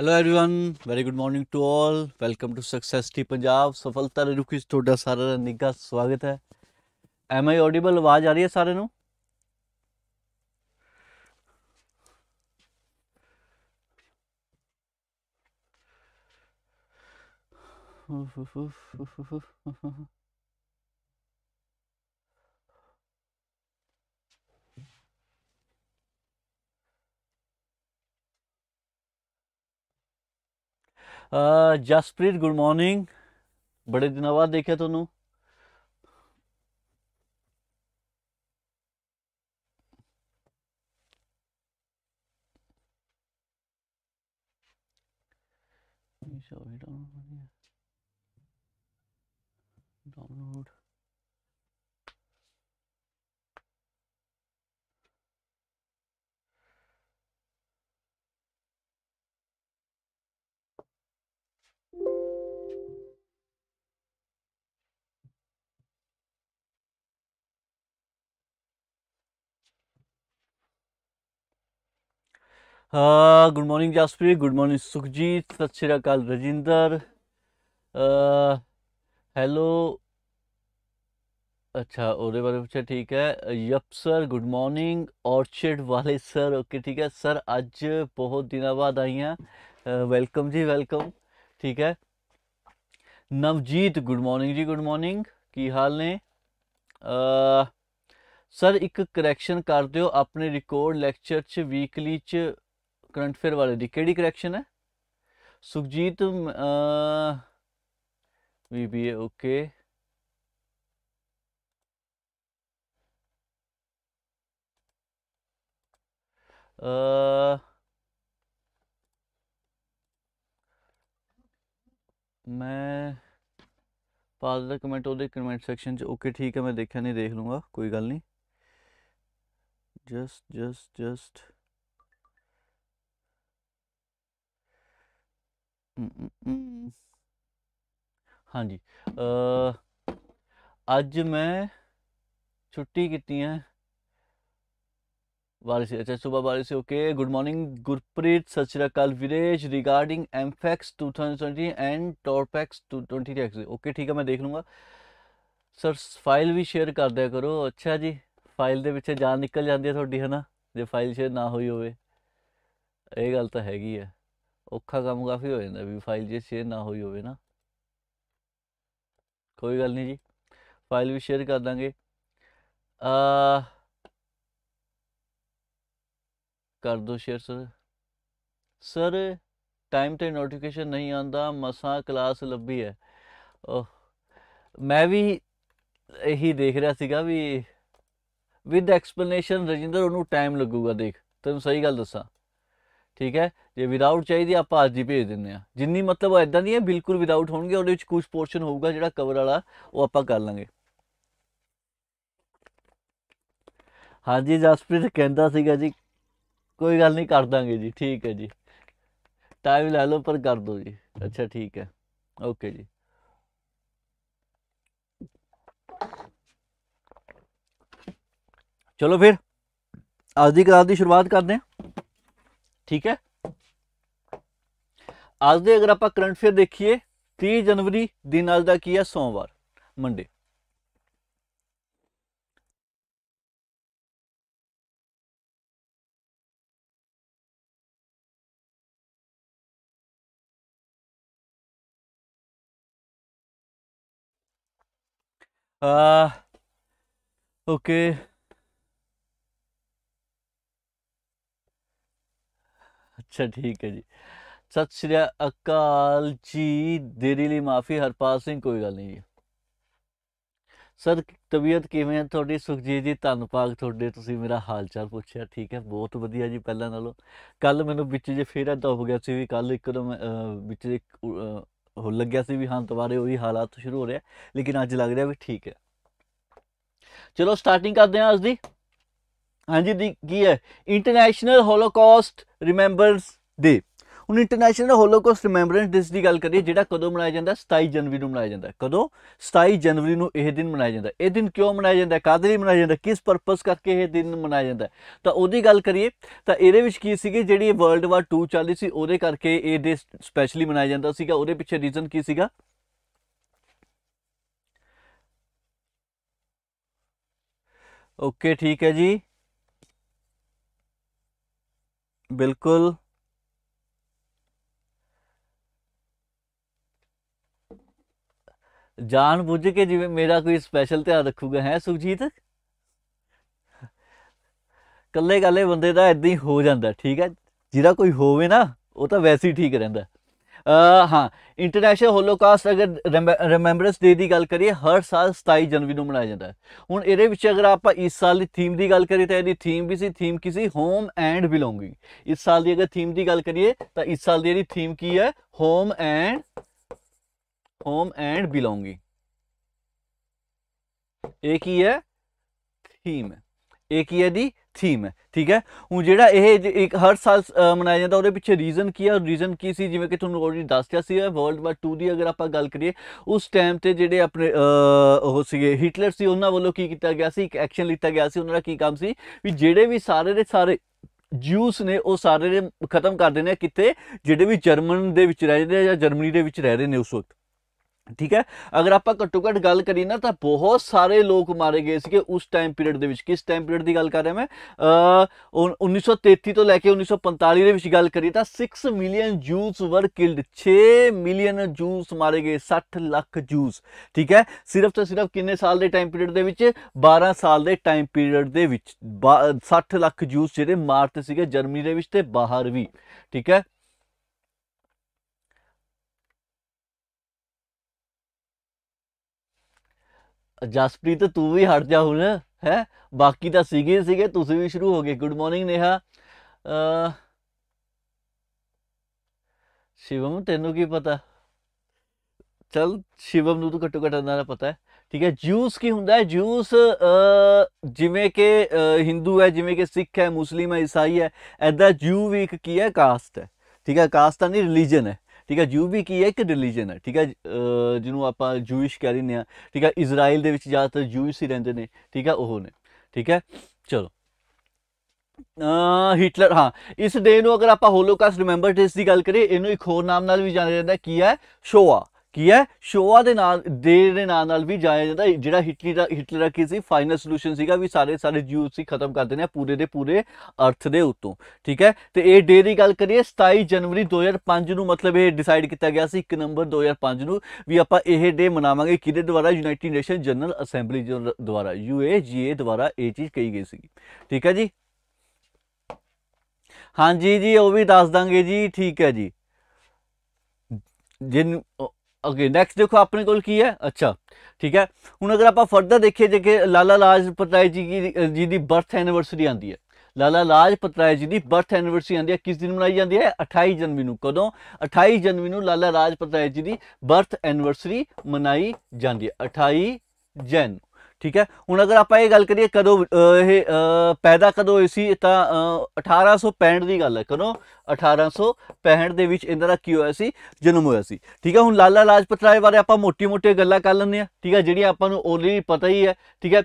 Hello everyone very good morning to all welcome to success T Punjab ਸਫਲਤਾ ਰੇਰੂ ਕਿਸ ਤੁਹਾਡਾ ਸਾਰਿਆਂ ਦਾ ਨਿੱਘਾ ਸਵਾਗਤ ਹੈ ਐਮ ਆਈ ਆਡੀਬਲ ਆਵਾਜ਼ ਆ ਰਹੀ ਹੈ ਸਾਰਿਆਂ ਨੂੰ ਉਫ ਉਫ ਉਫ ਉਫ ਜਸਪ੍ਰੀਤ ਗੁੱਡ ਮਾਰਨਿੰਗ ਬੜੇ ਦਿਨਾਂ ਬਾਅਦ ਦੇਖਿਆ ਤੁਹਾਨੂੰ ਸ਼ੋ ਵੀ ਡਾਊਨ ਹਾਂ good morning Jaspreet good morning Sukhjeet ਸਤਿ ਸ਼੍ਰੀ ਅਕਾਲ ਰਜਿੰਦਰ ਹੈਲੋ ਅੱਛਾ ਉਹਦੇ ਬਾਰੇ ਪੁੱਛਿਆ ਠੀਕ ਹੈ yep sir good morning orchid ਵਾਲੇ ਸਰ ਓਕੇ ਠੀਕ ਹੈ ਸਰ ਅੱਜ ਬਹੁਤ ਦਿਨਾਂ ਬਾਅਦ ਆਈਆਂ ਵੈਲਕਮ ਜੀ ਵੈਲਕਮ ਠੀਕ ਹੈ ਨਵਜੀਤ ਗੁੱਡ ਮਾਰਨਿੰਗ ਜੀ ਗੁੱਡ ਮਾਰਨਿੰਗ ਕੀ ਹਾਲ ਨੇ ਸਰ ਇੱਕ ਕਰੈਕਸ਼ਨ ਕਰ ਦਿਓ ਆਪਣੇ ਰਿਕਾਰਡ ਲੈਕਚਰ 'ਚ ਵੀਕਲੀ 'ਚ करंट फेयर वाले की कि करैक्शन है Sukhjeet V B A okay मैं पाल का कमेंट और कमेंट सैक्शन ओके ठीक है मैं देखा नहीं देख लूँगा कोई गल नहीं जस्ट जस्ट जस्ट ਹਾਂਜੀ ਅੱਜ ਮੈਂ ਛੁੱਟੀ ਕੀਤੀ ਹੈ ਵਾਰਿਸ ਅੱਛਾ ਸਵੇਰ Waris okay good morning Gurpreet ਸਚਰਾਕਲ ਵਿਰੇਜ ਰਿਗਾਰਡਿੰਗ ਐਮਫੈਕਸ 2020 ਐਂਡ ਟੋਰਪੈਕਸ 2020 ਓਕੇ ਠੀਕ ਹੈ ਮੈਂ ਦੇਖ ਲੂੰਗਾ ਸਰ ਫਾਈਲ ਵੀ ਸ਼ੇਅਰ ਕਰ ਦਿਆ ਕਰੋ ਅੱਛਾ ਜੀ ਫਾਈਲ ਦੇ ਵਿੱਚ ਜਾਨ ਨਿਕਲ ਜਾਂਦੀ ਹੈ ਤੁਹਾਡੀ ਹਨਾ ਜੇ ਫਾਈਲ ਸ਼ੇਅਰ ਨਾ ਹੋਈ ਹੋਵੇ ਇਹ ਗੱਲ ਤਾਂ ਹੈਗੀ ਹੈ ਔਖਾ ਕੰਮ ਕਾਫੀ ਹੋ ਜਾਂਦਾ ਵੀ ਫਾਈਲ ਜੇ ਸ਼ੇਅਰ ਨਾ ਹੋਈ ਹੋਵੇ ਨਾ ਕੋਈ ਗੱਲ ਨਹੀਂ ਜੀ ਫਾਈਲ ਵੀ ਸ਼ੇਅਰ ਕਰ ਦਾਂਗੇ ਆ ਕਰ ਦੋ ਸ਼ੇਅਰ ਸਰ ਸਰ ਟਾਈਮ ਤੇ ਨੋਟੀਫਿਕੇਸ਼ਨ ਨਹੀਂ ਆਂਦਾ ਮਸਾਂ ਕਲਾਸ ਲੱਭੀ ਹੈ ਉਹ ਮੈਂ ਵੀ ਇਹੀ ਦੇਖ ਰਿਹਾ ਸੀਗਾ ਵੀ ਵਿਦ ਐਕਸਪਲੇਨੇਸ਼ਨ ਰਜਿੰਦਰ ਉਹਨੂੰ ਟਾਈਮ ਲੱਗੂਗਾ ਦੇਖ ਤੈਨੂੰ ਸਹੀ ਗੱਲ ਦੱਸਾਂ ਠੀਕ ਹੈ ਜੇ ਵਿਦਆਊਟ ਚਾਹੀਦੀ ਆਪਾਂ ਅੱਜ ਹੀ ਭੇਜ ਦਿੰਨੇ ਆ ਜਿੰਨੀ ਮਤਲਬ ਉਹ ਇਦਾਂ ਦੀ ਹੈ ਬਿਲਕੁਲ ਵਿਦਆਊਟ ਹੋਣਗੇ ਉਹਦੇ ਵਿੱਚ ਕੁਝ ਪੋਰਸ਼ਨ ਹੋਊਗਾ ਜਿਹੜਾ ਕਵਰ ਵਾਲਾ ਉਹ ਆਪਾਂ ਕਰ ਲਾਂਗੇ ਹਾਂਜੀ ਜਸਪ੍ਰੀਤ ਕਹਿੰਦਾ ਸੀਗਾ ਜੀ ਕੋਈ ਗੱਲ ਨਹੀਂ ਕਰ ਦਾਂਗੇ ਜੀ ਠੀਕ ਹੈ ਜੀ ਟਾਈਮ ਲੈ ਲਓ ਪਰ ਕਰ ਦਿਓ ਜੀ ਅੱਛਾ ਠੀਕ ਹੈ ਓਕੇ ਜੀ ਚਲੋ ਫਿਰ ਅੱਜ ਦੀ ਕਲਾਸ ਦੀ ਸ਼ੁਰੂਆਤ ਕਰਦੇ ਹਾਂ ठीक है आज दे अगर आप करंट अफेयर देखिए तीह जनवरी दिन आज का की है सोमवार मंडे ओके uh, okay. ਅੱਛਾ ਠੀਕ ਹੈ ਜੀ ਸਤਿ ਸ੍ਰੀ ਅਕਾਲ ਜੀ ਦੇਰੀ ਲਈ ਮਾਫੀ ਹਰਪਾਲ ਸਿੰਘ ਕੋਈ ਗੱਲ ਨਹੀਂ ਜੀ ਸਰ ਤਬੀਅਤ ਕਿਵੇਂ ਹੈ ਤੁਹਾਡੀ ਸੁਖਜੀਤ ਜੀ ਧੰਨਵਾਦ ਤੁਹਾਡੇ ਤੁਸੀਂ ਮੇਰਾ ਹਾਲ ਚਾਲ ਪੁੱਛਿਆ ਠੀਕ ਹੈ ਬਹੁਤ ਵਧੀਆ ਜੀ ਪਹਿਲਾਂ ਨਾਲੋਂ ਕੱਲ ਮੈਨੂੰ ਵਿੱਚ ਜੇ ਫੇਰ ਐਦਾ ਹੋ ਗਿਆ ਸੀ ਵੀ ਕੱਲ ਇੱਕਦਮ ਵਿੱਚ ਇੱਕ ਹੋ ਲੱਗਿਆ ਸੀ ਵੀ ਹਾਂ ਦੁਬਾਰੇ ਉਹੀ ਹਾਲਾਤ ਸ਼ੁਰੂ ਹੋ ਰਿਹਾ ਲੇਕਿਨ ਅੱਜ ਲੱਗ ਰਿਹਾ ਵੀ ਠੀਕ ਹੈ ਚਲੋ ਸਟਾਰਟਿੰਗ ਕਰਦੇ ਹਾਂ ਅੱਜ ਦੀ ਹਾਂਜੀ ਦੀ ਕੀ ਹੈ ਇੰਟਰਨੈਸ਼ਨਲ ਹੋਲੋਕਾਸਟ ਰਿਮੈਂਬਰਸ ਡੇ ਹੁਣ ਇੰਟਰਨੈਸ਼ਨਲ ਹੋਲੋਕਾਸਟ ਰਿਮੈਂਬਰੈਂਸ ਡੇ ਦੀ ਗੱਲ ਕਰੀਏ ਜਿਹੜਾ ਕਦੋਂ ਮਨਾਇਆ ਜਾਂਦਾ 27 ਜਨਵਰੀ ਨੂੰ ਮਨਾਇਆ ਜਾਂਦਾ ਕਦੋਂ 27 ਜਨਵਰੀ ਨੂੰ ਇਹ ਦਿਨ ਮਨਾਇਆ ਜਾਂਦਾ ਇਹ ਦਿਨ ਕਿਉਂ ਮਨਾਇਆ ਜਾਂਦਾ ਕਾਦੇ ਲਈ ਮਨਾਇਆ ਜਾਂਦਾ ਕਿਸ ਪਰਪਸ ਕਰਕੇ ਇਹ ਦਿਨ ਮਨਾਇਆ ਜਾਂਦਾ ਤਾਂ ਉਹਦੀ ਗੱਲ ਕਰੀਏ ਤਾਂ ਇਹਦੇ ਵਿੱਚ ਕੀ ਸੀਗੇ ਜਿਹੜੀ ਵਰਲਡ ਵਾਰ 2 ਚੱਲ ਰਹੀ ਸੀ ਉਹਦੇ ਕਰਕੇ ਇਹ ਦੇ ਸਪੈਸ਼ਲੀ ਮਨਾਇਆ ਜਾਂਦਾ ਸੀਗਾ ਉਹਦੇ ਪਿੱਛੇ ਰੀਜ਼ਨ ਕੀ ਸੀਗਾ ਓਕੇ ਠੀਕ ਹੈ ਜੀ ਬਿਲਕੁਲ ਜਾਣ ਬੁੱਝ ਕੇ ਜਿਵੇਂ ਮੇਰਾ ਕੋਈ ਸਪੈਸ਼ਲ ਧਿਆਨ ਰੱਖੂਗਾ ਹੈ ਸੁਖਜੀਤ ਕੱਲੇ ਕੱਲੇ ਬੰਦੇ ਦਾ ਇਦਾਂ ਹੀ ਹੋ ਜਾਂਦਾ ਠੀਕ ਹੈ ਜਿਹਦਾ ਕੋਈ ਹੋਵੇ ਨਾ ਉਹ ਤਾਂ ਵੈਸੇ ਹੀ ਠੀਕ ਰਹਿੰਦਾ ਹਾਂ ਇੰਟਰਨੈਸ਼ਨਲ ਹੋਲੋਕਾਸਟ ਅਗਰ ਰਿਮੈਂਬਰੈਂਸ ਡੇ ਦੀ ਗੱਲ ਕਰੀਏ ਹਰ ਸਾਲ 27 ਜਨਵਰੀ ਨੂੰ ਮਨਾਇਆ ਜਾਂਦਾ ਹੈ ਹੁਣ ਇਹਦੇ ਵਿੱਚ ਅਗਰ ਆਪਾਂ ਇਸ ਸਾਲ ਦੀ ਥੀਮ ਦੀ ਗੱਲ ਕਰੀਏ ਤਾਂ ਇਹਦੀ ਥੀਮ ਵੀ ਸੀ ਥੀਮ ਕੀ ਸੀ ਹੋਮ ਐਂਡ ਬਿਲੋਂਗਿੰਗ ਇਸ ਸਾਲ ਦੀ ਅਗਰ ਥੀਮ ਦੀ ਗੱਲ ਕਰੀਏ ਤਾਂ ਇਸ ਸਾਲ ਦੀ ਇਹਦੀ ਥੀਮ ਕੀ ਹੈ home and home and belonging ਇਹ ਕੀ ਹੈ ਥੀਮ ਹੈ ਇਹ ਕੀ ਹੈ ਦੀ ਥੀਮ ਹੈ ਠੀਕ ਹੈ ਉਹ ਜਿਹੜਾ ਇਹ ਇੱਕ ਹਰ ਸਾਲ ਮਨਾਇਆ ਜਾਂਦਾ ਉਹਦੇ ਪਿੱਛੇ ਰੀਜ਼ਨ ਕੀ ਹੈ ਰੀਜ਼ਨ ਕੀ ਸੀ ਜਿਵੇਂ ਕਿ ਤੁਹਾਨੂੰ ਆਲਰੇਡੀ ਦੱਸ ਦਿੱਤਾ ਸੀ ਵਰਲਡ ਵਾਰ 2 ਦੀ ਅਗਰ ਆਪਾਂ ਗੱਲ ਕਰੀਏ ਉਸ ਟਾਈਮ ਤੇ ਜਿਹੜੇ ਆਪਣੇ ਉਹ ਸੀਗੇ ਹਿਟਲਰ ਸੀ ਉਹਨਾਂ ਵੱਲੋਂ ਕੀ ਕੀਤਾ ਗਿਆ ਸੀ ਇੱਕ ਐਕਸ਼ਨ ਲਿੱਤਾ ਗਿਆ ਸੀ ਉਹਨਾਂ ਦਾ ਕੀ ਕੰਮ ਸੀ ਵੀ ਜਿਹੜੇ ਵੀ ਸਾਰੇ ਦੇ ਸਾਰੇ ਜੂਸ ਨੇ ਉਹ ਸਾਰੇ ਖਤਮ ਕਰ ਦੇਣੇ ਕਿਤੇ ਜਿਹੜੇ ਵੀ ਜਰਮਨ ਦੇ ਵਿੱਚ ਰਹਿ ਰਹੇ ਜਾਂ ਜਰਮਨੀ ਦੇ ਵਿੱਚ ਰਹਿ ਰਹੇ ਨੇ ਉਸ ਵਕਤ ਠੀਕ ਹੈ ਅਗਰ ਆਪਾਂ ਘੱਟੋ ਘੱਟ ਗੱਲ ਕਰੀ ਨਾ ਤਾਂ ਬਹੁਤ ਸਾਰੇ ਲੋਕ ਮਾਰੇ ਗਏ ਸੀਗੇ ਉਸ ਟਾਈਮ ਪੀਰੀਅਡ ਦੇ ਵਿੱਚ ਕਿਸ ਟਾਈਮ ਪੀਰੀਅਡ ਦੀ ਗੱਲ ਕਰ ਰਿਹਾ ਮੈਂ ਅ 1933 ਤੋਂ ਲੈ ਕੇ 1945 ਦੇ ਵਿੱਚ ਗੱਲ ਕਰੀ ਤਾਂ 6 million Jews were killed 6 million Jews ਮਾਰੇ ਗਏ 60 ਲੱਖ ਜੂਸ ਠੀਕ ਹੈ ਸਿਰਫ ਤੇ ਸਿਰਫ ਕਿੰਨੇ ਸਾਲ ਦੇ ਟਾਈਮ ਪੀਰੀਅਡ ਦੇ ਵਿੱਚ 12 ਸਾਲ ਦੇ ਟਾਈਮ ਪੀਰੀਅਡ ਦੇ ਵਿੱਚ 60 ਲੱਖ ਜੂਸ ਜਿਹੜੇ ਮਾਰਤੇ ਸੀਗੇ ਜਰਮਨੀ ਦੇ ਵਿੱਚ ਤੇ ਬਾਹਰ ਵੀ ਠੀਕ ਹੈ ਜਸਪ੍ਰੀਤ ਤੂੰ ਵੀ ਹਟ ਜਾ ਹੁਣ ਹੈ ਬਾਕੀ ਤਾਂ ਸੀਗੇ ਸੀਗੇ ਤੁਸੀਂ ਵੀ ਸ਼ੁਰੂ ਹੋ ਗਏ ਗੁੱਡ ਮਾਰਨਿੰਗ ਨੇਹਾ ਸ਼ਿਵਮ ਤੈਨੂੰ ਕੀ ਪਤਾ ਚਲ ਸ਼ਿਵਮ ਨੂੰ ਤਾਂ ਘੱਟੋ ਘੱਟ ਨਾਲ ਪਤਾ ਹੈ ਠੀਕ ਹੈ ਜੂਸ ਕੀ ਹੁੰਦਾ ਹੈ ਜੂਸ ਜਿਵੇਂ ਕਿ Hindu ਹੈ ਜਿਵੇਂ ਕਿ Sikh ਹੈ Muslim ਹੈ Isai ਹੈ ਐਦਾਂ ਜੂ ਵੀ ਇੱਕ ਕੀ ਹੈ ਕਾਸਟ ਹੈ ਠੀਕ ਹੈ ਕਾਸਟ ਤਾਂ ਨਹੀਂ ਰਿਲੀਜੀਅਨ ਹੈ ਠੀਕ ਹੈ ਜੂ ਵੀ ਕੀ ਹੈ ਇੱਕ ਰਿਲੀਜੀਅਨ ਹੈ ਠੀਕ ਹੈ ਜਿਹਨੂੰ ਆਪਾਂ ਜੂਇਸ਼ ਕਹਿ ਲੈਂਦੇ ਆ ਠੀਕ ਹੈ ਇਜ਼ਰਾਈਲ ਦੇ ਵਿੱਚ ਜ਼ਿਆਦਾਤਰ ਜੂਇਸ਼ ਹੀ ਰਹਿੰਦੇ ਨੇ ਠੀਕ ਹੈ ਉਹ ਨੇ ਠੀਕ ਹੈ ਚਲੋ ਹਿਟਲਰ ਹਾਂ ਇਸ ਦੇ ਨੂੰ ਅਗਰ ਆਪਾਂ ਹੋਲੋਕਾਸਟ ਰਿਮੈਂਬਰ ਡੇਸ ਦੀ ਗੱਲ ਕਰੀਏ ਇਹਨੂੰ ਇੱਕ ਹੋਰ ਨਾਮ ਨਾਲ ਵੀ ਜਾਣਿਆ ਜਾਂਦਾ ਕੀ ਹੈ ਸ਼ੋਆ ਕੀ ਹੈ ਸ਼ੋਆ ਦੇ ਨਾਲ ਦੇ ਦੇ ਨਾਲ ਨਾਲ ਵੀ ਜਾਇਆ ਜਾਂਦਾ ਜਿਹੜਾ ਹਿਟਲਰ ਦਾ ਹਿਟਲਰ ਕੀ ਸੀ ਫਾਈਨਲ ਸੋਲੂਸ਼ਨ ਸੀਗਾ ਵੀ ਸਾਰੇ ਸਾਰੇ ਜੂਸ ਸੀ ਖਤਮ ਕਰ ਦੇਣੇ ਪੂਰੇ ਦੇ ਪੂਰੇ ਅਰਥ ਦੇ ਉੱਤੋਂ ਠੀਕ ਹੈ ਤੇ ਇਹ ਡੇ ਦੀ ਗੱਲ ਕਰੀਏ 27 ਜਨਵਰੀ 2005 ਨੂੰ ਮਤਲਬ ਇਹ ਡਿਸਾਈਡ ਕੀਤਾ ਗਿਆ ਸੀ 1 ਨੰਬਰ 2005 ਨੂੰ ਵੀ ਆਪਾਂ ਇਹ ਡੇ ਮਨਾਵਾਂਗੇ ਕਿਹਦੇ ਦੁਆਰਾ ਯੂਨਾਈਟਿਡ ਨੇਸ਼ਨ ਜਨਰਲ ਅਸੈਂਬਲੀ ਦੁਆਰਾ ਯੂਏਜੀਏ ਦੁਆਰਾ ਇਹ ਚੀਜ਼ ਕਹੀ ਗਈ ਸੀ ਠੀਕ ਹੈ ਜੀ ਹਾਂਜੀ ਜੀ ਉਹ ਵੀ ਦੱਸ ਦਾਂਗੇ ਜੀ ਠੀਕ ਹੈ ਜੀ ਜਿਨ ਅਗੇ ਨੈਕਸਟ ਦੇਖੋ ਆਪਣੇ ਕੋਲ ਕੀ ਹੈ ਅੱਛਾ ਠੀਕ ਹੈ ਹੁਣ ਅਗਰ ਆਪਾਂ ਫਰਦਰ ਦੇਖੀਏ ਜੇ ਕਿ ਲਾਲਾ ਲਾਜਪਤ ਰਾਏ ਜੀ ਦੀ ਜੀ ਦੀ ਬਰਥ ਐਨੀਵਰਸਰੀ ਆਂਦੀ ਹੈ ਲਾਲਾ ਲਾਜਪਤ ਰਾਏ ਜੀ ਦੀ ਬਰਥ ਐਨੀਵਰਸਰੀ ਆਂਦੀ ਹੈ ਕਿਸ ਦਿਨ ਮਨਾਈ ਜਾਂਦੀ ਹੈ 28 ਜਨਵਰੀ ਨੂੰ ਕਦੋਂ 28 ਜਨਵਰੀ ਨੂੰ ਲਾਲਾ ਲਾਜਪਤ ਰਾਏ ਜੀ ਦੀ ਬਰਥ ਐਨੀਵਰਸਰੀ ਮਨਾਈ ਜਾਂਦੀ ਹੈ 28 ਜਨ ਠੀਕ ਹੈ ਹੁਣ ਅਗਰ ਆਪਾਂ ਇਹ ਗੱਲ ਕਰੀਏ ਕਦੋਂ ਇਹ ਪੈਦਾ ਕਦੋਂ ਹੋਈ ਸੀ ਤਾਂ 1865 ਦੀ ਗੱਲ ਹੈ ਕਦੋਂ 1865 ਦੇ ਵਿੱਚ ਇਹਨਾਂ ਦਾ ਕੀ ਹੋਇਆ ਸੀ ਜਨਮ ਹੋਇਆ ਸੀ ਠੀਕ ਹੈ ਹੁਣ ਲਾਲਾ ਲਾਜਪਤ ਰਾਏ ਬਾਰੇ ਆਪਾਂ ਮੋਟੀ-ਮੋਟੀ ਗੱਲਾਂ ਕਰ ਲੈਂਦੇ ਆ ਠੀਕ ਹੈ ਜਿਹੜੀਆਂ ਆਪਾਂ ਨੂੰ ਓਲੀ ਪਤਾ ਹੀ ਹੈ ਠੀਕ ਹੈ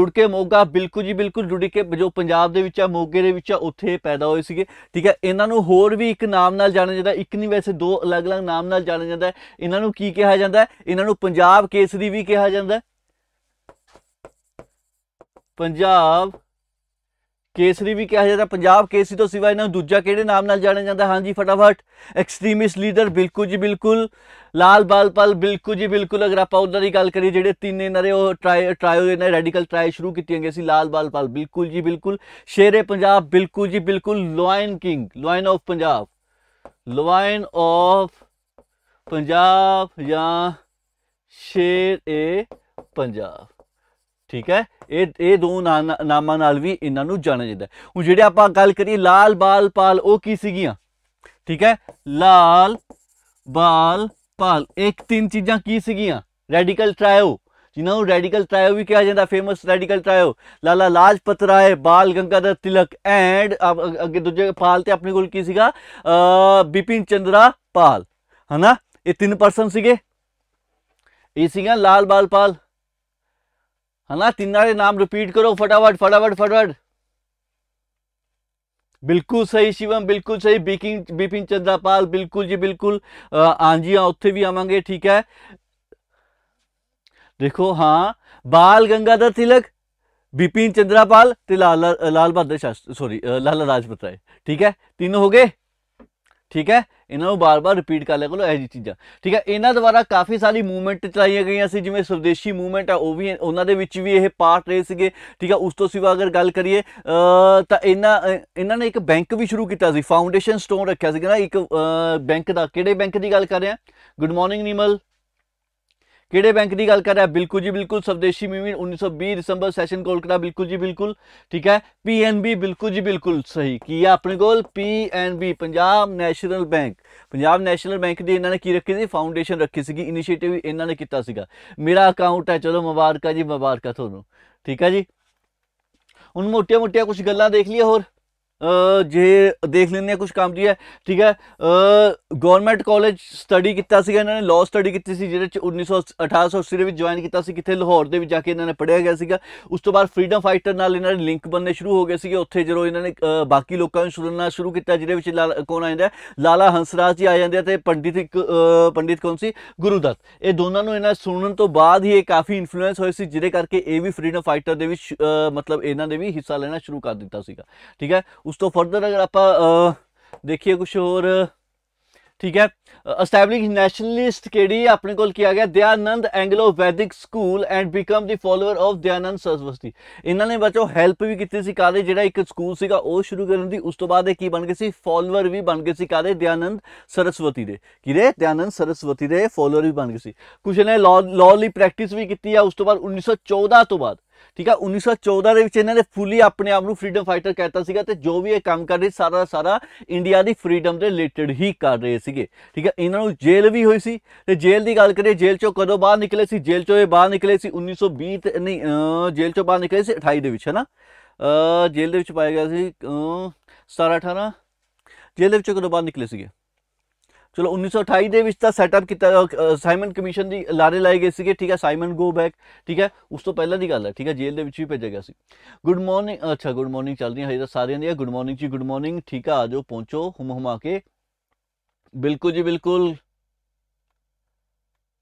ਡੁੜਕੇ ਮੋਗਾ ਬਿਲਕੁਲ ਜੀ ਬਿਲਕੁਲ ਡੁੜਕੇ ਜੋ ਪੰਜਾਬ ਦੇ ਵਿੱਚ ਆ ਮੋਗੇ ਦੇ ਵਿੱਚ ਆ ਉੱਥੇ ਪੈਦਾ ਹੋਏ ਸੀਗੇ ਠੀਕ ਹੈ ਇਹਨਾਂ ਨੂੰ ਹੋਰ ਵੀ ਇੱਕ ਨਾਮ ਨਾਲ ਜਾਣਿਆ ਜਾਂਦਾ ਇੱਕ ਨਹੀਂ ਵੈਸੇ ਦੋ ਅਲੱਗ-ਅਲੱਗ ਨਾਮ ਨਾਲ ਜਾਣਿਆ ਜਾਂਦਾ ਇਹਨਾਂ ਨੂੰ ਕੀ ਕਿਹਾ ਜਾਂਦਾ ਇਹਨਾਂ ਨੂੰ ਪੰਜਾਬ ਕੇਸਰੀ ਵੀ ਕਿਹਾ ਜਾਂਦਾ ਪੰਜਾਬ ਕੇਸਰੀ ਵੀ ਕਿਹਾ ਜਾਂਦਾ ਪੰਜਾਬ ਕੇਸਰੀ ਤੋਂ ਸਿਵਾ ਇਹਨਾਂ ਨੂੰ ਦੂਜਾ ਕਿਹੜੇ ਨਾਮ ਨਾਲ ਜਾਣਿਆ ਜਾਂਦਾ ਹਾਂਜੀ ਫਟਾਫਟ ਐਕਸਟ੍ਰੀਮਿਸਟ ਲੀਡਰ ਬਿਲਕੁਲ ਜੀ ਬਿਲਕੁਲ ਲਾਲ ਬਾਲਪਾਲ ਬਿਲਕੁਲ ਜੀ ਬਿਲਕੁਲ ਅਗਰ ਆਪਾਂ ਉਹਨਾਂ ਦੀ ਗੱਲ ਕਰੀ ਜਿਹੜੇ ਤਿੰਨ ਇਹਨਾਂ ਦੇ ਉਹ ਟ੍ਰਾਇਓ ਇਹਨਾਂ ਰੈਡੀਕਲ ਟ੍ਰਾਈ ਸ਼ੁਰੂ ਕੀਤੀਆਂ ਗਏ ਸੀ ਲਾਲ ਬਾਲਪਾਲ ਬਿਲਕੁਲ ਜੀ ਬਿਲਕੁਲ ਸ਼ੇਰੇ ਪੰਜਾਬ ਬਿਲਕੁਲ ਜੀ ਬਿਲਕੁਲ lion king lion of Punjab lion of Punjab ਜਾਂ ਸ਼ੇਰ ਏ ਪੰਜਾਬ ਠੀਕ ਹੈ ਇਹ ਇਹ ਦੋ ਨਾਮਾਂ ਨਾਲ ਵੀ ਇਹਨਾਂ ਨੂੰ ਜਾਣਿਆ ਜਾਂਦਾ ਹੁਣ ਜਿਹੜੇ ਆਪਾਂ ਗੱਲ ਕਰੀਏ ਲਾਲ ਬਾਲ ਪਾਲ ਉਹ ਕੀ ਸੀਗੀਆਂ ਠੀਕ ਹੈ ਲਾਲ ਬਾਲ ਪਾਲ ਇੱਕ ਤਿੰਨ ਚੀਜ਼ਾਂ ਕੀ ਸੀਗੀਆਂ ਰੈਡੀਕਲ ਟ੍ਰਾਇਓ ਜਿਨ੍ਹਾਂ ਨੂੰ ਰੈਡੀਕਲ ਟ੍ਰਾਇਓ ਵੀ ਕਿਹਾ ਜਾਂਦਾ famous radical trio Lala Lajpat Rai Bal Gangadhar Tilak and ਅੱਗੇ ਦੂਜੇ ਪਾਲ ਤੇ ਆਪਣੇ ਕੋਲ ਕੀ ਸੀਗਾ ਬਿਪਿਨ ਚੰਦਰਾ ਪਾਲ ਹਨਾ ਇਹ ਤਿੰਨ ਪਰਸਨ ਸੀਗੇ ਇਹ ਸੀਗਾ ਲਾਲ ਬਾਲ ਪਾਲ है ना तिन्नारे नाम रिपीट करो फटाफट फटाफट फटाफट बिल्कुल सही शिवम बिल्कुल सही बिपिन बिपिन चंद्रापाल बिल्कुल जी बिल्कुल हाँ जी हाँ उत्थे भी आवेंगे ठीक है देखो हाँ बाल गंगाधर तिलक बिपिन चंद्रापाल लाल लाल बहादुर शास्त्री सॉरी लाला राजपत राय ठीक है तीनों हो गए ਠੀਕ ਹੈ ਇਹਨਾਂ ਨੂੰ ਬਾਰ-ਬਾਰ ਰਿਪੀਟ ਕਰ ਲਿਆ ਕਰੋ ਇਹ ਜੀ ਚੀਜ਼ਾਂ ਠੀਕ ਹੈ ਇਹਨਾਂ ਦੁਆਰਾ ਕਾਫੀ ਸਾਰੀ ਮੂਵਮੈਂਟ ਚਲਾਈਆਂ ਗਈਆਂ ਸੀ ਜਿਵੇਂ ਸਵਦੇਸ਼ੀ ਮੂਵਮੈਂਟ ਆ ਉਹ ਵੀ ਉਹਨਾਂ ਦੇ ਵਿੱਚ ਵੀ ਇਹ ਪਾਰਟ ਰਹੇ ਸੀਗੇ ਠੀਕ ਹੈ ਉਸ ਤੋਂ ਸਿਵਾ ਅਗਰ ਗੱਲ ਕਰੀਏ ਤਾਂ ਇਹਨਾਂ ਇਹਨਾਂ ਨੇ ਇੱਕ ਬੈਂਕ ਵੀ ਸ਼ੁਰੂ ਕੀਤਾ ਸੀ ਫਾਊਂਡੇਸ਼ਨ ਸਟੋਨ ਰੱਖਿਆ ਸੀਗਾ ਨਾ ਇੱਕ ਬੈਂਕ ਦਾ ਕਿਹੜੇ ਬੈਂਕ ਦੀ ਗੱਲ ਕਰ ਰਹੇ ਆ ਗੁੱਡ ਮਾਰਨਿੰਗ ਨੀਮਲ ਕਿਹੜੇ ਬੈਂਕ ਦੀ ਗੱਲ ਕਰ ਰਿਹਾ ਬਿਲਕੁਲ ਜੀ ਬਿਲਕੁਲ ਸਵਦੇਸ਼ੀ ਮੂਵਮੈਂਟ 1920 ਦਸੰਬਰ ਸੈਸ਼ਨ ਕੋਲਕਾਤਾ ਬਿਲਕੁਲ ਜੀ ਬਿਲਕੁਲ ਠੀਕ ਹੈ ਪੀਐਨਬੀ ਬਿਲਕੁਲ ਜੀ ਬਿਲਕੁਲ ਸਹੀ ਕੀ ਹੈ ਆਪਣੇ ਕੋਲ PNB Punjab National Bank Punjab National Bank ਦੀ ਇਹਨਾਂ ਨੇ ਕੀ ਰੱਖੀ ਸੀ ਫਾਊਂਡੇਸ਼ਨ ਰੱਖੀ ਸੀਗੀ ਇਨੀਸ਼ੀਏਟਿਵ ਇਹਨਾਂ ਨੇ ਕੀਤਾ ਸੀਗਾ ਮੇਰਾ ਅਕਾਊਂਟ ਹੈ ਚਲੋ ਮੁਬਾਰਕਾ ਜੀ ਮੁਬਾਰਕਾ ਤੁਹਾਨੂੰ ਠੀਕ ਹੈ ਜੀ ਹੁਣ ਮੋਟੀਆਂ-ਮੋਟੀਆਂ ਕੁਝ ਗੱਲਾਂ ਦੇਖ ਲਈਏ ਹੋਰ ਜੇ ਦੇਖ ਲੈਂਦੇ ਆ ਕੁਝ ਕੰਮ ਦੀ ਹੈ ਠੀਕ ਹੈ ਗਵਰਨਮੈਂਟ ਕਾਲਜ ਸਟੱਡੀ ਕੀਤਾ ਸੀਗਾ ਇਹਨਾਂ ਨੇ ਲਾਅ ਸਟੱਡੀ ਕੀਤੀ ਸੀ ਜਿਹਦੇ ਚ 1980 ਦੇ ਵਿੱਚ ਜੁਆਇਨ ਕੀਤਾ ਸੀ ਕਿੱਥੇ ਲਾਹੌਰ ਦੇ ਵਿੱਚ ਜਾ ਕੇ ਇਹਨਾਂ ਨੇ ਪੜਿਆ ਗਿਆ ਸੀਗਾ ਉਸ ਤੋਂ ਬਾਅਦ ਫਰੀडम ਫਾਈਟਰ ਨਾਲ ਇਹਨਾਂ ਦੇ ਲਿੰਕ ਬਣਨੇ ਸ਼ੁਰੂ ਹੋ ਗਏ ਸੀਗੇ ਉੱਥੇ ਜਦੋਂ ਇਹਨਾਂ ਨੇ ਬਾਕੀ ਲੋਕਾਂ ਨੂੰ ਸੁਣਨਾ ਸ਼ੁਰੂ ਕੀਤਾ ਜਿਹਦੇ ਵਿੱਚ ਕੌਣ ਆ ਜਾਂਦਾ ਲਾਲਾ ਹੰਸਰਾਜ ਜੀ ਆ ਜਾਂਦੇ ਤੇ ਪੰਡਿਤ ਪੰਡਿਤ ਕੌਣ ਸੀ ਗੁਰੂਦਤ ਇਹ ਦੋਨਾਂ ਨੂੰ ਇਹਨਾਂ ਸੁਣਨ ਤੋਂ ਬਾਅਦ ਹੀ ਇਹ ਕਾਫੀ ਇਨਫਲੂਐਂਸ ਹੋਏ ਸੀ ਜਿਹਦੇ ਕਰਕੇ ਇਹ ਵੀ ਫਰੀडम ਫਾਈਟਰ ਦੇ ਵਿੱਚ ਮਤਲਬ ਇਹਨਾਂ ਨੇ ਵੀ ਹਿੱਸਾ ਲੈਣਾ ਸ਼ੁਰੂ ਕਰ ਦਿੱਤਾ ਸੀਗਾ ਠੀਕ ਹੈ ਉਸ ਤੋਂ ਫਰਦਰ ਅਗਰ ਆਪਾਂ ਦੇਖੀਏ ਕੁਝ ਹੋਰ ਠੀਕ ਹੈ ਐਸਟੈਬਲਿਸ਼ ਨੈਸ਼ਨਲਿਸਟ ਕਿਹੜੀ ਆਪਣੇ ਕੋਲ ਕੀਆ ਗਿਆ Dayanand Anglo Vedic school and become the follower of Dayanand Saraswati ਇਹਨਾਂ ਨੇ ਬੱਚੋ ਹੈਲਪ ਵੀ ਕੀਤੀ ਸੀ ਕਾਦੇ ਜਿਹੜਾ ਇੱਕ ਸਕੂਲ ਸੀਗਾ ਉਹ ਸ਼ੁਰੂ ਕਰਨ ਦੀ ਉਸ ਤੋਂ ਬਾਅਦ ਇਹ ਕੀ ਬਣ ਗਏ ਸੀ ਫਾਲੋਅਰ ਵੀ ਬਣ ਗਏ ਸੀ ਕਾਦੇ ਦਿਆਨੰਦ ਸਰਸਵਤੀ ਦੇ ਕਿਰੇ ਦਿਆਨੰਦ ਸਰਸਵਤੀ ਦੇ ਫਾਲੋਅਰ ਵੀ ਬਣ ਗਏ ਸੀ ਕੁਝ ਨੇ ਲਾਅ ਲਈ ਪ੍ਰੈਕਟਿਸ ਵੀ ਕੀਤੀ ਆ ਉਸ ਤੋਂ ਬਾਅਦ 1914 ਤੋਂ ਬਾਅਦ ਠੀਕ ਆ 1914 ਦੇ ਵਿੱਚ ਇਹਨਾਂ ਨੇ ਫੁੱਲੀ ਆਪਣੇ ਆਪ ਨੂੰ ਫਰੀडम ਫਾਈਟਰ ਕਹਿਤਾ ਸੀਗਾ ਤੇ ਜੋ ਵੀ ਇਹ ਕੰਮ ਕਰ ਰਹੇ ਸਾਰਾ ਸਾਰਾ ਇੰਡੀਆ ਦੀ ਫਰੀडम ਦੇ ਰਿਲੇਟਡ ਹੀ ਕਰ ਰਹੇ ਸੀਗੇ ਠੀਕ ਆ ਇਹਨਾਂ ਨੂੰ ਜੇਲ੍ਹ ਵੀ ਹੋਈ ਸੀ ਤੇ ਜੇਲ੍ਹ ਦੀ ਗੱਲ ਕਰੀਏ ਜੇਲ੍ਹ ਚੋਂ ਕਦੋਂ ਬਾਹਰ ਨਿਕਲੇ ਸੀ ਜੇਲ੍ਹ ਚੋਂ ਇਹ ਬਾਹਰ ਨਿਕਲੇ ਸੀ 1920 ਨਹੀਂ ਜੇਲ੍ਹ ਚੋਂ ਬਾਹਰ ਨਿਕਲੇ ਸੀ 28 ਦੇ ਵਿੱਚ ਹਨਾ ਜੇਲ੍ਹ ਦੇ ਵਿੱਚ ਪਾਇਆ ਗਿਆ ਸੀ 17 18 ਜੇਲ੍ਹ ਦੇ ਵਿੱਚੋਂ ਕਦੋਂ ਬਾਹਰ ਨਿਕਲੇ ਸੀਗੇ ਚਲੋ 1928 ਦੇ ਵਿੱਚ ਤਾਂ ਸੈਟਅਪ ਕੀਤਾ ਸਾਈਮਨ ਕਮਿਸ਼ਨ ਦੀ ਲਾਰੇ ਲਾਏ ਗਏ ਸੀਗੇ ਠੀਕ ਹੈ ਸਾਈਮਨ ਗੋ ਬੈਕ ਠੀਕ ਹੈ ਉਸ ਤੋਂ ਪਹਿਲਾਂ ਦੀ ਗੱਲ ਹੈ ਠੀਕ ਹੈ ਜੇਲ੍ਹ ਦੇ ਵਿੱਚ ਵੀ ਭੇਜਿਆ ਗਿਆ ਸੀ ਗੁੱਡ ਮਾਰਨਿੰਗ ਅੱਛਾ ਗੁੱਡ ਮਾਰਨਿੰਗ ਚੱਲਦੀ ਹੈ ਹਜੇ ਤਾਂ ਸਾਰਿਆਂ ਦੀ ਗੁੱਡ ਮਾਰਨਿੰਗ ਜੀ ਗੁੱਡ ਮਾਰਨਿੰਗ ਠੀਕ ਆ ਆਜੋ ਪਹੁੰਚੋ ਹੁਮ ਹੁਮਾ ਕੇ ਬਿਲਕੁਲ ਜੀ ਬਿਲਕੁਲ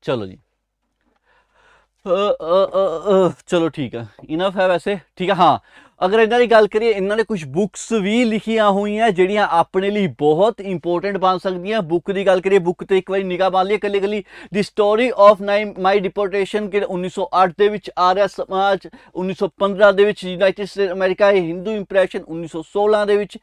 ਚਲੋ ਜੀ ਚਲੋ ਠੀਕ ਹੈ ਇਨਫ ਹੈ ਵੈਸੇ ਠੀਕ ਹੈ ਹਾਂ ਅਗਰ ਇਹਨਾਂ ਦੀ ਗੱਲ ਕਰੀਏ ਇਹਨਾਂ ਨੇ ਕੁਝ ਬੁੱਕਸ ਵੀ ਲਿਖੀਆਂ ਹੋਈਆਂ ਜਿਹੜੀਆਂ ਆਪਣੇ ਲਈ ਬਹੁਤ ਇੰਪੋਰਟੈਂਟ ਬਣ ਸਕਦੀਆਂ ਬੁੱਕ ਦੀ ਗੱਲ ਕਰੀਏ ਬੁੱਕ ਤੇ ਇੱਕ ਵਾਰੀ ਨਿਗਾਹ ਮਾਰ ਲਈਏ ਕੱਲੀ ਕੱਲੀ ਦੀ ਸਟੋਰੀ ਆਫ ਮਾਈ ਡਿਪੋਰਟੇਸ਼ਨ ਕਿ 1908 ਦੇ ਵਿੱਚ ਆਰਿਆ ਸਮਾਜ 1915 ਦੇ ਵਿੱਚ united state America Hindu impression 1916 ਦੇ ਵਿੱਚ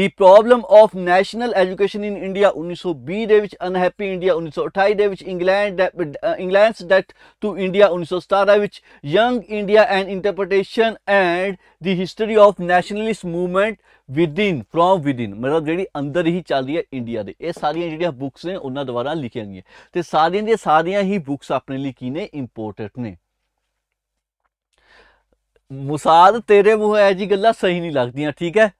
the problem of national education in India 1920 ਦੇ ਵਿੱਚ ਅਨਹੈਪੀ ਇੰਡੀਆ 1928 ਦੇ ਵਿੱਚ England England's debt to India 1917 ਵਿੱਚ young India and interpretation and the history of nationalist movement within from within ਮਤਲਬ ਜਿਹੜੀ ਅੰਦਰ ਹੀ ਚੱਲ ਰਹੀ ਹੈ ਇੰਡੀਆ ਦੇ ਇਹ ਸਾਰੀਆਂ ਜਿਹੜੀਆਂ ਬੁੱਕਸ ਨੇ ਉਹਨਾਂ ਦੁਆਰਾ ਲਿਖੀਆਂ ਗਈਆਂ ਤੇ ਸਾਰੀਆਂ ਦੀਆਂ ਸਾਰੀਆਂ ਹੀ ਬੁੱਕਸ ਆਪਣੇ ਲਈ ਕੀ ਨੇ ਇੰਪੋਰਟੈਂਟ ਨੇ ਮੁਸਾਦ ਤੇਰੇ ਮੂੰਹ ਐ ਜੀ ਗੱਲਾਂ ਸਹੀ ਨਹੀਂ ਲੱਗਦੀਆਂ ਠੀਕ ਹੈ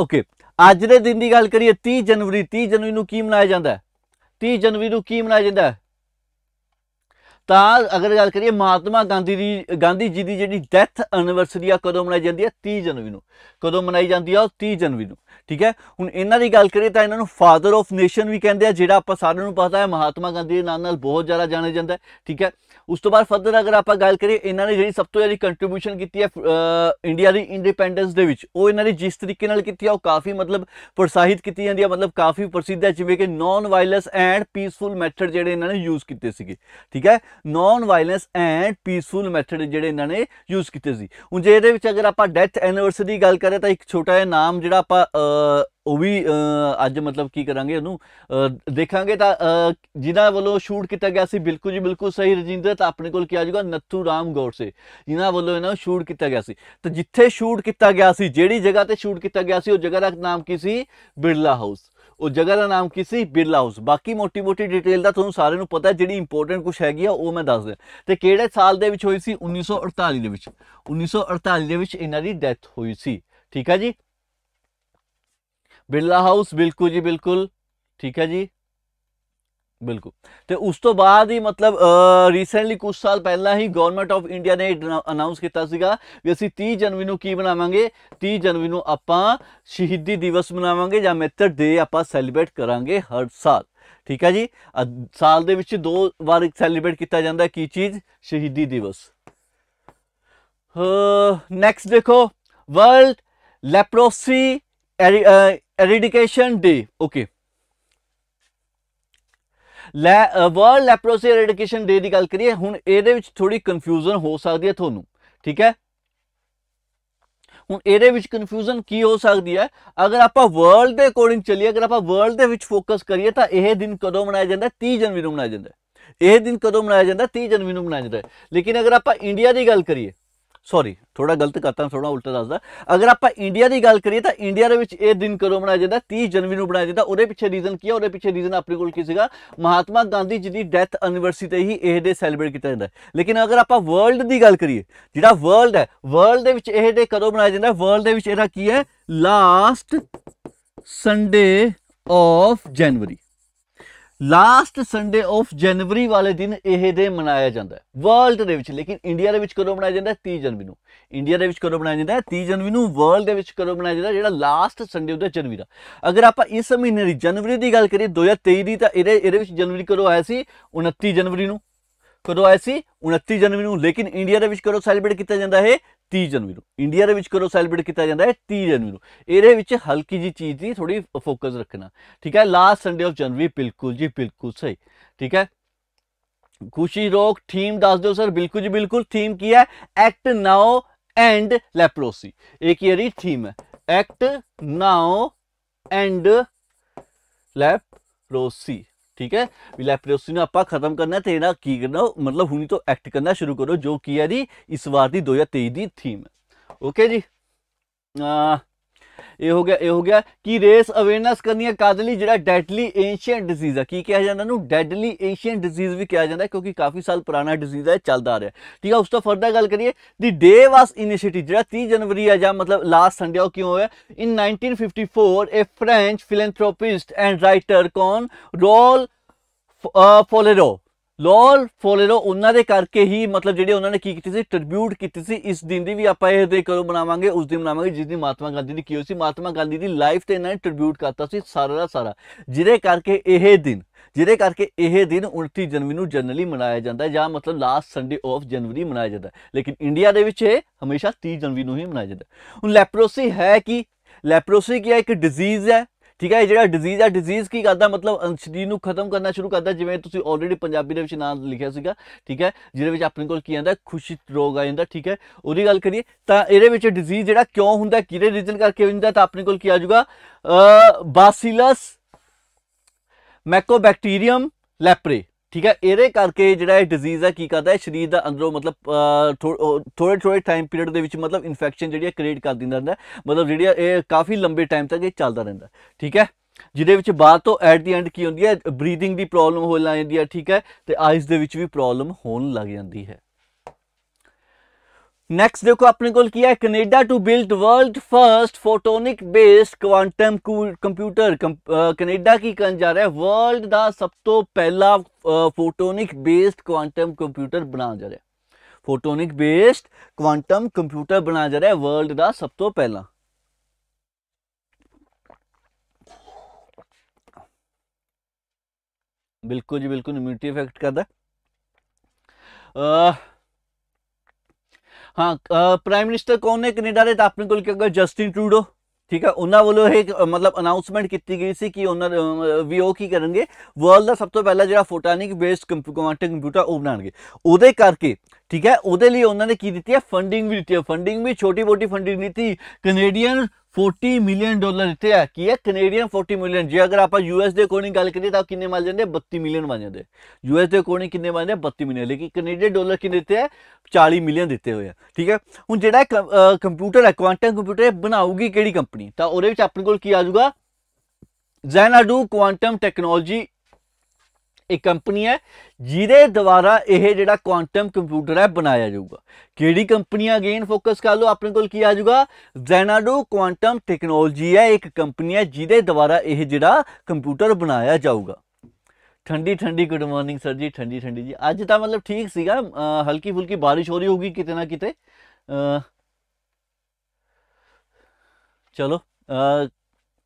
ਓਕੇ ਅੱਜ ਦੇ ਦਿਨ ਦੀ ਗੱਲ ਕਰੀਏ 30 ਜਨਵਰੀ 30 ਜਨਵਰੀ ਨੂੰ ਕੀ ਮਨਾਇਆ ਜਾਂਦਾ ਹੈ 30 ਜਨਵਰੀ ਨੂੰ ਕੀ ਮਨਾਇਆ ਜਾਂਦਾ ਹੈ ਤਾਂ ਅਗਰ ਗੱਲ ਕਰੀਏ ਮਹਾਤਮਾ ਗਾਂਧੀ ਦੀ ਗਾਂਧੀ ਜੀ ਦੀ ਜਿਹੜੀ ਡੈਥ ਐਨਿਵਰਸਰੀ ਆ ਕਦੋਂ ਮਨਾਈ ਜਾਂਦੀ ਹੈ 30 ਜਨਵਰੀ ਨੂੰ ਕਦੋਂ ਮਨਾਈ ਜਾਂਦੀ ਆ 30 ਜਨਵਰੀ ਨੂੰ ਠੀਕ ਹੈ ਹੁਣ ਇਹਨਾਂ ਦੀ ਗੱਲ ਕਰੀਏ ਤਾਂ ਇਹਨਾਂ ਨੂੰ ਫਾਦਰ ਆਫ ਨੇਸ਼ਨ ਵੀ ਕਹਿੰਦੇ ਆ ਜਿਹੜਾ ਆਪਾਂ ਸਾਰਿਆਂ ਨੂੰ ਪਤਾ ਹੈ ਮਹਾਤਮਾ ਗਾਂਧੀ ਦੇ ਨਾਮ ਨਾਲ ਬਹੁਤ ਜ਼ਿਆਦਾ ਜਾਣਿਆ ਜਾਂਦਾ ਹੈ ਠੀਕ ਹੈ ਉਸ ਤੋਂ ਬਾਅਦ ਫਰਦਰ ਅਗਰ ਆਪਾਂ ਗੱਲ ਕਰੀਏ ਇਹਨਾਂ ਨੇ ਜਿਹੜੀ ਸਭ ਤੋਂ ਜ਼ਿਆਦਾ ਕੰਟਰੀਬਿਊਸ਼ਨ ਕੀਤੀ ਹੈ ਇੰਡੀਆ ਦੀ ਇੰਡੀਪੈਂਡੈਂਸ ਦੇ ਵਿੱਚ ਉਹ ਇਹਨਾਂ ਨੇ ਜਿਸ ਤਰੀਕੇ ਨਾਲ ਕੀਤੀ ਹੈ ਉਹ ਕਾਫੀ ਮਤਲਬ ਪ੍ਰਸਾਹਿਤ ਕੀਤੀ ਜਾਂਦੀ ਹੈ ਮਤਲਬ ਕਾਫੀ ਪ੍ਰਸਿੱਧ ਹੈ ਜਿਵੇਂ ਕਿ non violence and peaceful method ਜਿਹੜੇ ਇਹਨਾਂ ਨੇ ਯੂਜ਼ ਕੀਤੇ ਸੀਗੇ ਠੀਕ ਹੈ non violence and peaceful method ਜਿਹੜੇ ਇਹਨਾਂ ਨੇ ਯੂਜ਼ ਕੀਤੇ ਸੀ ਹੁਣ ਜੇ ਇਹਦੇ ਵਿੱਚ ਅਗਰ ਆਪਾਂ ਡੈਥ ਐਨੀਵਰਸਰੀ ਗੱਲ ਕਰੇ ਤਾਂ ਇੱਕ ਛੋਟਾ ਜਿਹਾ ਨਾਮ ਜਿਹੜਾ ਆਪਾਂ ਉਹ ਵੀ ਅੱਜ ਮਤਲਬ ਕੀ ਕਰਾਂਗੇ ਉਹਨੂੰ ਦੇਖਾਂਗੇ ਤਾਂ ਜਿਨ੍ਹਾਂ ਵੱਲੋਂ ਸ਼ੂਟ ਕੀਤਾ ਗਿਆ ਸੀ ਬਿਲਕੁਲ ਜੀ ਬਿਲਕੁਲ ਸਹੀ ਰਜਿੰਦਰ ਤਾਂ ਆਪਣੇ ਕੋਲ ਕੀ ਆ ਜਾਊਗਾ ਨੱਥੂ ਰਾਮ ਸੇ ਜਿਨ੍ਹਾਂ ਵੱਲੋਂ ਇਹਨਾਂ ਨੂੰ ਸ਼ੂਟ ਕੀਤਾ ਗਿਆ ਸੀ ਤਾਂ ਜਿੱਥੇ ਸ਼ੂਟ ਕੀਤਾ ਗਿਆ ਸੀ ਜਿਹੜੀ ਜਗ੍ਹਾ ਤੇ ਸ਼ੂਟ ਕੀਤਾ ਗਿਆ ਸੀ ਉਹ ਜਗ੍ਹਾ ਦਾ ਨਾਮ ਕੀ ਸੀ ਬਿਰਲਾ ਹਾਊਸ ਉਹ ਜਗ੍ਹਾ ਦਾ ਨਾਮ ਕੀ ਸੀ ਬਿਰਲਾ ਹਾਊਸ ਬਾਕੀ ਮੋਟੀ-ਮੋਟੀ ਡਿਟੇਲ ਦਾ ਤੁਹਾਨੂੰ ਸਾਰਿਆਂ ਨੂੰ ਪਤਾ ਜਿਹੜੀ ਇੰਪੋਰਟੈਂਟ ਕੁਝ ਹੈਗੀ ਆ ਉਹ ਮੈਂ ਦੱਸ ਦਿਆਂ ਤੇ ਕਿਹੜੇ ਸਾਲ ਦੇ ਵਿੱਚ ਹੋਈ ਸੀ 1948 ਦੇ ਵਿੱਚ 1948 ਦੇ ਵਿੱਚ ਇਹਨਾਂ ਦੀ ਡੈਥ ਹੋਈ ਸੀ ਠੀਕ ਆ ਜੀ ਬਿਰਲਾ ਹਾਊਸ ਬਿਲਕੁਲ ਜੀ ਬਿਲਕੁਲ ਠੀਕ ਹੈ ਜੀ ਬਿਲਕੁਲ ਤੇ ਉਸ ਤੋਂ ਬਾਅਦ ਹੀ ਮਤਲਬ ਰੀਸੈਂਟਲੀ ਕੁਝ ਸਾਲ ਪਹਿਲਾਂ ਹੀ ਗਵਰਨਮੈਂਟ ਆਫ ਇੰਡੀਆ ਨੇ ਅਨਾਉਂਸ ਕੀਤਾ ਸੀਗਾ ਵੀ ਅਸੀਂ 30 ਜਨਵਰੀ ਨੂੰ ਕੀ ਬਣਾਵਾਂਗੇ 30 ਜਨਵਰੀ ਨੂੰ ਆਪਾਂ ਸ਼ਹੀਦੀ ਦਿਵਸ ਮਨਾਵਾਂਗੇ ਜਾਂ ਮਿੱਤਰ ਦੇ ਆਪਾਂ ਸੈਲੀਬ੍ਰੇਟ ਕਰਾਂਗੇ ਹਰ ਸਾਲ ਠੀਕ ਹੈ ਜੀ ਸਾਲ ਦੇ ਵਿੱਚ ਦੋ ਵਾਰ ਸੈਲੀਬ੍ਰੇਟ ਕੀਤਾ ਜਾਂਦਾ ਕੀ ਚੀਜ਼ ਸ਼ਹੀਦੀ ਦਿਵਸ ਹ ਨੈਕਸਟ ਦੇਖੋ world leprosy eradication day okay ਲੈ ਵਰਲਡ ਲੈਪਰੋਸੀ ਐਰੇਡੀਕੇਸ਼ਨ ਡੇ ਦੀ ਗੱਲ ਕਰੀਏ ਹੁਣ ਇਹਦੇ ਵਿੱਚ ਥੋੜੀ ਕਨਫਿਊਜ਼ਨ ਹੋ ਸਕਦੀ ਹੈ ਤੁਹਾਨੂੰ ਠੀਕ ਹੈ ਹੁਣ ਇਹਦੇ ਵਿੱਚ ਕਨਫਿਊਜ਼ਨ ਕੀ ਹੋ ਸਕਦੀ ਹੈ ਅਗਰ ਆਪਾਂ ਵਰਲਡ ਦੇ ਅਕੋਰਡਿੰਗ ਚੱਲੀਏ ਅਗਰ ਆਪਾਂ ਵਰਲਡ ਦੇ ਵਿੱਚ ਫੋਕਸ ਕਰੀਏ ਤਾਂ ਇਹ ਦਿਨ ਕਦੋਂ ਮਨਾਇਆ ਜਾਂਦਾ 30 ਜਨਵਰੀ ਨੂੰ ਮਨਾਇਆ ਜਾਂਦਾ ਇਹ ਦਿਨ ਕਦੋਂ ਮਨਾਇਆ ਜਾਂਦਾ 30 ਜਨਵਰੀ ਨੂੰ ਮਨਾਇਆ ਜਾਂਦਾ ਲੇਕਿਨ ਅਗਰ ਆਪਾਂ ਇੰਡੀਆ ਦੀ ਗੱਲ ਕਰੀਏ ਸੌਰੀ ਥੋੜਾ ਗਲਤ ਕਰਤਾ ਥੋੜਾ ਉਲਟਾ ਦੱਸਦਾ ਅਗਰ ਆਪਾਂ ਇੰਡੀਆ ਦੀ ਗੱਲ ਕਰੀਏ ਤਾਂ ਇੰਡੀਆ ਦੇ ਵਿੱਚ ਇਹ ਦਿਨ ਕਦੋਂ ਮਨਾਇਆ ਜਾਂਦਾ 30 ਜਨਵਰੀ ਨੂੰ ਮਨਾਇਆ ਜਾਂਦਾ ਉਹਦੇ ਪਿੱਛੇ ਰੀਜ਼ਨ ਕੀ ਹੈ ਉਹਦੇ ਪਿੱਛੇ ਰੀਜ਼ਨ ਆਪਣੇ ਕੋਲ ਕੀ ਸੀਗਾ ਮਹਾਤਮਾ ਗਾਂਧੀ ਜੀ ਦੀ ਡੈਥ ਐਨੀਵਰਸਰੀ ਤੇ ਹੀ ਇਹ ਡੇ ਸੈਲੀਬ੍ਰੇਟ ਕੀਤਾ ਜਾਂਦਾ ਲੇਕਿਨ ਅਗਰ ਆਪਾਂ ਵਰਲਡ ਦੀ ਗੱਲ ਕਰੀਏ ਜਿਹੜਾ ਵਰਲਡ ਹੈ ਵਰਲਡ ਦੇ ਵਿੱਚ ਇਹ ਡੇ ਕਦੋਂ ਮਨਾਇਆ ਜਾਂਦਾ ਵਰਲਡ ਦੇ ਵਿੱਚ ਇਹਦਾ ਕੀ ਹੈ last Sunday of January last Sunday of January ਵਾਲੇ ਦਿਨ ਇਹ ਦੇ ਮਨਾਇਆ ਜਾਂਦਾ ਹੈ ਵਰਲਡ ਦੇ ਵਿੱਚ ਲੇਕਿਨ ਇੰਡੀਆ ਦੇ ਵਿੱਚ ਕਦੋਂ ਮਨਾਇਆ ਜਾਂਦਾ ਹੈ 30 ਜਨਵਰੀ ਨੂੰ ਇੰਡੀਆ ਦੇ ਵਿੱਚ ਕਦੋਂ ਮਨਾਇਆ ਜਾਂਦਾ ਹੈ 30 ਜਨਵਰੀ ਨੂੰ ਵਰਲਡ ਦੇ ਵਿੱਚ ਕਦੋਂ ਮਨਾਇਆ ਜਾਂਦਾ ਜਿਹੜਾ ਲਾਸਟ ਸੰਡੇ ਉਹਦਾ ਜਨਵਰੀ ਦਾ ਅਗਰ ਆਪਾਂ ਇਸ ਮਹੀਨੇ ਦੀ ਜਨਵਰੀ ਦੀ ਗੱਲ ਕਰੀਏ 2023 ਦੀ ਤਾਂ ਇਹਦੇ ਇਹਦੇ ਵਿੱਚ ਜਨਵਰੀ ਕਦੋਂ ਆਇਆ ਸੀ 29 ਜਨਵਰੀ ਨੂੰ ਕਦੋਂ ਆਇਆ ਸੀ 29 ਜਨਵਰੀ ਨੂੰ ਲੇਕਿਨ ਇੰਡੀਆ ਦੇ ਵਿੱਚ ਕਦੋਂ ਸੈਲੀਬ੍ਰੇਟ ਕੀਤਾ ਜਾਂਦਾ ਹੈ 30 ਜਨਵਰੀ ਨੂੰ ਇੰਡੀਆ ਦੇ ਵਿੱਚ ਕਦੋਂ ਸੈਲੀਬ੍ਰੇਟ ਕੀਤਾ ਜਾਂਦਾ ਹੈ 30 ਜਨਵਰੀ ਨੂੰ ਇਹਦੇ ਵਿੱਚ ਹਲਕੀ ਜੀ ਚੀਜ਼ ਦੀ ਥੋੜੀ ਫੋਕਸ ਰੱਖਣਾ ਠੀਕ ਹੈ ਲਾਸਟ ਸੰਡੇ ਆਫ ਜਨਵਰੀ ਬਿਲਕੁਲ ਜੀ ਬਿਲਕੁਲ ਸਹੀ ਠੀਕ ਹੈ खुशी रोग थीम दस दो सर बिल्कुल जी बिल्कुल थीम की है एक्ट नाउ एंड लेप्रोसी एक ये थीम है एक्ट नाउ एंड लेप्रोसी ਠੀਕ ਹੈ ਲੈਪਰੋਸੀ ਨੂੰ ਆਪਾਂ ਖਤਮ ਕਰਨਾ ਤੇ ਇਹਦਾ ਕੀ ਕਰਨਾ ਮਤਲਬ ਹੁਣੀ ਤੋਂ ਐਕਟ ਕਰਨਾ ਸ਼ੁਰੂ ਕਰੋ ਜੋ ਕੀ ਹੈ ਦੀ ਇਸ ਵਾਰ ਦੀ 2023 ਦੀ ਥੀਮ ਹੈ ਓਕੇ ਜੀ ਆ ਇਹ ਹੋ ਗਿਆ ਇਹ ਹੋ ਗਿਆ ਕਿ ਰੇਸ ਅਵੇਅਰਨੈਸ ਕਰਨੀ ਹੈ ਕਾਦੇ ਲਈ ਜਿਹੜਾ ਡੈਡਲੀ ਐਂਸ਼ੀਅੰਟ ਡਿਜ਼ੀਜ਼ ਆ ਕੀ ਕਿਹਾ ਜਾਂਦਾ ਇਹਨੂੰ ਡੈਡਲੀ ਐਂਸ਼ੀਅੰਟ ਡਿਜ਼ੀਜ਼ ਵੀ ਕਿਹਾ ਜਾਂਦਾ ਕਿਉਂਕਿ ਕਾਫੀ ਸਾਲ ਪੁਰਾਣਾ ਡਿਜ਼ੀਜ਼ ਹੈ ਚੱਲਦਾ ਆ ਰਿਹਾ ਠੀਕ ਆ ਉਸ ਤੋਂ ਫਰਦਰ ਗੱਲ ਕਰੀਏ ਦੀ ਡੇ ਵਾਸ ਇਨੀਸ਼ੀਏਟਿਵ ਜਿਹੜਾ 30 ਜਨਵਰੀ ਆ ਜਾਂ ਮਤਲਬ ਲਾਸਟ ਸੰਡੇ ਉਹ ਕਿਉਂ ਹੋਇਆ ਇਨ 1954 ਇਹ ਫ੍ਰੈਂਚ ਫਿਲੈਂਥ੍ਰੋਪਿਸਟ ਐਂਡ ਰਾਈਟਰ ਕੌਨ ਰੋਲ ਫੋਲੇਰੋ ਲੋਲ ਫੋਲੇਰੋ ਉਹਨਾਂ ਦੇ ਕਰਕੇ ਹੀ ਮਤਲਬ ਜਿਹੜੇ ਉਹਨਾਂ ਨੇ ਕੀ ਕੀਤੀ ਸੀ ਟ੍ਰਿਬਿਊਟ ਕੀਤੀ ਸੀ ਇਸ ਦਿਨ ਦੀ ਵੀ ਆਪਾਂ ਇਹ ਦੇ ਕਰੋ ਬਣਾਵਾਂਗੇ ਉਸ ਦਿਨ ਬਣਾਵਾਂਗੇ ਜਿਸ ਦਿਨ ਮਹਾਤਮਾ ਗਾਂਧੀ ਦੀ ਕੀ ਸੀ ਮਹਾਤਮਾ ਗਾਂਧੀ ਦੀ ਲਾਈਫ ਤੇ ਇਹਨਾਂ ਨੇ ਟ੍ਰਿਬਿਊਟ ਕਰਤਾ ਸੀ ਸਾਰਾ ਦਾ ਸਾਰਾ ਜਿਹਦੇ ਕਰਕੇ ਇਹ ਦਿਨ ਜਿਹਦੇ ਕਰਕੇ ਇਹ ਦਿਨ 29 ਜਨਵਰੀ ਨੂੰ ਜਨਰਲੀ ਮਨਾਇਆ ਜਾਂਦਾ ਹੈ ਜਾਂ ਮਤਲਬ ਲਾਸਟ ਸੰਡੇ ਆਫ ਜਨਵਰੀ ਮਨਾਇਆ ਜਾਂਦਾ ਹੈ ਲੇਕਿਨ ਇੰਡੀਆ ਦੇ ਵਿੱਚ ਇਹ ਹਮੇਸ਼ਾ 30 ਜਨਵਰੀ ਨੂੰ ਹੀ ਮਨਾਇਆ ਜਾਂਦਾ ਹੈ ਹੁਣ ਲੈਪਰੋਸੀ ਹੈ ਕਿ ਲੈਪਰੋਸੀ ਕੀ ਹੈ ਇੱਕ ਡਿਜ਼ੀਜ਼ ਹੈ ਠੀਕ ਹੈ ਜਿਹੜਾ ਡਿਜ਼ੀਜ਼ ਹੈ ਡਿਜ਼ੀਜ਼ ਕੀ ਕਰਦਾ ਮਤਲਬ ਸਰੀਰ ਨੂੰ ਖਤਮ ਕਰਨਾ ਸ਼ੁਰੂ ਕਰਦਾ ਜਿਵੇਂ ਤੁਸੀਂ ਆਲਰੇਡੀ ਪੰਜਾਬੀ ਦੇ ਵਿੱਚ ਨਾਮ ਲਿਖਿਆ ਸੀਗਾ ਠੀਕ ਹੈ ਜਿਹਦੇ ਵਿੱਚ ਆਪਣੇ ਕੋਲ ਕੀ ਆਂਦਾ ਖੁਸ਼ੀ ਰੋਗ ਆ ਜਾਂਦਾ ਠੀਕ ਹੈ ਉਹਦੀ ਗੱਲ ਕਰੀਏ ਤਾਂ ਇਹਦੇ ਵਿੱਚ ਡਿਜ਼ੀਜ਼ ਜਿਹੜਾ ਕਿਉਂ ਹੁੰਦਾ ਕਿਹੜੇ ਰੀਜ਼ਨ ਕਰਕੇ ਹੁੰਦਾ ਤਾਂ ਆਪਣੇ ਕੋਲ ਕੀ ਆ ਜਾਊਗਾ ਬਾਸੀਲਸ ਮੈਕੋਬੈਕਟੀਰੀਅਮ ਲੈਪਰੇ ਠੀਕ ਹੈ ਇਹਦੇ ਕਰਕੇ ਜਿਹੜਾ ਇਹ ਡਿਜ਼ੀਜ਼ ਹੈ ਕੀ ਕਰਦਾ ਹੈ ਸਰੀਰ ਦਾ ਅੰਦਰੋਂ ਮਤਲਬ ਥੋੜੇ ਥੋੜੇ ਟਾਈਮ ਪੀਰੀਅਡ ਦੇ ਵਿੱਚ ਮਤਲਬ ਇਨਫੈਕਸ਼ਨ ਜਿਹੜੀ ਹੈ ਕ੍ਰੀਏਟ ਕਰ ਦਿੰਦਾ ਰਹਿੰਦਾ ਮਤਲਬ ਜਿਹੜੀ ਇਹ ਕਾਫੀ ਲੰਬੇ ਟਾਈਮ ਤੱਕ ਇਹ ਚੱਲਦਾ ਰਹਿੰਦਾ ਠੀਕ ਹੈ ਜਿਹਦੇ ਵਿੱਚ ਬਾਅਦ ਤੋਂ ਐਟ ਦੀ ਐਂਡ ਕੀ ਹੁੰਦੀ ਹੈ ਬਰੀਥਿੰਗ ਦੀ ਪ੍ਰੋਬਲਮ ਹੋਣ ਲੱਗ ਜਾਂਦੀ ਹੈ ਠੀਕ ਹੈ ਤੇ ਆਈਸ ਦੇ ਵਿੱਚ ਵੀ ਪ੍ਰੋਬਲਮ ਹੋਣ ਲੱਗ ਜਾਂਦੀ ਹੈ नेक्स्ट देखो आपने कॉल किया है Canada to build world first photonic based quantum computer Canada की कहन जा रहा है वर्ल्ड का सब तो पहला फोटोनिक बेस्ड क्वांटम कंप्यूटर बनाया जा रहा है फोटोनिक बेस्ड क्वांटम कंप्यूटर बनाया जा रहा है वर्ल्ड का सब तो पहला बिल्कुल जी बिल्कुल इम्यूनिटी इफेक्ट करता ਹਾਂ ਪ੍ਰਾਈਮ ਮਿਨਿਸਟਰ ਕੌਣ ਨੇ ਕੈਨੇਡਾ ਦੇ ਤਾਂ ਆਪਣੇ ਕੋਲ ਕਿ ਅਗਰ ਜਸਟਿਨ ਟਰੂਡੋ ਠੀਕ ਹੈ ਉਹਨਾਂ ਵੱਲੋਂ ਇੱਕ ਮਤਲਬ ਅਨਾਉਂਸਮੈਂਟ ਕੀਤੀ ਗਈ ਸੀ ਕਿ ਉਹਨਾਂ ਵੀ ਉਹ ਕੀ ਕਰਨਗੇ ਵਰਲਡ ਦਾ ਸਭ ਤੋਂ ਪਹਿਲਾ ਜਿਹੜਾ ਫੋਟੋਨਿਕ ਬੇਸਡ ਕੁਆਂਟਮ ਕੰਪਿਊਟਰ ਉਹ ਬਣਾਣਗੇ ਉਹਦੇ ਕਰਕੇ ਠੀਕ ਹੈ ਉਹਦੇ ਲਈ ਉਹਨਾਂ ਨੇ ਕੀ ਦਿੱਤੀ ਹੈ ਫੰਡਿੰਗ ਵੀ ਦਿੱਤੀ ਹੈ ਫੰਡਿੰਗ ਵੀ ਛੋਟੀ ਬੋਟੀ ਫੰਡਿੰਗ ਨਹੀਂ ਦਿੱਤੀ ਕੈਨੇਡੀਅਨ 40 ਮਿਲੀਅਨ ਡਾਲਰ ਇੱਥੇ ਆ ਕੀ ਹੈ ਕੈਨੇਡੀਅਨ 40 ਮਿਲੀਅਨ ਜੇ ਅਗਰ ਆਪਾਂ ਯੂਐਸ ਦੇ ਕੋਣੀ ਗੱਲ ਕਰੀਏ ਤਾਂ ਕਿੰਨੇ ਮਿਲ ਜਾਂਦੇ 32 ਮਿਲੀਅਨ ਬਣ ਜਾਂਦੇ ਯੂਐਸ ਦੇ ਕੋਣੀ ਕਿੰਨੇ ਬਣਦੇ 32 ਮਿਲੀਅਨ ਲੇਕਿਨ ਕੈਨੇਡੀਅਨ ਡਾਲਰ ਕਿੰਨੇ ਦਿੱਤੇ ਆ 40 ਮਿਲੀਅਨ ਦਿੱਤੇ ਹੋਏ ਆ ਠੀਕ ਹੈ ਹੁਣ ਜਿਹੜਾ ਕੰਪਿਊਟਰ ਹੈ ਕੁਆਂਟਮ ਕੰਪਿਊਟਰ ਬਣਾਉਗੀ ਕਿਹੜੀ ਕੰਪਨੀ ਤਾਂ ਉਹਦੇ ਵਿੱਚ ਆਪਣੇ ਕੋਲ ਕੀ ਆ ਜਾਊਗਾ ਜ਼ੈਨਾਡੂ ਕੁਆਂਟਮ ਟੈਕਨੋਲੋਜੀ ਇੱਕ ਕੰਪਨੀ ਹੈ ਜਿਹਦੇ ਦੁਆਰਾ ਇਹ ਜਿਹੜਾ ਕੁਆਂਟਮ ਕੰਪਿਊਟਰ ਹੈ ਬਣਾਇਆ ਜਾਊਗਾ ਕਿਹੜੀ ਕੰਪਨੀ ਅਗੇਨ ਫੋਕਸ ਕਰ ਲਓ ਆਪਣੇ ਕੋਲ ਕੀ ਆ ਜਾਊਗਾ ਜ਼ੈਨਾਡੋ ਕੁਆਂਟਮ ਟੈਕਨੋਲੋਜੀ ਹੈ ਇੱਕ ਕੰਪਨੀ ਹੈ ਜਿਹਦੇ ਦੁਆਰਾ ਇਹ ਜਿਹੜਾ ਕੰਪਿਊਟਰ ਬਣਾਇਆ ਜਾਊਗਾ ਠੰਡੀ ਠੰਡੀ ਗੁੱਡ ਮਾਰਨਿੰਗ ਸਰ ਜੀ ਠੰਡੀ ਠੰਡੀ ਜੀ ਅੱਜ ਤਾਂ ਮਤਲਬ ਠੀਕ ਸੀਗਾ ਹਲਕੀ ਫੁਲਕੀ ਬਾਰਿਸ਼ ਹੋ ਰਹੀ ਹੋਗੀ ਕਿਤੇ ਨਾ ਕਿਤੇ ਚਲੋ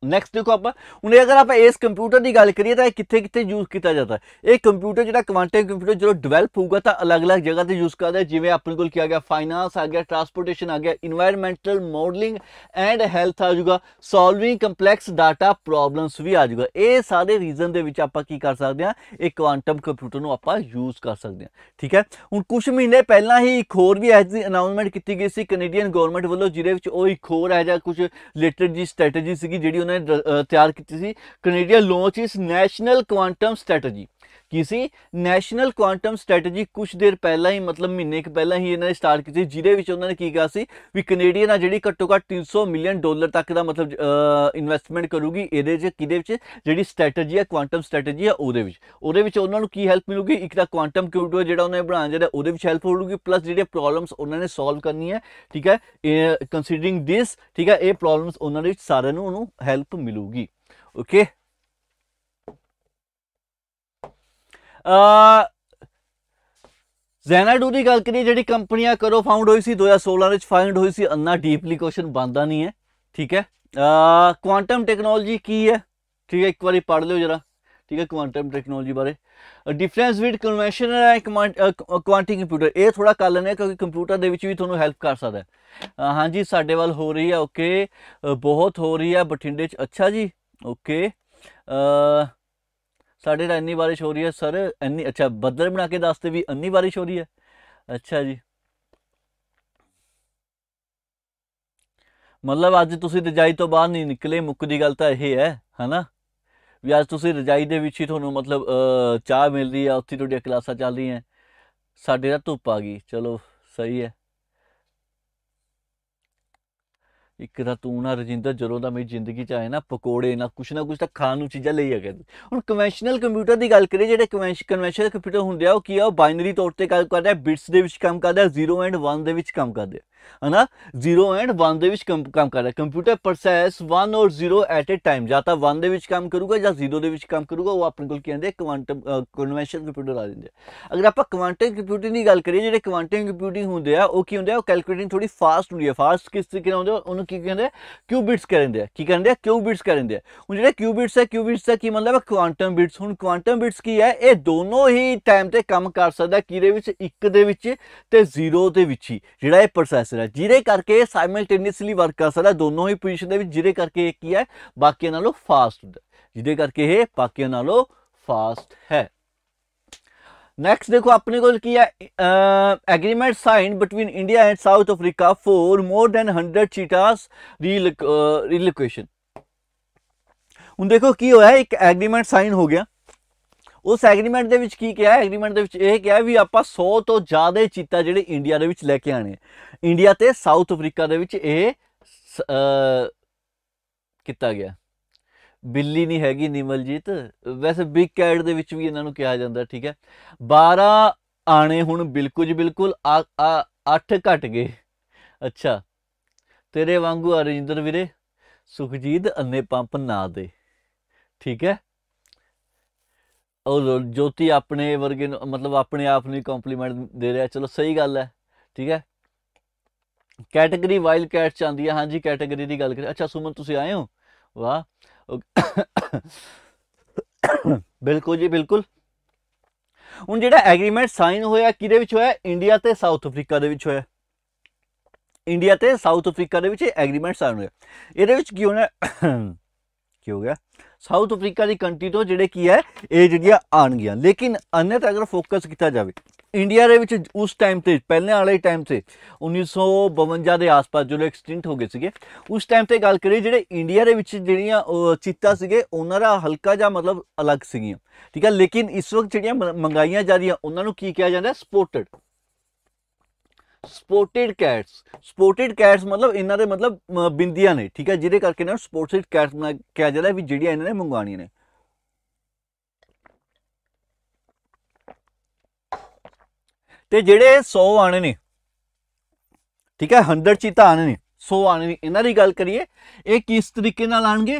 ਨੈਕਸਟ ਦੇਖੋ ਆਪਾਂ ਹੁਣ ਅਗਰ ਆਪਾਂ ਇਸ ਕੰਪਿਊਟਰ ਦੀ ਗੱਲ ਕਰੀਏ ਤਾਂ ਇਹ ਕਿੱਥੇ ਕਿੱਥੇ ਯੂਜ਼ ਕੀਤਾ ਜਾਂਦਾ ਹੈ ਇਹ ਕੰਪਿਊਟਰ ਜਿਹੜਾ ਕੁਆਂਟਮ ਕੰਪਿਊਟਰ ਜਦੋਂ ਡਿਵੈਲਪ ਹੋਊਗਾ ਤਾਂ ਅਲੱਗ-ਅਲੱਗ ਜਗ੍ਹਾ ਤੇ ਯੂਜ਼ ਕਰਦਾ ਜਿਵੇਂ ਆਪਣੇ ਕੋਲ ਕਿਹਾ ਗਿਆ ਫਾਈਨਾਂਸ ਆ ਗਿਆ ਟਰਾਂਸਪੋਰਟੇਸ਼ਨ ਆ ਗਿਆ এনवायरमेंटਲ ਮਾਡਲਿੰਗ ਐਂਡ ਹੈਲਥ ਆ ਜਾਊਗਾ ਸੋਲਵਿੰਗ ਕੰਪਲੈਕਸ ਡਾਟਾ ਪ੍ਰੋਬਲਮਸ ਵੀ ਆ ਜਾਊਗਾ ਇਹ ਸਾਰੇ ਰੀਜ਼ਨ ਦੇ ਵਿੱਚ ਆਪਾਂ ਕੀ ਕਰ ਸਕਦੇ ਹਾਂ ਇਹ ਕੁਆਂਟਮ ਕੰਪਿਊਟਰ ਨੂੰ ਆਪਾਂ ਯੂਜ਼ ਕਰ ਸਕਦੇ ਹਾਂ ਠੀਕ ਹੈ ਹੁਣ ਕੁਝ ਮਹੀਨੇ ਪਹਿਲਾਂ ਹੀ ਇੱਕ ਹੋਰ ਵੀ ਐਸੀ ਅਨਾਉਂਸਮੈਂਟ ਕੀਤੀ ਗਈ ਸੀ ਕੈਨੇਡੀਅਨ ਗਵਰਨਮੈਂਟ ਵੱਲੋਂ ਜਿਹਦੇ ਵਿੱਚ ਉਹ ਇੱਕ ਹੋਰ ਹੈ ਕੁਝ ਰਿਲੇਟਡ ਜੀ ਸਟ੍ਰੈਟਜੀ ਸੀਗੀ ਜਿਹੜੀ ਉਹਨਾਂ ਨੇ ਤਿਆਰ ਕੀਤੀ ਸੀ ਕੈਨੇਡੀਆ ਲਾਂਚ ਇਸ ਨੈਸ਼ਨਲ ਕੁਆਂਟਮ ਸਟ੍ਰੈਟਜੀ ਕੀ ਸੀ ਨੈਸ਼ਨਲ ਕੁਆਂਟਮ ਸਟ੍ਰੈਟਜੀ ਕੁਝ ਦਿਨ ਪਹਿਲਾਂ ਹੀ ਮਤਲਬ ਮਹੀਨੇ ਕ ਪਹਿਲਾਂ ਹੀ ਇਹਨਾਂ ਨੇ ਸਟਾਰਟ ਕੀਤੀ ਜਿਹਦੇ ਵਿੱਚ ਉਹਨਾਂ ਨੇ ਕੀ ਕਿਹਾ ਸੀ ਵੀ ਕੈਨੇਡੀਅਨ ਆ ਜਿਹੜੀ ਘੱਟੋ ਘੱਟ 300 ਮਿਲੀਅਨ ਡਾਲਰ ਤੱਕ ਦਾ ਮਤਲਬ ਇਨਵੈਸਟਮੈਂਟ ਕਰੂਗੀ ਇਹਦੇ ਜੇ ਕਿਦੇ ਵਿੱਚ ਜਿਹੜੀ ਸਟ੍ਰੈਟਜੀ ਆ ਕੁਆਂਟਮ ਸਟ੍ਰੈਟਜੀ ਆ ਉਹਦੇ ਵਿੱਚ ਉਹਦੇ ਵਿੱਚ ਉਹਨਾਂ ਨੂੰ ਕੀ ਹੈਲਪ ਮਿਲੂਗੀ ਇੱਕ ਤਾਂ ਕੁਆਂਟਮ ਕੰਪਿਊਟਰ ਜਿਹੜਾ ਉਹਨਾਂ ਨੇ ਬਣਾਉਣਾ ਜਿਹੜਾ ਉਹਦੇ ਵਿੱਚ ਹੈਲਪ ਹੋਊਗੀ ਪਲੱਸ ਜਿਹੜੇ ਪ੍ਰੋਬਲਮਸ ਉਹਨਾਂ ਨੇ ਸੋਲਵ ਕਰਨੀ ਹੈ ਠੀਕ ਹੈ ਕੰਸੀਡਰਿੰਗ ਥਿਸ ਠੀਕ ਹੈ ਇਹ ਪ੍ਰੋਬਲਮਸ ਉਹਨਾਂ ਦੇ ਸਾਰਿਆਂ ਨੂੰ ਉਹਨੂੰ ਹੈਲਪ ਮਿਲੂਗੀ ਓਕੇ ਅ ਜ਼ੈਨਾਡੂ ਦੀ ਗੱਲ ਕਰੀਏ ਜਿਹੜੀ ਕੰਪਨੀਆਂ ਕਰੋ ਫਾਊਂਡ ਹੋਈ ਸੀ 2016 ਵਿੱਚ ਫਾਊਂਡ ਹੋਈ ਸੀ ਅੰਨਾ ਡੀਪਲੀ ਕੁਐਸਚਨ ਬੰਦਾ ਨਹੀਂ ਹੈ ਠੀਕ ਹੈ ਅ ਕੁਆਂਟਮ ਟੈਕਨੋਲੋਜੀ ਕੀ ਹੈ ਠੀਕ ਹੈ ਇੱਕ ਵਾਰੀ ਪੜ੍ਹ ਲਿਓ ਜਰਾ ਠੀਕ ਹੈ ਕੁਆਂਟਮ ਟੈਕਨੋਲੋਜੀ ਬਾਰੇ difference with conventional and quantum computer ਇਹ ਥੋੜਾ ਕਰ ਲੈਣੇ ਕਿਉਂਕਿ ਕੰਪਿਊਟਰ ਦੇ ਵਿੱਚ ਵੀ ਤੁਹਾਨੂੰ ਹੈਲਪ ਕਰ ਸਕਦਾ ਹੈ ਹਾਂਜੀ ਸਾਡੇ ਵੱਲ ਹੋ ਰਹੀ ਹੈ ਓਕੇ ਬਹੁਤ ਹੋ ਰਹੀ ਹੈ ਬਠਿੰਡੇ 'ਚ ਅੱਛਾ ਜੀ ਓਕੇ ਅ ਸਾਡੇ ਤਾਂ ਇੰਨੀ ਬਾਰਿਸ਼ ਹੋ ਰਹੀ ਹੈ ਸਰ ਇੰਨੀ ਅੱਛਾ ਬੱਦਲ ਬਣਾ ਕੇ ਦੱਸਦੇ ਵੀ ਇੰਨੀ ਬਾਰਿਸ਼ ਹੋ ਰਹੀ ਹੈ ਅੱਛਾ ਜੀ ਮਤਲਬ ਅੱਜ ਤੁਸੀਂ ਰਜਾਈ ਤੋਂ ਬਾਹਰ ਨਹੀਂ ਨਿਕਲੇ ਦੀ ਗੱਲ ਤਾਂ ਇਹ ਹੈ ਹਨਾ ਵੀ ਅੱਜ ਤੁਸੀਂ ਰਜਾਈ ਦੇ ਵਿੱਚ ਹੀ ਤੁਹਾਨੂੰ ਮਤਲਬ ਚਾਹ ਮਿਲਦੀ ਰਹੀ ਆ ਉੱਥੇ ਤੁਹਾਡੀਆਂ ਕਲਾਸਾਂ ਚੱਲ ਰਹੀਆਂ ਸਾਡੇ ਦਾ ਧੁੱਪ ਆ ਗਈ ਚਲੋ ਸਹੀ ਹੈ ਇੱਕ ਤਾਂ ਤੂੰ ਨਾ ਰਜਿੰਦਰ ਜਦੋਂ ਦਾ ਮੇਰੀ ਜ਼ਿੰਦਗੀ 'ਚ ਆਏ ਨਾ ਪਕੌੜੇ ਨਾ ਕੁਛ ਨਾ ਕੁਛ ਤਾਂ ਖਾਣ ਨੂੰ ਚੀਜ਼ਾਂ ਲਈ ਆ ਗਏ ਹੁਣ ਕਨਵੈਨਸ਼ਨਲ ਕੰਪਿਊਟਰ ਦੀ ਗੱਲ ਕਰੀਏ ਜਿਹੜੇ ਕਨਵੈਨਸ਼ਨਲ ਕੰਪਿਊਟਰ ਹੁੰਦੇ ਆ ਉਹ ਕੀ ਆ ਉਹ ਬਾਈਨਰੀ ਤੌਰ ਤੇ ਗੱਲ ਕਰਦਾ ਬਿਟਸ ਦੇ ਵਿੱਚ ਕੰਮ ਕਰਦਾ 0 ਐਂਡ 1 ਦੇ ਵਿੱਚ ਕੰਮ ਕਰਦੇ ਹਨਾ 0 ਐਂਡ 1 ਦੇ ਵਿੱਚ ਕੰਮ ਕਰਦਾ ਕੰਪਿਊਟਰ ਪ੍ਰੋਸੈਸ 1 ਔਰ 0 ਐਟ ਅ ਟਾਈਮ ਜਾਂ ਤਾਂ 1 ਦੇ ਵਿੱਚ ਕੰਮ ਕਰੂਗਾ ਜਾਂ 0 ਦੇ ਵਿੱਚ ਕੰਮ ਕਰੂਗਾ ਉਹ ਆਪਣੇ ਕੋਲ ਕੀ ਆਂਦੇ ਕੁਆਂਟਮ ਕਨਵੈਨਸ਼ਨਲ ਕੰਪਿਊਟਰ ਆ ਜਾਂਦੇ ਅਗਰ ਆਪਾਂ ਕੁਆਂਟਮ ਕੰਪਿਊਟਿੰਗ ਦੀ ਗੱਲ ਕਰੀਏ ਜਿਹੜੇ ਕੁਆਂਟਮ ਕੰਪਿਊਟਿੰਗ ਹੁੰਦੇ ਆ ਉਹ ਕੀ ਹੁੰਦੇ ਆ ਉਹ ਕੈਲਕੂਲੇਟਿੰਗ ਥੋੜੀ ਫਾਸਟ ਹੁੰਦੀ ਆ ਫਾਸਟ ਕਿਸ ਤਰੀਕੇ ਨਾਲ ਹੁੰਦੇ ਆ ਉਹਨੂੰ ਕੀ ਕਹਿੰਦੇ ਕਿਊਬਿਟਸ ਕਹਿੰਦੇ ਆ ਕੀ ਕਹਿੰਦੇ ਆ ਕਿਊਬਿਟਸ ਕਹਿੰਦੇ ਆ ਹੁਣ ਜਿਹੜੇ ਕਿਊਬਿਟਸ ਹੈ ਕਿਊਬਿਟਸ ਦਾ ਕੀ ਮਤਲਬ ਹੈ ਕੁਆਂਟਮ ਬਿਟਸ ਹੁਣ ਕੁਆਂਟਮ ਬਿਟਸ ਕੀ ਹੈ ਇਹ ਦੋਨੋਂ ਹੀ ਟਾਈਮ ਤੇ ਕੰਮ ਕਰ ਸਕਦਾ ਕਿਹਦੇ ਵਿੱਚ ਇੱਕ ਦੇ ਵਿੱਚ ਤੇ ਜ਼ੀਰੋ ਦੇ ਵਿੱਚ ਹੀ ਜਿਹੜਾ ਇਹ ਪ੍ਰੋਸੈਸਰ ਹੈ ਜਿਹਦੇ ਕਰਕੇ ਸਾਈਮਲਟੇਨੀਅਸਲੀ ਵਰਕ ਕਰ ਸਕਦਾ ਦੋਨੋਂ ਹੀ ਪੋਜੀਸ਼ਨ ਦੇ ਵਿੱਚ ਜਿਹਦੇ ਕਰਕੇ ਇਹ ਕੀ ਹੈ ਬਾਕੀਆਂ ਨਾਲੋਂ ਫਾਸਟ ਹੁੰਦਾ ਜਿਹਦੇ ਕਰਕੇ ਇਹ ਬਾਕੀਆਂ ਨਾਲੋਂ ਫਾਸਟ ਹੈ ਨੈਕਸਟ नेक्स्ट देखो अपने को किया agreement sign between India and South Africa for more than 100 cheetahs relocation ਹੁਣ ਦੇਖੋ ਕੀ ਹੋਇਆ ਇੱਕ ਐਗਰੀਮੈਂਟ ਸਾਈਨ ਹੋ ਗਿਆ ਉਸ ਐਗਰੀਮੈਂਟ ਦੇ ਵਿੱਚ ਕੀ ਕਿਹਾ ਐਗਰੀਮੈਂਟ ਦੇ ਵਿੱਚ ਇਹ ਕਿਹਾ ਵੀ ਆਪਾਂ 100 ਤੋਂ ਜ਼ਿਆਦਾ ਚੀਤਾ ਜਿਹੜੇ ਇੰਡੀਆ ਦੇ ਵਿੱਚ ਲੈ ਕੇ ਆਣੇ ਇੰਡੀਆ ਤੇ ਸਾਊਥ ਅਫਰੀਕਾ ਦੇ ਵਿੱਚ ਇਹ ਕੀਤਾ ਗਿਆ ਬਿੱਲੀ ਨਹੀਂ ਹੈਗੀ ਨਿਮਲਜੀਤ ਵੈਸੇ ਬਿਗ ਕੈਟ ਦੇ ਵਿੱਚ ਵੀ ਇਹਨਾਂ ਨੂੰ ਕਿਹਾ ਜਾਂਦਾ ਠੀਕ ਹੈ 12 ਆਣੇ ਹੁਣ ਬਿਲਕੁਲ ਜੀ ਬਿਲਕੁਲ 8 ਘਟ ਗਏ ਅੱਛਾ ਤੇਰੇ ਵਾਂਗੂ ਅਰਜਿੰਦਰ ਵੀਰੇ ਸੁਖਜੀਤ ਅੰਨੇ ਪੰਪ ਨਾ ਦੇ ਠੀਕ ਹੈ ਉਹ ਜੋਤੀ ਆਪਣੇ ਵਰਗੇ ਨੂੰ ਮਤਲਬ ਆਪਣੇ ਆਪ ਨੂੰ ਕੰਪਲੀਮੈਂਟ ਦੇ ਰਿਹਾ ਚਲੋ ਸਹੀ ਗੱਲ ਹੈ ਠੀਕ ਹੈ ਕੈਟਾਗਰੀ ਵਾਈਲਡ ਕੈਟਸ ਆਂਦੀ ਹੈ ਹਾਂਜੀ ਕੈਟਾਗਰੀ ਦੀ ਗੱਲ ਕਰੀ ਅੱਛਾ ਸੁਮਨ ਤੁਸੀਂ ਆਏ ਹੋ ਵਾਹ ਬਿਲਕੁਲ ਜੀ ਬਿਲਕੁਲ ਹੁਣ ਜਿਹੜਾ ਐਗਰੀਮੈਂਟ ਸਾਈਨ ਹੋਇਆ ਕਿਹਦੇ ਵਿੱਚ ਹੋਇਆ ਇੰਡੀਆ ਤੇ ਸਾਊਥ ਅਫਰੀਕਾ ਦੇ ਵਿੱਚ ਹੋਇਆ ਇੰਡੀਆ ਤੇ ਸਾਊਥ ਅਫਰੀਕਾ ਦੇ ਵਿੱਚ ਐਗਰੀਮੈਂਟ ਸਾਈਨ ਹੋਇਆ ਇਹਦੇ ਵਿੱਚ ਕੀ ਹੋਣਾ ਕੀ ਹੋ ਗਿਆ ਸਾਊਥ ਅਫਰੀਕਾ ਦੀ ਕੰਟਰੀ ਤੋਂ ਜਿਹੜੇ ਕੀ ਹੈ ਇਹ ਜਿਹੜੀਆਂ ਆਣ ਗਿਆ ਲੇਕਿਨ ਅਨੇਤ ਅਗਰ ਫੋਕਸ ਕੀਤਾ ਜਾਵੇ ਇੰਡੀਆ ਦੇ ਵਿੱਚ ਉਸ ਟਾਈਮ ਤੇ ਪਹਿਲੇ ਵਾਲੇ ਟਾਈਮ ਤੇ 1952 ਦੇ ਆਸ-ਪਾਸ ਜਦੋਂ ਐਕਸਟਿੰਟ ਹੋ ਗਏ ਸੀਗੇ ਉਸ ਟਾਈਮ ਤੇ ਗੱਲ ਕਰੀ ਜਿਹੜੇ ਇੰਡੀਆ ਦੇ ਵਿੱਚ ਜਿਹੜੀਆਂ ਚੀਤਾ ਸੀਗੇ ਉਹਨਾਂ ਦਾ ਹਲਕਾ ਜਾਂ ਮਤਲਬ ਅਲੱਗ ਸੀਗੀਆਂ ਠੀਕ ਹੈ ਲੇਕਿਨ ਇਸ ਵਕਤ ਜਿਹੜੀਆਂ ਮੰਗਾਈਆਂ ਜਾ ਰਹੀਆਂ ਉਹਨਾਂ ਨੂੰ ਕੀ ਕਿਹਾ ਜਾਂਦਾ spotted spotted cats spotted cats ਮਤਲਬ ਇਹਨਾਂ ਦੇ ਮਤਲਬ ਬਿੰਦੀਆਂ ਨੇ ਠੀਕ ਹੈ ਜਿਹਦੇ ਕਰਕੇ ਨਾ ਸਪੋਰਟਡ ਕੈਟਸ ਕਿਹਾ ਜਾਂਦਾ ਵੀ ਜਿਹੜੀਆਂ ਇਹਨਾਂ ਨੇ ਮੰਗਵਾਣੀਆਂ ਨੇ ਤੇ ਜਿਹੜੇ 100 ਆਣੇ ਨੇ ਠੀਕ ਹੈ 100 ਚੀਤਾ ਆਣੇ ਨੇ 100 ਆਣੇ ਨੇ ਇਹਨਾਂ ਦੀ ਗੱਲ ਕਰੀਏ ਇਹ ਕਿਸ ਤਰੀਕੇ ਨਾਲ ਆਣਗੇ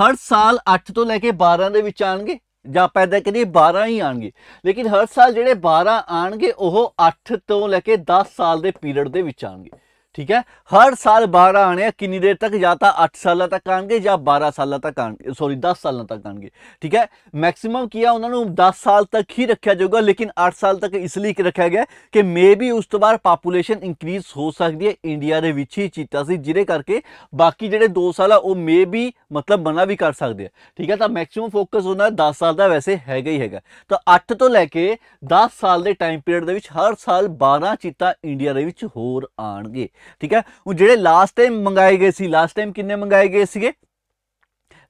ਹਰ ਸਾਲ 8 ਤੋਂ ਲੈ ਕੇ 12 ਦੇ ਵਿੱਚ ਆਣਗੇ ਜਾਂ ਪੈਦਾ ਕਰੀਏ 12 ਹੀ ਆਣਗੇ ਲੇਕਿਨ ਹਰ ਸਾਲ ਜਿਹੜੇ 12 ਆਣਗੇ ਉਹ 8 ਤੋਂ ਲੈ ਕੇ 10 ਸਾਲ ਦੇ ਪੀਰੀਅਡ ਦੇ ਵਿੱਚ ਆਣਗੇ ਠੀਕ ਹੈ ਹਰ ਸਾਲ 12 ਆਣੇ ਕਿੰਨੀ ਦੇਰ ਤੱਕ ਜਾਂ ਤਾਂ 8 ਸਾਲਾਂ ਤੱਕ ਆਣਗੇ ਜਾਂ 12 ਸਾਲਾਂ ਤੱਕ ਆਣਗੇ ਸੌਰੀ 10 ਸਾਲਾਂ ਤੱਕ ਆਣਗੇ ਠੀਕ ਹੈ ਮੈਕਸਿਮਮ ਕੀਆ ਉਹਨਾਂ ਨੂੰ 10 ਸਾਲ ਤੱਕ ਹੀ ਰੱਖਿਆ ਜਾਊਗਾ ਲੇਕਿਨ 8 ਸਾਲ ਤੱਕ ਇਸ ਲਈ ਰੱਖਿਆ ਗਿਆ ਕਿ ਮੇਬੀ ਉਸ ਤੋਂ ਬਾਅਦ ਪਾਪੂਲੇਸ਼ਨ ਇਨਕਰੀਜ਼ ਹੋ ਸਕਦੀ ਹੈ ਇੰਡੀਆ ਦੇ ਵਿੱਚ ਹੀ ਚੀਤਾ ਸੀ ਜਿਹਦੇ ਕਰਕੇ ਬਾਕੀ ਜਿਹੜੇ 2 ਸਾਲ ਆ ਉਹ ਮੇਬੀ ਮਤਲਬ ਬਣਾ ਵੀ ਕਰ ਸਕਦੇ ਆ ਠੀਕ ਹੈ ਤਾਂ ਮੈਕਸਿਮਮ ਫੋਕਸ ਉਹਨਾਂ 10 ਸਾਲ ਦਾ ਵੈਸੇ ਹੈਗਾ ਹੀ ਹੈਗਾ ਤਾਂ 8 ਤੋਂ ਲੈ ਕੇ 10 ਸਾਲ ਦੇ ਟਾਈਮ ਪੀਰੀਅਡ ਦੇ ਵਿੱਚ ਹਰ ਸਾਲ 12 ਚੀਤਾ ਇੰਡੀਆ ਦੇ ਵਿੱਚ ਹੋਰ ਆਣਗੇ ਠੀਕ ਹੈ ਉਹ ਜਿਹੜੇ ਲਾਸਟ ਟਾਈਮ ਮੰਗਾਏ ਗਏ ਸੀ ਲਾਸਟ ਟਾਈਮ ਕਿੰਨੇ ਮੰਗਾਏ ਗਏ ਸੀਗੇ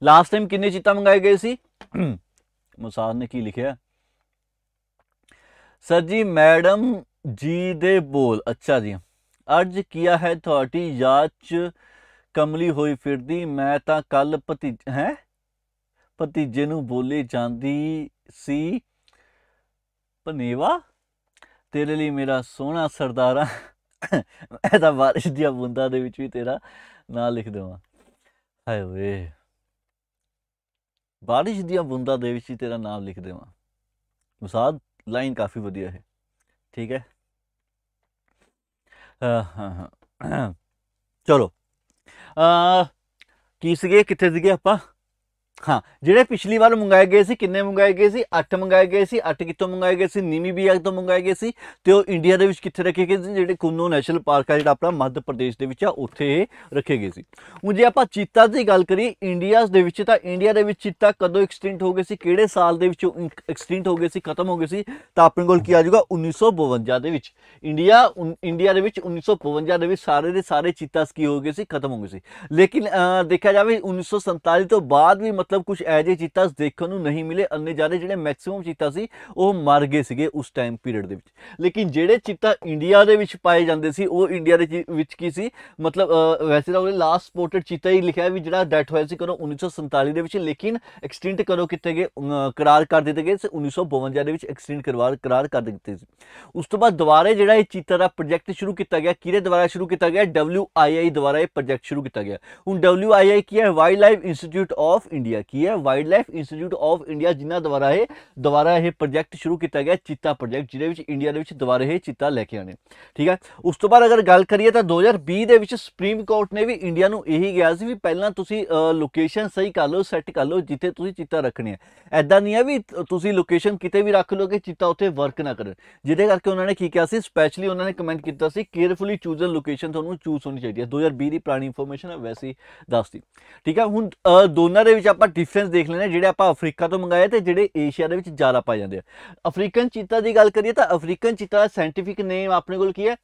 ਲਾਸਟ ਟਾਈਮ ਕਿੰਨੇ ਚੀਤਾ ਮੰਗਾਏ ਗਏ ਸੀ ਮੁਸਾਦ ਨੇ ਕੀ ਲਿਖਿਆ ਸਰ ਜੀ ਮੈਡਮ ਜੀ ਦੇ ਬੋਲ ਅੱਛਾ ਜੀ ਅਰਜ ਕੀਆ ਹੈ ਤੁਹਾਡੀ ਯਾਦ ਚ ਕਮਲੀ ਹੋਈ ਫਿਰਦੀ ਮੈਂ ਤਾਂ ਕੱਲ ਪਤੀ ਹੈ ਭਤੀਜੇ ਨੂੰ ਬੋਲੇ ਜਾਂਦੀ ਸੀ ਪਨੇਵਾ ਤੇਰੇ ਲਈ ਮੇਰਾ ਸੋਹਣਾ ਸਰਦਾਰਾ ਇਹ ਤਾਂ ਬਾਰਿਸ਼ ਦੀਆਂ ਬੂੰਦਾਂ ਦੇ ਵਿੱਚ ਵੀ ਤੇਰਾ ਨਾਂ ਲਿਖ ਦੇਵਾਂ ਹਾਏ ਵੇ ਬਾਰਿਸ਼ ਦੀਆਂ ਬੂੰਦਾਂ ਦੇ ਵਿੱਚ ਹੀ ਤੇਰਾ ਨਾਮ ਲਿਖ ਦੇਵਾਂ ਮੁਸਾਦ ਲਾਈਨ ਕਾਫੀ ਵਧੀਆ ਹੈ ਠੀਕ ਹੈ ਹਾਂ ਹਾਂ ਚਲੋ ਆ ਕੀ ਸੀਗੇ ਕਿੱਥੇ ਸੀਗੇ ਆਪਾਂ ਹਾਂ ਜਿਹੜੇ ਪਿਛਲੀ ਵਾਰ ਮੰਗਾਏ ਗਏ ਸੀ ਕਿੰਨੇ ਮੰਗਾਏ ਗਏ ਸੀ 8 ਮੰਗਾਏ ਗਏ ਸੀ 8 ਕਿੱਥੋਂ ਮੰਗਾਏ ਗਏ ਸੀ ਨੀਮੀ ਨੀਮੀਬੀਆ ਤੋਂ ਮੰਗਾਏ ਗਏ ਸੀ ਤੇ ਉਹ ਇੰਡੀਆ ਦੇ ਵਿੱਚ ਕਿੱਥੇ ਰੱਖੇ ਗਏ ਸੀ ਜਿਹੜੇ ਕੁੰਨੋ ਨੈਸ਼ਨਲ ਪਾਰਕ ਆ ਜਿਹੜਾ ਆਪਣਾ ਮੱਧ ਪ੍ਰਦੇਸ਼ ਦੇ ਵਿੱਚ ਆ ਉੱਥੇ ਰੱਖੇ ਗਏ ਸੀ ਹੁਣ ਜੇ ਆਪਾਂ ਚੀਤਾ ਦੀ ਗੱਲ ਕਰੀਏ ਇੰਡੀਆ ਦੇ ਵਿੱਚ ਤਾਂ ਇੰਡੀਆ ਦੇ ਵਿੱਚ ਚੀਤਾ ਕਦੋਂ ਐਕਸਟਿੰਕਟ ਹੋ ਗਏ ਸੀ ਕਿਹੜੇ ਸਾਲ ਦੇ ਵਿੱਚ ਐਕਸਟਿੰਕਟ ਹੋ ਗਏ ਸੀ ਖਤਮ ਹੋ ਗਏ ਸੀ ਤਾਂ ਆਪਣੇ ਕੋਲ ਕੀ ਆ ਜਾਊਗਾ 1952 ਦੇ ਵਿੱਚ ਇੰਡੀਆ ਇੰਡੀਆ ਦੇ ਵਿੱਚ 1952 ਦੇ ਵਿੱਚ ਸਾਰੇ ਦੇ ਸਾਰੇ ਚੀਤਾਸ ਕੀ ਹੋ ਗਏ ਸੀ ਖਤਮ ਹੋ ਗਏ ਸੀ ਲੇਕਿਨ ਦੇਖਿਆ ਜਾਵੇ 1947 ਤੋਂ ਬਾਅਦ ਵੀ ਮਤਲਬ ਕੁਝ ਐਜੇ ਚੀਤਾਸ ਦੇਖਣ ਨੂੰ ਨਹੀਂ ਮਿਲੇ ਅੰਨੇ ਜਾਰੇ ਜਿਹੜੇ ਮੈਕਸਿਮਮ ਚੀਤਾ ਸੀ ਉਹ ਮਰ ਗਏ ਸੀਗੇ ਉਸ ਟਾਈਮ ਪੀਰੀਅਡ ਦੇ ਵਿੱਚ ਲੇਕਿਨ ਜਿਹੜੇ ਚੀਤਾ ਇੰਡੀਆ ਦੇ ਵਿੱਚ ਪਾਏ ਜਾਂਦੇ ਸੀ ਉਹ ਇੰਡੀਆ ਦੇ ਵਿੱਚ ਕੀ ਸੀ ਮਤਲਬ ਵੈਸੇ ਤਾਂ ਉਹਨੇ ਲਾਸਟ ਸਪੋਰਟਡ ਚੀਤਾ ਹੀ ਲਿਖਿਆ ਵੀ ਜਿਹੜਾ ਡੈਥ ਹੋਇਆ ਸੀ ਕਰੋ 1947 ਦੇ ਵਿੱਚ ਲੇਕਿਨ ਐਕਸਟਿੰਟ ਕਰੋ ਕਿਤੇ ਗਏ ਕਰਾਰ ਕਰ ਦਿੱਤੇ ਗਏ 1952 ਦੇ ਵਿੱਚ ਐਕਸਟਿੰਟ ਕਰਵਾ ਕਰਾਰ ਕਰ ਦਿੱਤੇ ਸੀ ਉਸ ਤੋਂ ਬਾਅਦ ਦੁਬਾਰੇ ਜਿਹੜਾ ਇਹ ਚੀਤਾ ਦਾ ਪ੍ਰੋਜੈਕਟ ਸ਼ੁਰੂ ਕੀਤਾ ਗਿਆ ਕਿਹਦੇ ਦੁਆਰਾ ਸ਼ੁਰੂ ਕੀਤਾ ਗਿਆ WII ਦੁਆਰਾ ਇਹ ਪ੍ਰੋਜੈਕਟ ਸ਼ੁਰੂ ਕੀਤਾ ਗਿਆ ਹੁਣ WII ਕੀ ਹੈ wildlife institute of India ਗਿਆ ਕੀ ਹੈ wildlife institute of India ਜਿਨ੍ਹਾਂ ਦੁਆਰਾ ਇਹ ਦੁਆਰਾ ਇਹ ਪ੍ਰੋਜੈਕਟ ਸ਼ੁਰੂ ਕੀਤਾ ਗਿਆ ਚੀਤਾ ਪ੍ਰੋਜੈਕਟ ਜਿਹਦੇ ਵਿੱਚ ਇੰਡੀਆ ਦੇ ਵਿੱਚ ਦੁਬਾਰਾ ਇਹ ਚੀਤਾ ਲੈ ਕੇ ਆਣੇ ਠੀਕ ਹੈ ਉਸ ਤੋਂ ਬਾਅਦ ਅਗਰ ਗੱਲ ਕਰੀਏ ਤਾਂ 2020 ਦੇ ਵਿੱਚ ਸੁਪਰੀਮ ਕੋਰਟ ਨੇ ਵੀ ਇੰਡੀਆ ਨੂੰ ਇਹੀ ਗਿਆ ਸੀ ਵੀ ਪਹਿਲਾਂ ਤੁਸੀਂ ਲੋਕੇਸ਼ਨ ਸਹੀ ਕਰ ਲਓ ਸੈੱਟ ਕਰ ਲਓ ਜਿੱਥੇ ਤੁਸੀਂ ਚੀਤਾ ਰੱਖਣੇ ਆ ਐਦਾਂ ਨਹੀਂ ਆ ਵੀ ਤੁਸੀਂ ਲੋਕੇਸ਼ਨ ਕਿਤੇ ਵੀ ਰੱਖ ਲਓਗੇ ਚੀਤਾ ਉੱਥੇ ਵਰਕ ਨਾ ਕਰੇ ਜਿਹਦੇ ਕਰਕੇ ਉਹਨਾਂ ਨੇ ਕੀ ਕਿਹਾ ਸੀ ਸਪੈਸ਼ਲੀ ਉਹਨਾਂ ਨੇ ਕਮੈਂਟ ਕੀਤਾ ਸੀ ਕੇਅਰਫੁਲੀ ਚੂਜ਼ਨ ਲੋਕੇਸ਼ਨ ਤੁਹਾਨੂੰ ਚੂਜ਼ ਹੋਣੀ ਚਾਹੀਦੀ ਹੈ 2020 ਦੀ ਪੁਰਾਣੀ ਇਨਫੋਰਮੇਸ਼ਨ ਹੈ ਵੈਸੀ ਦੱਸਦੀ ਠੀਕ ਹੈ ਹੁਣ ਦੋਨਾਂ ਦੇ ਵਿੱਚ ਆਪਾਂ ਆਪਾਂ ਡਿਫਰੈਂਸ ਦੇਖ ਲੈਣਾ ਜਿਹੜੇ ਆਪਾਂ ਅਫਰੀਕਾ ਤੋਂ ਮੰਗਾਏ ਤੇ ਜਿਹੜੇ ਏਸ਼ੀਆ ਦੇ ਵਿੱਚ ਜ਼ਿਆਦਾ ਪਾਏ ਜਾਂਦੇ ਆ ਅਫਰੀਕਨ ਚੀਤਾ ਦੀ ਗੱਲ ਕਰੀਏ ਤਾਂ ਅਫਰੀਕਨ ਚੀਤਾ ਦਾ ਸਾਇੰਟੀਫਿਕ ਨੇਮ ਆਪਣੇ ਕੋਲ ਕੀ ਹੈ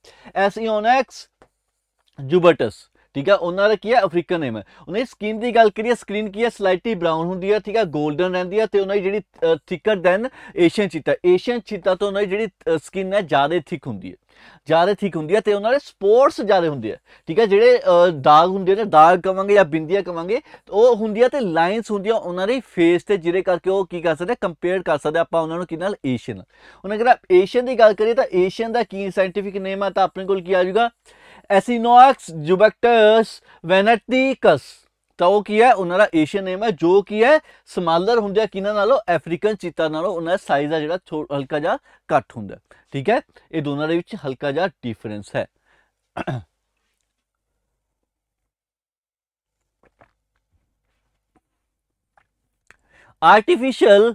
ਐਸੀਓਨੈਕਸ ਜੁਬਰਟਸ e ਠੀਕ ਹੈ ਉਹਨਾਂ ਦਾ ਕੀ ਹੈ ਅਫਰੀਕਨ ਨੇਮ ਹੈ ਉਹਨਾਂ ਦੀ ਸਕਿਨ ਦੀ ਗੱਲ ਕਰੀਏ ਸਕਿਨ ਕੀ ਹੈ ਸਲਾਈਟਲੀ ਬ੍ਰਾਊਨ ਹੁੰਦੀ ਹੈ ਠੀਕ ਹੈ 골ਡਨ ਰਹਿੰਦੀ ਹੈ ਤੇ ਉਹਨਾਂ ਦੀ ਜਿਹੜੀ thicker than Asian cheetah Asian cheetah ਤੋਂ ਉਹਨਾਂ ਦੀ ਜਿਹੜੀ ਸਕਿਨ ਹੈ ਜ਼ਿਆਦਾ ਥਿਕ ਹੁੰਦੀ ਹੈ ਜ਼ਿਆਦਾ ਥਿਕ ਹੁੰਦੀ ਹੈ ਤੇ ਉਹਨਾਂ ਦੇ ਸਪੋਰਟਸ ਜ਼ਿਆਦਾ ਹੁੰਦੇ ਆ ਠੀਕ ਹੈ ਜਿਹੜੇ ਦਾਗ ਹੁੰਦੇ ਨੇ ਦਾਗ ਕਵਾਂਗੇ ਜਾਂ ਬਿੰਦੀਆਂ ਕਵਾਂਗੇ ਉਹ ਹੁੰਦੀਆਂ ਤੇ ਲਾਈਨਸ ਹੁੰਦੀਆਂ ਉਹਨਾਂ ਦੇ ਫੇਸ ਤੇ ਜਿਹਦੇ ਕਰਕੇ ਉਹ ਕੀ ਕਰ ਸਕਦੇ ਕੰਪੇਅਰ ਕਰ ਸਕਦੇ ਆਪਾਂ ਉਹਨਾਂ ਨੂੰ ਕਿ ਨਾਲ ਏਸ਼ੀਅਨ ਉਹਨਾਂ ਅਗਰ ਏਸ਼ੀਅਨ ਦੀ ਗੱਲ ਕਰੀਏ ਤਾਂ ਏਸ਼ੀਅਨ ਦਾ ਕੀ ਸਾਇੰਟਿਫਿਕ ਨੇਮ ਆ ਤਾਂ ਆਪਣੇ ਕੋਲ ਕੀ ਆ ਜਾਊਗਾ एसिनोक्स ਜੁਬੈਕਟਸ वेनेटिकस ਤਾਂ ਉਹ ਕੀ ਹੈ ਉਹਨਾਂ ਦਾ ਏਸ਼ੀਅਨ ਨੇਮ ਹੈ ਜੋ ਕੀ ਹੈ ਸਮਾਲਰ ਹੁੰਦੇ ਕਿਨਾਂ ਨਾਲੋਂ ਅਫਰੀਕਨ ਚੀਤਾ ਨਾਲੋਂ ਉਹਨਾਂ ਦਾ ਸਾਈਜ਼ ਆ ਜਿਹੜਾ ਹਲਕਾ ਜਿਹਾ ਘੱਟ ਹੁੰਦਾ ਠੀਕ ਹੈ ਇਹ ਦੋਨਾਂ ਦੇ ਵਿੱਚ ਹਲਕਾ ਜਿਹਾ ਡਿਫਰੈਂਸ ਹੈ artificial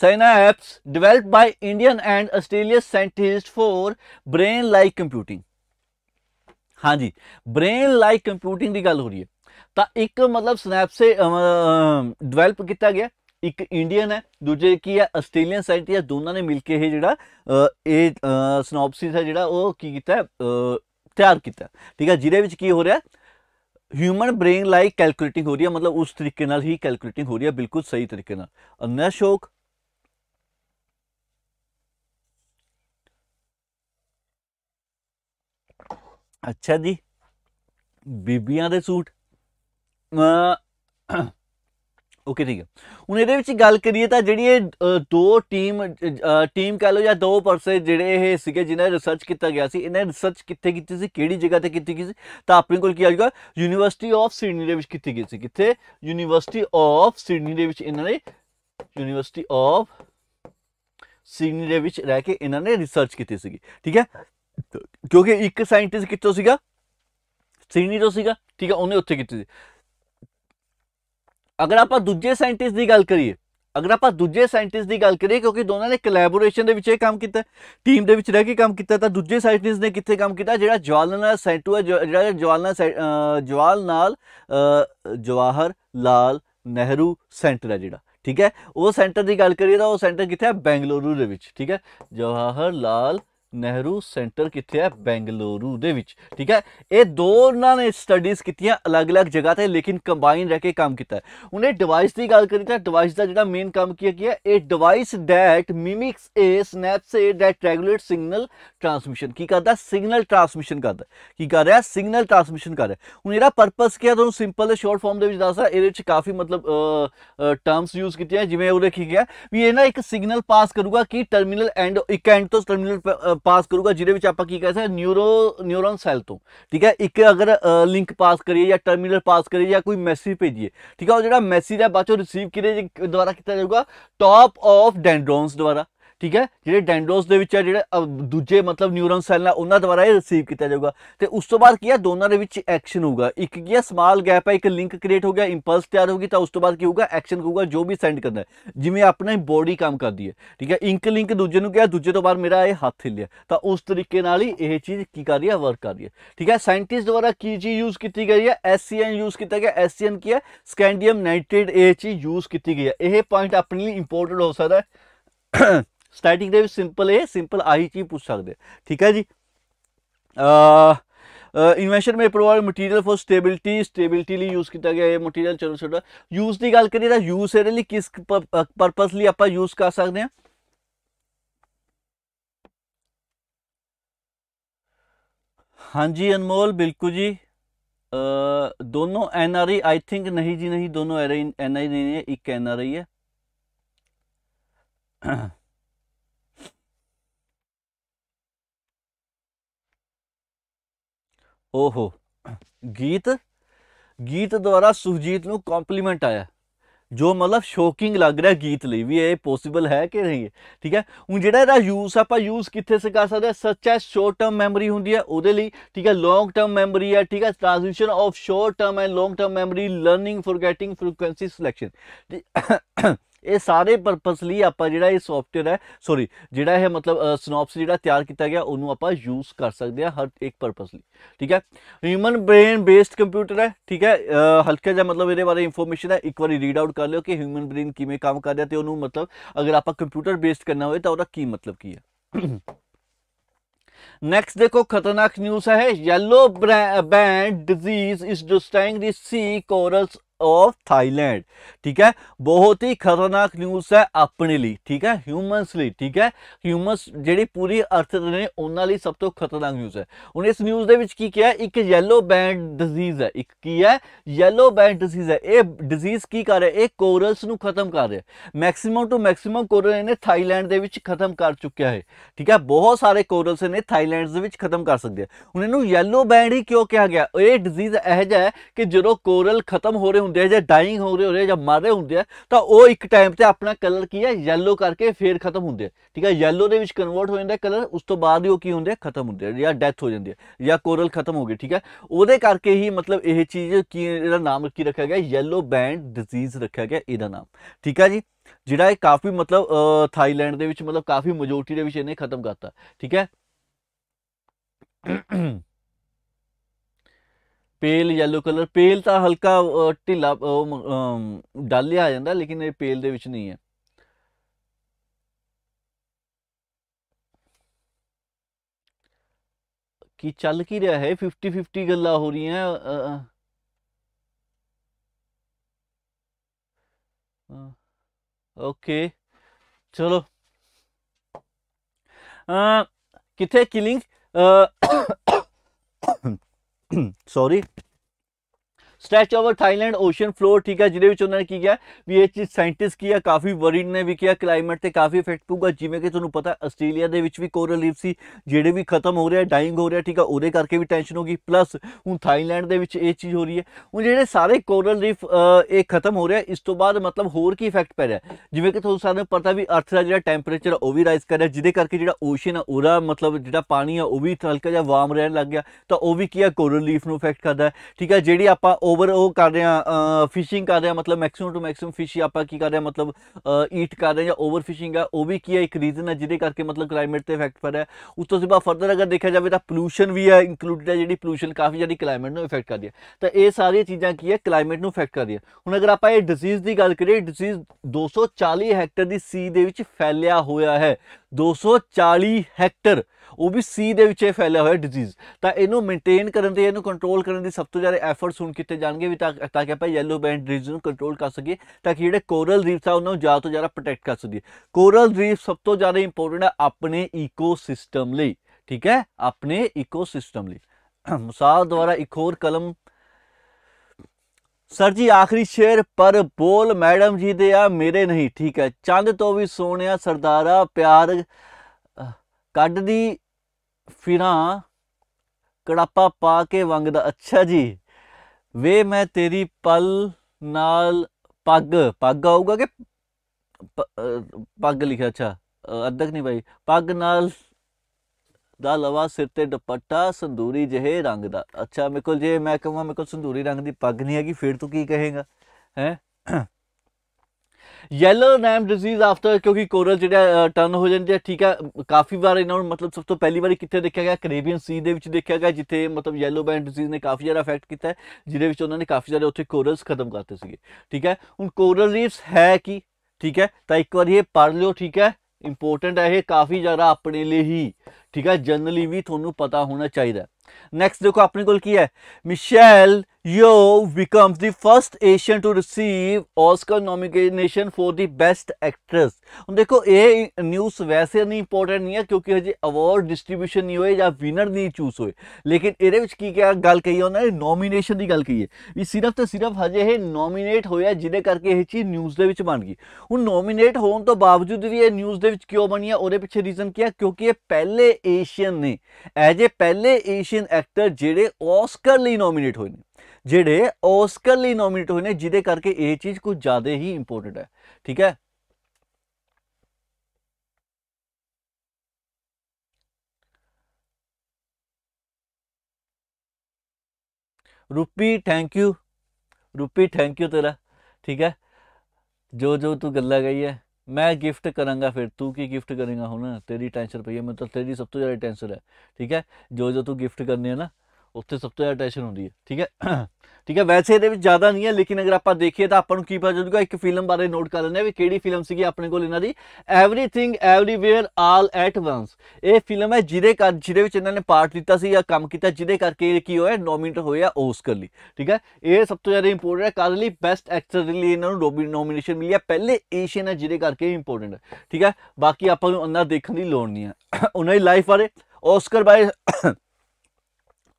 synapses developed by Indian and Australian scientist for brain like computing ਹਾਂਜੀ ਬ੍ਰੇਨ ਲਾਈਕ ਕੰਪਿਊਟਿੰਗ ਦੀ ਗੱਲ ਹੋ ਰਹੀ ਹੈ ਤਾਂ ਇੱਕ ਮਤਲਬ ਸਨੈਪਸੇ ਡਿਵੈਲਪ ਕੀਤਾ ਗਿਆ ਇੱਕ ਇੰਡੀਅਨ ਹੈ ਦੂਜੇ ਕੀ ਹੈ ਆਸਟ੍ਰੇਲੀਅਨ ਸਾਇੰਟਿਸਟ ਦੋਨਾਂ ਨੇ ਮਿਲ ਕੇ ਇਹ ਜਿਹੜਾ ਇਹ ਸਨੋਪਸਿਸ ਹੈ ਜਿਹੜਾ ਉਹ ਕੀ ਕੀਤਾ ਤਿਆਰ ਕੀਤਾ ਠੀਕ ਹੈ ਜਿਹਦੇ ਵਿੱਚ ਕੀ ਹੋ ਰਿਹਾ ਹਿਊਮਨ ਬ੍ਰੇਨ ਲਾਈਕ ਕੈਲਕੂਲੇਟਿੰਗ ਹੋ ਰਹੀ ਹੈ ਮਤਲਬ ਉਸ ਤਰੀਕੇ ਨਾਲ ਹੀ ਕੈਲਕੂਲੇਟਿੰਗ ਹੋ ਰਹੀ ਹੈ ਬਿਲਕੁਲ ਸਹੀ ਤਰੀਕੇ ਨਾਲ ਅਨਸ਼ੋਕ ਅੱਛਾ ਜੀ ਬੀਬੀਆਂ ਦੇ ਸੂਟ ਓਕੇ ਠੀਕ ਹੈ ਹੁਣ ਇਹਦੇ ਵਿੱਚ ਗੱਲ ਕਰੀਏ ਤਾਂ ਜਿਹੜੀ ਇਹ ਦੋ ਟੀਮ ਟੀਮ ਕਹ ਲਓ ਜਾਂ ਦੋ ਪਰਸੇ ਜਿਹੜੇ ਇਹ ਸੀਗੇ ਜਿਨ੍ਹਾਂ ਰਿਸਰਚ ਕੀਤਾ ਗਿਆ ਸੀ ਇਹਨਾਂ ਰਿਸਰਚ ਕਿੱਥੇ ਕੀਤੀ ਸੀ ਕਿਹੜੀ ਜਗ੍ਹਾ ਤੇ ਕੀਤੀ ਗਈ ਸੀ ਤਾਂ ਆਪਣੇ ਕੋਲ ਕੀ ਆ ਜੂਗਾ ਯੂਨੀਵਰਸਿਟੀ ਆਫ ਸਿਡਨੀ ਦੇ ਵਿੱਚ ਕੀਤੀ ਗਈ ਸੀ ਕਿੱਥੇ ਯੂਨੀਵਰਸਿਟੀ ਆਫ ਸਿਡਨੀ ਦੇ ਵਿੱਚ ਇਹਨਾਂ ਨੇ ਯੂਨੀਵਰਸਿਟੀ ਆਫ ਸਿਡਨੀ ਦੇ ਵਿੱਚ ਰਹਿ ਕੇ ਇਹਨਾਂ ਨੇ ਰਿਸਰਚ ਕੀਤੀ ਸੀਗੀ ਠੀਕ ਹੈ ਕਿਉਂਕਿ ਇੱਕ ਸਾਇੰਟਿਸਟ ਕਿੱਥੋਂ ਸੀਗਾ ਸਿਡਨੀ ਤੋਂ ਸੀਗਾ ਠੀਕ ਹੈ ਉਹਨੇ ਉੱਥੇ ਕੀਤੀ ਸੀ ਅਗਰ ਆਪਾਂ ਦੂਜੇ ਸਾਇੰਟਿਸਟ ਦੀ ਗੱਲ ਕਰੀਏ ਅਗਰ ਆਪਾਂ ਦੂਜੇ ਸਾਇੰਟਿਸਟ ਦੀ ਗੱਲ ਕਰੀਏ ਕਿਉਂਕਿ ਦੋਨਾਂ ਨੇ ਕੋਲੈਬੋਰੇਸ਼ਨ ਦੇ ਵਿੱਚ ਇਹ ਕੰਮ ਕੀਤਾ ਟੀਮ ਦੇ ਵਿੱਚ ਰਹਿ ਕੇ ਕੰਮ ਕੀਤਾ ਤਾਂ ਦੂਜੇ ਸਾਇੰਟਿਸਟ ਨੇ ਕਿੱਥੇ ਕੰਮ ਕੀਤਾ ਜਿਹੜਾ ਨਾਲ ਸੈਂਟੂ ਹੈ ਜਿਹੜਾ ਨਾਲ ਜਵਾਲ ਨਾਲ ਜਵਾਹਰ ਲਾਲ ਨਹਿਰੂ ਸੈਂਟਰ ਹੈ ਜਿਹੜਾ ਠੀਕ ਹੈ ਉਹ ਸੈਂਟਰ ਦੀ ਗੱਲ ਕਰੀਏ ਤਾਂ ਉਹ ਸੈਂਟਰ ਕਿੱਥੇ ਹੈ ਬੈਂਗਲੁਰੂ ਦੇ ਵਿੱਚ ਠੀਕ ਹੈ ਜਵਾਹਰ ਲਾਲ ਨਹਿਰੂ ਸੈਂਟਰ ਕਿੱਥੇ ਹੈ ਬੈਂਗਲੁਰੂ ਦੇ ਵਿੱਚ ਠੀਕ ਹੈ ਇਹ ਦੋਨਾਂ ਨੇ ਸਟੱਡੀਜ਼ ਕੀਤੀਆਂ ਅਲੱਗ-ਅਲੱਗ ਜਗ੍ਹਾ ਤੇ ਲੇਕਿਨ ਕੰਬਾਈਨ ਰਹਿ ਕੇ ਕੰਮ ਕੀਤਾ ਉਹਨੇ ਡਿਵਾਈਸ ਦੀ ਗੱਲ ਕਰੀ ਤਾਂ ਡਿਵਾਈਸ ਦਾ ਜਿਹੜਾ ਮੇਨ ਕੰਮ ਕੀ ਹੈ ਇਹ device that mimics a synapse that regulate signal transmission ਕੀ ਕਰਦਾ ਸਿਗਨਲ ਟ੍ਰਾਂਸਮਿਸ਼ਨ ਕਰਦਾ ਕੀ ਕਰ ਰਿਹਾ ਸਿਗਨਲ ਟ੍ਰਾਂਸਮਿਸ਼ਨ ਕਰ ਰਿਹਾ ਹੁਣ ਇਹਦਾ ਪਰਪਸ ਕੀ ਹੈ ਤੁਹਾਨੂੰ ਸਿੰਪਲ ਤੇ ਸ਼ਾਰਟ ਫਾਰਮ ਦੇ ਵਿੱਚ ਦੱਸਦਾ ਇਹਦੇ ਵਿੱਚ ਕਾਫੀ ਮਤਲਬ ਟਰਮਸ ਯੂਜ਼ ਕੀਤੇ ਕੀਤੀਆਂ ਜਿਵੇਂ ਉਹ ਕੀ ਗਿਆ ਵੀ ਇਹ ਨਾ ਇੱਕ ਸਿਗਨਲ ਪਾਸ ਕਰੂਗਾ ਕਿ ਟਰਮੀਨਲ ਐਂਡ ਇੱਕ ਐਂਡ ਤੋਂ ਟਰਮੀਨਲ ਪਾਸ ਕਰੂਗਾ ਜਿਹਦੇ ਵਿੱਚ ਆਪਾਂ ਕੀ ਕਹਿ ਸਕਦੇ ਨਿਊਰੋ ਨਿਊਰੋਨ ਸੈੱਲ ਤੋਂ ਠੀਕ ਹੈ ਇੱਕ ਅਗਰ ਲਿੰਕ ਪਾਸ ਕਰੀਏ ਜਾਂ ਟਰਮੀਨਲ ਪਾਸ ਕਰੀਏ ਜਾਂ ਕੋਈ ਮੈਸੇਜ ਭੇਜੀਏ ਠੀਕ ਹੈ ਉਹ ਜਿਹੜਾ ਮੈਸੇਜ ਹੈ ਬਾਅਦ ਚੋਂ ਰਿਸੀਵ ਕਰੇ ਦੁਆਰਾ ਕੀਤਾ ਜਾਊਗਾ ਟਾਪ ਆਫ ਡੈਂਡਰੋਨਸ ਦੁਆਰਾ ਠੀਕ ਹੈ ਜਿਹੜੇ ਡੈਂਡਰੋਸ ਦੇ ਵਿੱਚ ਹੈ ਜਿਹੜੇ ਦੂਜੇ ਮਤਲਬ ਨਿਊਰਨ ਸੈੱਲ ਨਾਲ ਉਹਨਾਂ ਦੁਆਰਾ ਇਹ ਰਿਸੀਵ ਕੀਤਾ ਜਾਊਗਾ ਤੇ ਉਸ ਤੋਂ ਬਾਅਦ ਕੀ ਹੈ ਦੋਨਾਂ ਦੇ ਵਿੱਚ ਐਕਸ਼ਨ ਹੋਊਗਾ ਇੱਕ ਕੀ ਹੈ ਸਮਾਲ ਗੈਪ ਹੈ ਇੱਕ ਲਿੰਕ ਕ੍ਰੀਏਟ ਹੋ ਗਿਆ ਇੰਪਲਸ ਤਿਆਰ ਹੋ ਗਈ ਤਾਂ ਉਸ ਤੋਂ ਬਾਅਦ ਕੀ ਹੋਊਗਾ ਐਕਸ਼ਨ ਹੋਊਗਾ ਜੋ ਵੀ ਸੈਂਡ ਕਰਨਾ ਜਿਵੇਂ ਆਪਣਾ ਬੋਡੀ ਕੰਮ ਕਰਦੀ ਹੈ ਠੀਕ ਹੈ ਇੰਕ ਲਿੰਕ ਦੂਜੇ ਨੂੰ ਕਿਹਾ ਦੂਜੇ ਤੋਂ ਬਾਅਦ ਮੇਰਾ ਇਹ ਹੱਥ ਹਿੱਲਿਆ ਤਾਂ ਉਸ ਤਰੀਕੇ ਨਾਲ ਹੀ ਇਹ ਚੀਜ਼ ਕੀ ਕਰ ਰਹੀ ਹੈ ਵਰਕ ਕਰ ਰਹੀ ਹੈ ਠੀਕ ਹੈ ਸਾਇੰਟਿਸਟ ਦੁਆਰਾ ਕੀ ਚੀਜ਼ ਯੂਜ਼ ਕੀਤੀ ਗਈ ਹੈ ਐਸਸੀਐਨ ਯੂਜ਼ ਕੀਤਾ ਗਿਆ ਐਸਸੀਐਨ ਕੀ ਹੈ ਸਕੈਂਡੀਅਮ ਨਾਈਟ੍ਰੇਟ ਇਹ ਚੀਜ਼ ਯੂਜ਼ ਕੀਤੀ ਗਈ ਹੈ ਇਹ ਪੁਆਇੰਟ ਆਪਣੇ ਲਈ ਇੰਪੋਰਟੈਂਟ ਹੋ ਸਕਦਾ ਹੈ ਸਟੈਟਿਕ ਦੇ ਵਿੱਚ ਸਿੰਪਲ ਇਹ ਸਿੰਪਲ ਆਹੀ ਚੀਜ਼ ਪੁੱਛ ਸਕਦੇ ਠੀਕ ਹੈ ਜੀ a invention may provide material for stability stability ਲਈ ਯੂਜ਼ ਕੀਤਾ ਗਿਆ ਇਹ ਮਟੀਰੀਅਲ ਚਲੋ ਛੋਟਾ ਯੂਜ਼ ਦੀ ਗੱਲ ਕਰੀਏ ਤਾਂ ਯੂਜ਼ ਇਹਦੇ ਲਈ ਕਿਸ ਪਰਪਸ ਲਈ ਆਪਾਂ ਯੂਜ਼ ਕਰ ਸਕਦੇ ਹਾਂ ਹਾਂਜੀ ਅਨਮੋਲ ਬਿਲਕੁਲ ਜੀ ਅ ਦੋਨੋਂ N R I I think ਨਹੀਂ ਜੀ ਨਹੀਂ ਦੋਨੋਂ ਐਨ ਆਰ ਆਈ ਨਹੀਂ ਇੱਕ ਐਨ ਆਰ ਆਈ ਹੈ ਓਹੋ ਗੀਤ ਗੀਤ ਦੁਆਰਾ ਸੁਖਜੀਤ ਨੂੰ ਕੰਪਲੀਮੈਂਟ ਆਇਆ ਜੋ ਮਤਲਬ ਸ਼ੌਕਿੰਗ ਲੱਗ ਰਿਹਾ ਗੀਤ ਲਈ ਵੀ ਇਹ ਪੋਸੀਬਲ ਹੈ ਕਿ ਨਹੀਂ ਠੀਕ ਹੈ ਹੁਣ ਜਿਹੜਾ ਇਹਦਾ ਯੂਸ ਆਪਾਂ ਯੂਸ ਕਿੱਥੇ ਸਿਖਾ ਸਕਦੇ ਹਾਂ ਸੱਚ ਹੈ ਸ਼ੋਰਟ ਟਰਮ ਮੈਮਰੀ ਹੁੰਦੀ ਹੈ ਉਹਦੇ ਲਈ ਠੀਕ ਹੈ ਲੌਂਗ ਟਰਮ ਮੈਮਰੀ ਹੈ ਠੀਕ ਹੈ transition of short term and long term memory learning forgetting frequency selection ਇਹ ਸਾਰੇ ਪਰਪਸ ਲਈ ਆਪਾਂ ਜਿਹੜਾ ਇਹ ਸੌਫਟਵੇਅਰ ਹੈ ਸੌਰੀ ਜਿਹੜਾ ਇਹ ਮਤਲਬ ਸਿਨੋਪਸ ਜਿਹੜਾ ਤਿਆਰ ਕੀਤਾ ਗਿਆ ਉਹਨੂੰ ਆਪਾਂ ਯੂਜ਼ ਕਰ ਸਕਦੇ ਆ ਹਰ ਇੱਕ ਪਰਪਸ ਲਈ ਠੀਕ ਹੈ ਹਿਊਮਨ ਬ੍ਰੇਨ ਬੇਸਡ ਕੰਪਿਊਟਰ ਹੈ ਠੀਕ ਹੈ ਹਲਕਾ ਜਿਹਾ ਮਤਲਬ ਇਹਦੇ ਬਾਰੇ ਇਨਫੋਰਮੇਸ਼ਨ ਹੈ ਇੱਕ ਵਾਰੀ ਰੀਡ ਆਊਟ ਕਰ ਲਿਓ ਕਿ ਹਿਊਮਨ ਬ੍ਰੇਨ ਕਿਵੇਂ ਕੰਮ ਕਰਦਾ ਤੇ ਉਹਨੂੰ ਮਤਲਬ ਅਗਰ ਆਪਾਂ ਕੰਪਿਊਟਰ ਬੇਸਡ ਕਰਨਾ ਹੋਵੇ ਤਾਂ ਉਹਦਾ ਕੀ ਮਤਲਬ ਕੀ ਹੈ ਨੈਕਸਟ ਦੇਖੋ ਖਤਰਨਾਕ ਨਿਊਜ਼ ਹੈ येलो ਬੈਂਡ ਡਿਜ਼ੀਜ਼ ਇਸ डिस्ट्राइंग ਦੀ ਸੀ ਕੋਰਲਸ ਆਫ ਥਾਈਲੈਂਡ ਠੀਕ ਹੈ ਬਹੁਤ ਹੀ ਖਤਰਨਾਕ ਨਿਊਜ਼ ਹੈ ਆਪਣੇ ਲਈ ਠੀਕ ਹੈ ਹਿਊਮਨਸ ਲਈ ਠੀਕ ਹੈ ਹਿਊਮਨਸ ਜਿਹੜੀ ਪੂਰੀ ਅਰਥ ਨੇ ਉਹਨਾਂ ਲਈ ਸਭ ਤੋਂ ਖਤਰਨਾਕ ਨਿਊਜ਼ ਹੈ ਹੁਣ ਇਸ ਨਿਊਜ਼ ਦੇ ਵਿੱਚ ਕੀ ਕਿਹਾ ਇੱਕ ਯੈਲੋ ਬੈਂਡ ਡਿਜ਼ੀਜ਼ ਹੈ ਇੱਕ ਕੀ ਹੈ ਯੈਲੋ ਬੈਂਡ ਡਿਜ਼ੀਜ਼ ਹੈ ਇਹ ਡਿਜ਼ੀਜ਼ ਕੀ ਕਰ ਰਿਹਾ ਇਹ ਕੋਰਲਸ ਨੂੰ ਖਤਮ ਕਰ ਰਿਹਾ ਮੈਕਸਿਮਮ ਟੂ ਮੈਕਸਿਮਮ ਕੋਰਲ ਇਹਨੇ ਥਾਈਲੈਂਡ ਦੇ ਵਿੱਚ ਖਤਮ ਕਰ ਚੁੱਕਿਆ ਹੈ ਠੀਕ ਹੈ ਬਹੁਤ ਸਾਰੇ ਕੋਰਲਸ ਨੇ ਥਾਈਲੈਂਡ ਦੇ ਵਿੱਚ ਖਤਮ ਕਰ ਸਕਦੇ ਹੁਣ ਇਹਨੂੰ ਯੈਲੋ ਬੈਂਡ ਹੀ ਕਿਉਂ ਕਿਹਾ ਗਿਆ ਇਹ ਡਿਜ਼ੀਜ਼ ਇਹ ਹੈ ਕਿ ਜਦੋਂ ਕੋਰਲ ਖਤਮ ਹੋ ਰਹੇ ਹੁੰਦੇ ਆ ਜਾਂ ਡਾਈਂਗ ਹੋ ਰਹੇ ਹੁੰਦੇ ਜਾਂ ਮਰ ਰਹੇ ਹੁੰਦੇ ਆ ਤਾਂ ਉਹ ਇੱਕ ਟਾਈਮ ਤੇ ਆਪਣਾ ਕਲਰ ਕੀ ਹੈ ਯੈਲੋ ਕਰਕੇ ਫੇਰ ਖਤਮ ਹੁੰਦੇ ਆ ਠੀਕ ਹੈ ਯੈਲੋ ਦੇ ਵਿੱਚ ਕਨਵਰਟ ਹੋ ਜਾਂਦਾ ਕਲਰ ਉਸ ਤੋਂ ਬਾਅਦ ਹੀ ਉਹ ਕੀ ਹੁੰਦੇ ਖਤਮ ਹੁੰਦੇ ਆ ਜਾਂ ਡੈਥ ਹੋ ਜਾਂਦੀ ਹੈ ਜਾਂ ਕੋਰਲ ਖਤਮ ਹੋ ਗਈ ਠੀਕ ਹੈ ਉਹਦੇ ਕਰਕੇ ਹੀ ਮਤਲਬ ਇਹ ਚੀਜ਼ ਕੀ ਇਹਦਾ ਨਾਮ ਕੀ ਰੱਖਿਆ ਗਿਆ ਯੈਲੋ ਬੈਂਡ ਡਿਜ਼ੀਜ਼ ਰੱਖਿਆ ਗਿਆ ਇਹਦਾ ਨਾਮ ਠੀਕ ਹੈ ਜੀ ਜਿਹੜਾ ਇਹ ਕਾਫੀ ਮਤਲਬ ਥਾਈਲੈਂਡ ਦੇ ਵਿੱਚ ਮਤਲਬ ਕਾਫੀ ਮੈਜੋਰਟੀ ਦੇ ਵਿੱਚ ਇਹਨੇ ਖਤਮ ਕਰਤਾ ਠੀਕ ਹੈ पेल येलो कलर पेल तो हल्का ढिला डल आ जाता लेकिन ये पेल दे नहीं है कि चल की रहा है फिफ्टी फिफ्टी गल हो रही हैं ओके चलो कितने killing sorry stretch over Thailand ocean floor ਠੀਕ ਹੈ ਜਿਹਦੇ ਵਿੱਚ ਉਹਨਾਂ ਨੇ ਕੀ ਕਿਹਾ ਵੀ ਇਹ ਚੀਜ਼ ਸਾਇੰਟਿਸਟ ਕੀ ਆ ਕਾਫੀ ਵਰੀਡ ਨੇ ਵੀ ਕਿਹਾ ਕਲਾਈਮੇਟ ਤੇ ਕਾਫੀ ਇਫੈਕਟ ਪਊਗਾ ਜਿਵੇਂ ਕਿ ਤੁਹਾਨੂੰ ਪਤਾ ਆਸਟ੍ਰੇਲੀਆ ਦੇ ਵਿੱਚ ਵੀ ਕੋਰਲ ਰੀਫ ਸੀ ਜਿਹੜੇ ਵੀ ਖਤਮ ਹੋ ਰਿਹਾ ਡਾਈਂਗ ਹੋ ਰਿਹਾ ਠੀਕ ਆ ਉਹਦੇ ਕਰਕੇ ਵੀ ਟੈਨਸ਼ਨ ਹੋ ਗਈ ਪਲੱਸ ਹੁਣ ਥਾਈਲੈਂਡ ਦੇ ਵਿੱਚ ਇਹ ਚੀਜ਼ ਹੋ ਰਹੀ ਹੈ ਹੁਣ ਜਿਹੜੇ ਸਾਰੇ ਕੋਰਲ ਰੀਫ ਇਹ ਖਤਮ ਹੋ ਰਿਹਾ ਇਸ ਤੋਂ ਬਾਅਦ ਮਤਲਬ ਹੋਰ ਕੀ ਇਫੈਕਟ ਪੈ ਰਿਹਾ ਜਿਵੇਂ ਕਿ ਤੁਹਾਨੂੰ ਸਾਰਿਆਂ ਨੂੰ ਪਤਾ ਵੀ ਅਰਥ ਦਾ ਜਿਹੜਾ ਟੈਂਪਰੇਚਰ ਉਹ ਵੀ ਰਾਈਜ਼ ਕਰ ਰਿਹਾ ਜਿਹਦੇ ਕਰਕੇ ਜਿਹੜਾ ਓਸ਼ੀਅਨ ਆ ਉਹਦਾ ਮਤਲਬ ਜਿਹੜਾ ਪਾਣੀ ਆ ਉਹ ਵੀ ਹਲਕਾ ਜਿਹਾ ਵਾਰਮ ਰਹਿਣ ਲੱਗ ਗਿਆ ਤਾਂ ਉਹ ਵੀ ਕੀ ਆ ਕੋਰਲ ਰੀਫ ਨੂੰ ਇਫੈਕਟ ਕਰਦਾ ਠੀਕ ਆ ਜਿਹੜੀ ਆਪਾਂ ਓਵਰ ਉਹ ਕਰ ਰਹੇ ਆ ਫਿਸ਼ਿੰਗ ਕਰ ਰਹੇ ਆ ਮਤਲਬ ਮੈਕਸਿਮਮ ਟੂ ਮੈਕਸਿਮ ਫਿਸ਼ ਆਪਾਂ ਕੀ ਕਰ ਰਹੇ ਆ ਮਤਲਬ ਈਟ ਕਰ ਰਹੇ ਆ ਜਾਂ ਓਵਰ ਫਿਸ਼ਿੰਗ ਆ ਉਹ ਵੀ ਕੀ ਹੈ ਇੱਕ ਰੀਜ਼ਨ ਹੈ ਜਿਹਦੇ ਕਰਕੇ ਮਤਲਬ ਕਲਾਈਮੇਟ ਤੇ ਇਫੈਕਟ ਪੜ ਉਸ ਤੋਂ ਸਿਵਾ ਫਰਦਰ ਅਗਰ ਦੇਖਿਆ ਜਾਵੇ ਤਾਂ ਪੋਲੂਸ਼ਨ ਵੀ ਹੈ ਇਨਕਲੂਡਡ ਹੈ ਜਿਹੜੀ ਪੋਲੂਸ਼ਨ ਕਾਫੀ ਜ਼ਿਆਦਾ ਕਲਾਈਮੇਟ ਨੂੰ ਇਫੈਕਟ ਕਰਦੀ ਹੈ ਤਾਂ ਇਹ ਸਾਰੀਆਂ ਚੀਜ਼ਾਂ ਕੀ ਹੈ ਕਲਾਈਮੇਟ ਨੂੰ ਇਫੈਕਟ ਕਰਦੀ ਹੈ ਹੁਣ ਅਗਰ ਆਪਾਂ ਇਹ ਡਿਜ਼ੀਜ਼ ਦੀ ਗੱਲ ਕਰੀਏ ਡਿਜ਼ੀਜ਼ 240 ਹੈਕਟਰ ਦੀ ਸੀ ਦੇ ਵਿੱਚ ਫੈਲਿਆ ਹੋਇਆ ਹੈ 240 ਹੈਕਟਰ ਉਹ ਵੀ ਸੀ ਦੇ ਵਿੱਚ ਇਹ ਫੈਲਿਆ ਹੋਇਆ ਡਿਜ਼ੀਜ਼ ਤਾਂ ਇਹਨੂੰ ਮੇਨਟੇਨ ਕਰਨ ਤੇ ਇਹਨੂੰ ਕੰਟਰੋਲ ਕਰਨ ਦੀ ਸਭ ਤੋਂ ਜ਼ਿਆਦਾ ਐਫਰਟਸ ਹੁਣ ਕੀਤੇ ਜਾਣਗੇ ਵੀ ਤਾਂ ਤਾਂ ਕਿ ਆਪਾਂ ਯੈਲੋ ਬੈਂਡ ਡਿਜ਼ੀਜ਼ ਨੂੰ ਕੰਟਰੋਲ ਕਰ ਸਕੀਏ ਤਾਂ ਕਿ ਜਿਹੜੇ ਕੋਰਲ ਰੀਫਸ ਆ ਉਹਨਾਂ ਨੂੰ ਜ਼ਿਆਦਾ ਤੋਂ ਜ਼ਿਆਦਾ ਪ੍ਰੋਟੈਕਟ ਕਰ ਸਕੀਏ ਕੋਰਲ ਰੀਫ ਸਭ ਤੋਂ ਜ਼ਿਆਦਾ ਇੰਪੋਰਟੈਂਟ ਹੈ ਆਪਣੇ ਇਕੋਸਿਸਟਮ ਲਈ ਠੀਕ ਹੈ ਆਪਣੇ ਇਕੋਸਿਸਟਮ ਲਈ ਮੁਸਾਫ ਦੁਆਰਾ ਇੱਕ ਹੋਰ ਕਲਮ ਸਰ ਜੀ ਆਖਰੀ ਸ਼ੇਰ ਪਰ ਬੋਲ ਮੈਡਮ ਜੀ ਦੇ ਆ ਮੇਰੇ ਨਹੀਂ ਠੀਕ ਹੈ ਚੰਦ ਤੋਂ ਵੀ ਸੋਹਣਿਆ ਸਰਦਾਰਾ ਪਿਆਰ ਕੱਢਦੀ ਫਿਰਾਂ ਕੜਾਪਾ ਪਾ ਕੇ ਵੰਗਦਾ ਅੱਛਾ ਜੀ ਵੇ ਮੈਂ ਤੇਰੀ ਪਲ ਨਾਲ ਪੱਗ ਪੱਗ ਆਊਗਾ ਕਿ ਪੱਗ ਲਿਖਿਆ ਅੱਛਾ ਅਦਕ ਨਹੀਂ ਭਾਈ ਪੱਗ ਨਾਲ ਦਾ ਲਵਾ ਸਿਰ ਤੇ ਦੁਪੱਟਾ ਸੰਦੂਰੀ ਜਿਹੇ ਰੰਗ ਦਾ ਅੱਛਾ ਮੇਰੇ ਕੋਲ ਜੇ ਮੈਂ ਕਹਾਂ ਮੇਰੇ ਕੋਲ ਸੰਦੂਰੀ ਰੰਗ ਦੀ ਪੱਗ ਨਹੀਂ ਹੈਗੀ ਫਿਰ ਤੂੰ ਕੀ ਕਹੇਗਾ ਹੈ ਯੈਲੋ ਨੈਮ ਡਿਜ਼ੀਜ਼ ਆਫਟਰ ਕਿਉਂਕਿ ਕੋਰਲ ਜਿਹੜਾ ਟਰਨ ਹੋ ਜਾਂਦੇ ਆ ਠੀਕ ਆ ਕਾਫੀ ਵਾਰ ਇਹਨਾਂ ਨੂੰ ਮਤਲਬ ਸਭ ਤੋਂ ਪਹਿਲੀ ਵਾਰੀ ਕਿੱਥੇ ਦੇਖਿਆ ਗਿਆ ਕੈਰੇਬੀਅਨ ਸੀ ਦੇ ਵਿੱਚ ਦੇਖਿਆ ਗਿਆ ਜਿੱਥੇ ਮਤਲਬ ਯੈਲੋ ਬੈਂਡ ਡਿਜ਼ੀਜ਼ ਨੇ ਕਾਫੀ ਜ਼ਿਆਦਾ ਅਫੈਕਟ ਕੀਤਾ ਜਿਹਦੇ ਵਿੱਚ ਉਹਨਾਂ ਨੇ ਕਾਫੀ ਜ਼ਿਆਦਾ ਉੱਥੇ ਕੋਰਲਸ ਖਤਮ ਕਰਤੇ ਸੀਗੇ ਠੀਕ ਹੈ ਹੁਣ ਕੋਰਲ ਰੀਫਸ ਹੈ ਕੀ ਠੀਕ ਹੈ ਤਾਂ ਇੱਕ ਵਾਰ ਇਹ ਪੜ੍ਹ ਲਿਓ ਠੀਕ ਹੈ ਇੰਪੋਰਟੈਂਟ ਹੈ ਇਹ ਕਾਫੀ ਜ਼ਿਆਦਾ ਆਪਣੇ ਲਈ ਹੀ ਠੀਕ ਹੈ ਜਨਰਲੀ ਵੀ ਤੁਹਾਨੂੰ ਪਤਾ ਹੋਣਾ ਚਾਹੀਦਾ ਨੈਕਸਟ ਦੇਖੋ ਆਪਣੇ ਕੋਲ ਕੀ ਹੈ ਮਿਸ਼ੈਲ Yo becomes the first Asian to receive Oscar nomination for the best actress. ਹੁਣ ਦੇਖੋ ਇਹ ਨਿਊਜ਼ ਵੈਸੇ ਨਹੀਂ ਇੰਪੋਰਟੈਂਟ ਨਹੀਂ ਹੈ ਕਿਉਂਕਿ ਹਜੇ ਅਵਾਰਡ ਡਿਸਟ੍ਰੀਬਿਊਸ਼ਨ ਨਹੀਂ ਹੋਏ ਜਾਂ ਵਿਨਰ ਨਹੀਂ ਚੂਸ ਹੋਏ ਲੇਕਿਨ ਇਹਦੇ ਵਿੱਚ ਕੀ ਕਿਹਾ ਗੱਲ ਕਹੀ ਉਹਨਾਂ ਨੇ ਨੋਮੀਨੇਸ਼ਨ ਦੀ ਗੱਲ ਕਹੀ ਹੈ ਵੀ ਸਿਰਫ ਤੇ ਸਿਰਫ ਹਜੇ ਇਹ ਨੋਮੀਨੇਟ ਹੋਇਆ ਜਿਹਦੇ ਕਰਕੇ ਇਹ ਚੀਜ਼ ਨਿਊਜ਼ ਦੇ ਵਿੱਚ ਬਣ ਗਈ ਹੁਣ ਨੋਮੀਨੇਟ ਹੋਣ ਤੋਂ ਬਾਵਜੂਦ ਵੀ ਇਹ ਨਿਊਜ਼ ਦੇ ਵਿੱਚ ਕਿਉਂ ਬਣੀ ਹੈ ਉਹਦੇ ਪਿੱਛੇ ਰੀਜ਼ਨ ਕੀ ਹੈ ਕਿਉਂਕਿ ਇਹ ਪਹਿਲੇ ਏਸ਼ੀਅਨ ਨੇ ਐਜ ਏ ਪਹਿਲੇ ਏਸ਼ੀਅਨ ਐਕਟਰ ਜਿਹੜੇ ਆਸਕਰ ਲਈ ਨੋਮੀਨੇਟ ਹੋਏ ਨੇ जेडे ऑस्कर नोमीनेट हुए जिदे करके ये चीज कुछ ज्यादा ही इंपोर्टेंट है ठीक है Rupi thank you Rupi thank you तेरा ठीक है जो जो तू गल गई है मैं गिफ्ट करूँगा फिर तू की गिफ्ट करेगा हूँ तेरी टेंशन पई है मतलब तेरी सब तो ज़्यादा टेंशन है ठीक है जो जो तू गिफ्ट करनी है ना ਉੱਥੇ ਸਭ ਤੋਂ ਜ਼ਿਆਦਾ ਟੈਨਸ਼ਨ ਹੁੰਦੀ ਹੈ ਠੀਕ ਹੈ ਠੀਕ ਹੈ ਵੈਸੇ ਇਹਦੇ ਵਿੱਚ ਜ਼ਿਆਦਾ ਨਹੀਂ ਹੈ ਲੇਕਿਨ ਅਗਰ ਆਪਾਂ ਦੇਖੀਏ ਤਾਂ ਆਪਾਂ ਨੂੰ ਕੀ ਪਤਾ ਚੱਲੂਗਾ ਇੱਕ ਫਿਲਮ ਬਾਰੇ ਨੋਟ ਕਰ ਲੈਂਦੇ ਆ ਵੀ ਕਿਹੜੀ ਫਿਲਮ ਸੀਗੀ ਆਪਣੇ ਕੋਲ ਇਹਨਾਂ ਦੀ everything everywhere all at once ਇਹ ਫਿਲਮ ਹੈ ਜਿਹਦੇ ਕਰ ਜਿਹਦੇ ਵਿੱਚ ਇਹਨਾਂ ਨੇ ਪਾਰਟ ਦਿੱਤਾ ਸੀ ਜਾਂ ਕੰਮ ਕੀਤਾ ਜਿਹਦੇ ਕਰਕੇ ਕੀ ਹੋਇਆ ਨੋਮੀਨੇਟ ਹੋਇਆ ਓਸਕਰ ਲਈ ਠੀਕ ਹੈ ਇਹ ਸਭ ਤੋਂ ਜ਼ਿਆਦਾ ਇੰਪੋਰਟੈਂਟ ਹੈ ਕਾਦੇ ਲਈ ਬੈਸਟ ਐਕਟਰ ਲਈ ਇਹਨਾਂ ਨੂੰ ਰੋਬਿਨ ਨੋਮੀਨੇਸ਼ਨ ਮਿਲੀ ਹੈ ਪਹਿਲੇ ਏਸ਼ੀਅਨ ਹੈ ਜਿਹਦੇ ਕਰਕੇ ਇੰਪੋਰਟੈਂਟ ਹੈ ਠੀਕ ਹੈ ਬਾਕੀ ਆਪਾਂ ਨੂੰ ਅੰਨਾ ਦੇਖਣ ਦੀ ਲੋੜ ਨਹੀਂ ਹੈ ਉਹਨਾਂ ਦੀ ਲਾਈਫ ਬਾਰੇ ਓਸਕਰ ਬਾਰੇ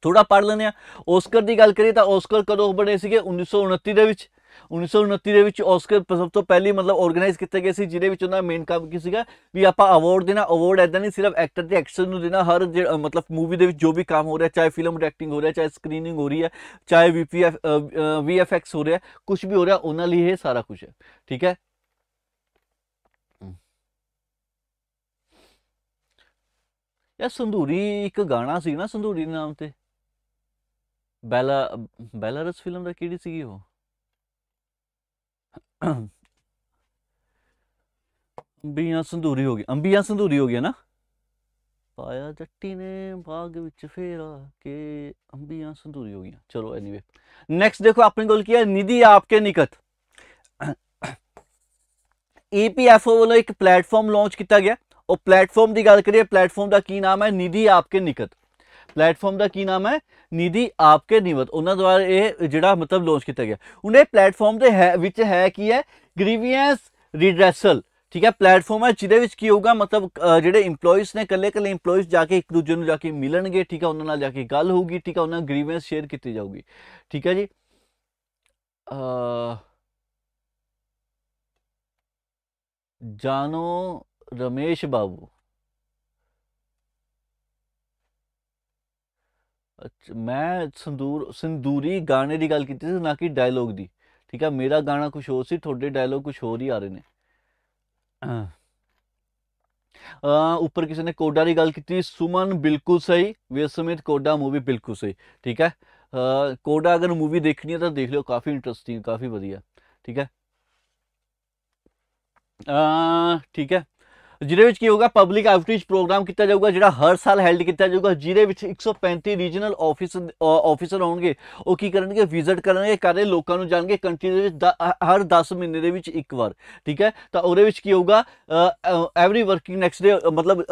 ਥੋੜਾ ਪੜ ਲੈਨੇ ਆ ਓਸਕਰ ਦੀ ਗੱਲ ਕਰੀਏ ਤਾਂ ਓਸਕਰ ਕਦੋਂ ਬਣੇ ਸੀਗੇ 1929 ਦੇ ਵਿੱਚ 1929 ਦੇ ਵਿੱਚ ਓਸਕਰ ਸਭ ਤੋਂ ਪਹਿਲੀ ਮਤਲਬ ਆਰਗੇਨਾਈਜ਼ ਕੀਤਾ ਗਿਆ ਸੀ ਜਿਹਦੇ ਵਿੱਚ ਉਹਨਾਂ ਦਾ ਮੇਨ ਕੰਮ ਕੀ ਸੀਗਾ ਵੀ ਆਪਾਂ ਅਵਾਰਡ ਦੇਣਾ ਅਵਾਰਡ ਐਦਾਂ ਨਹੀਂ ਸਿਰਫ ਐਕਟਰ ਤੇ ਐਕਟਰਸ ਨੂੰ ਦੇਣਾ ਹਰ ਮਤਲਬ ਮੂਵੀ ਦੇ ਵਿੱਚ ਜੋ ਵੀ ਕੰਮ ਹੋ ਰਿਹਾ ਚਾਹੇ ਫਿਲਮ ਡਾਇਰੈਕਟਿੰਗ ਹੋ ਰਿਹਾ ਚਾਹੇ ਸਕਰੀਨਿੰਗ ਹੋ ਰਹੀ ਹੈ ਚਾਹੇ ਵੀਪੀਐਫ ਵੀਐਫਐਕਸ ਹੋ ਰਿਹਾ ਕੁਝ ਵੀ ਹੋ ਰਿਹਾ ਉਹਨਾਂ ਲਈ ਇਹ ਸਾਰਾ ਕੁਝ ਹੈ ਠੀਕ ਹੈ ਯਾ ਸੰਧੂਰੀ ਇੱਕ ਗਾਣਾ ਸੀ ਨਾ ਸੰਧੂਰੀ ਦੇ ਨਾਮ ਤੇ බැල බැලරස් ෆිල්ම්ර කිඩිසිගී හෝ ਅੰਬੀਆਂ ਸੰਧੂਰੀ ਹੋ ਗਈ ਅੰਬੀਆਂ ਸੰਧੂਰੀ ਹੋ ਗਿਆ ਨਾ ਪਾਇਆ ਜੱਟੀ ਨੇ ਬਾਗ ਵਿੱਚ ਫੇਰਾ ਕਿ ਅੰਬੀਆਂ ਸੰਧੂਰੀ ਹੋ ਗਈਆਂ ਚਲੋ ਐਨੀਵੇ नेक्स्ट देखो आपने गोल किया निधि आपके निकट ईपीएफओ वालों एक प्लेटफॉर्म लॉन्च किया गया और प्लेटफॉर्म की गल करिए प्लेटफॉर्म का की नाम है निधि आपके निकट ਪਲੇਟਫਾਰਮ ਦਾ ਕੀ ਨਾਮ ਹੈ ਨਿਧੀ ਆਪਕੇ ਨਿਵਤ ਉਹਨਾਂ ਦੁਆਰਾ ਇਹ ਜਿਹੜਾ ਮਤਲਬ ਲਾਂਚ ਕੀਤਾ ਗਿਆ ਉਹਨੇ ਪਲੇਟਫਾਰਮ ਦੇ ਹੈ ਵਿੱਚ ਹੈ ਕੀ ਹੈ ਗ੍ਰੀਵੀਐਂਸ ਰੀਡਰੈਸਲ ਠੀਕ ਹੈ ਪਲੇਟਫਾਰਮ ਹੈ ਜਿਹਦੇ ਵਿੱਚ ਕੀ ਹੋਊਗਾ ਮਤਲਬ ਜਿਹੜੇ EMPLOYEES ਨੇ ਕੱਲੇ ਕੱਲੇ EMPLOYEES ਜਾ ਕੇ ਇੱਕ ਦੂਜੇ ਨੂੰ ਜਾ ਕੇ ਮਿਲਣਗੇ ਠੀਕ ਹੈ ਉਹਨਾਂ ਨਾਲ ਜਾ ਕੇ ਗੱਲ ਹੋਊਗੀ ਠੀਕ ਹੈ ਉਹਨਾਂ ਗ੍ਰੀਵੈਂਸ ਸ਼ੇਅਰ ਕੀਤੀ ਜਾਊਗੀ ਠੀਕ ਹੈ ਜੀ ਅ ਜਾਨੋ ਰਮੇਸ਼ ਬਾਬੂ ਮੈਂ ਸੰਦੂਰ ਸੰਦੂਰੀ ਗਾਣੇ ਦੀ ਗੱਲ ਕੀਤੀ ਸੀ ਨਾ ਕਿ ਡਾਇਲੋਗ ਦੀ ਠੀਕ ਆ ਮੇਰਾ ਗਾਣਾ ਕੁਝ ਹੋਰ ਸੀ ਤੁਹਾਡੇ ਡਾਇਲੋਗ ਕੁਝ ਹੋਰ ਹੀ ਆ ਰਹੇ ਨੇ ਆ ਉੱਪਰ ਕਿਸੇ ਨੇ ਕੋਡਾ ਦੀ ਗੱਲ ਕੀਤੀ ਸੁਮਨ ਬਿਲਕੁਲ ਸਹੀ ਵਿਸਮਿਤ ਕੋਡਾ ਮੂਵੀ ਬਿਲਕੁਲ ਸਹੀ ਠੀਕ ਹੈ ਕੋਡਾ ਅਗਰ ਮੂਵੀ ਦੇਖਣੀ ਹੈ ਤਾਂ ਦੇਖ ਲਿਓ ਕਾਫੀ ਇੰਟਰਸਟਿੰਗ ਕਾਫੀ ਵਧੀਆ ਠੀਕ ਹੈ ਆ ਠੀਕ ਹੈ ਜਿਹਦੇ ਵਿੱਚ ਕੀ ਹੋਊਗਾ ਪਬਲਿਕ ਆਊਟਰੀਚ ਪ੍ਰੋਗਰਾਮ ਕੀਤਾ ਜਾਊਗਾ ਜਿਹੜਾ ਹਰ ਸਾਲ ਹੈਲਡ ਕੀਤਾ ਜਾਊਗਾ ਜਿਹਦੇ ਵਿੱਚ 135 ਰੀਜਨਲ ਆਫਿਸ ਆਫੀਸਰ ਹੋਣਗੇ ਉਹ ਕੀ ਕਰਨਗੇ ਵਿਜ਼ਿਟ ਕਰਨਗੇ ਕਰੇ ਲੋਕਾਂ ਨੂੰ ਜਾਣਗੇ ਕੰਟਰੀ ਦੇ ਵਿੱਚ ਹਰ 10 ਮਹੀਨੇ ਦੇ ਵਿੱਚ ਇੱਕ ਵਾਰ ਠੀਕ ਹੈ ਤਾਂ ਉਹਦੇ ਵਿੱਚ ਕੀ ਹੋਊਗਾ ਐਵਰੀ ਵਰਕਿੰਗ ਨੈਕਸਟ ਡੇ ਮਤਲਬ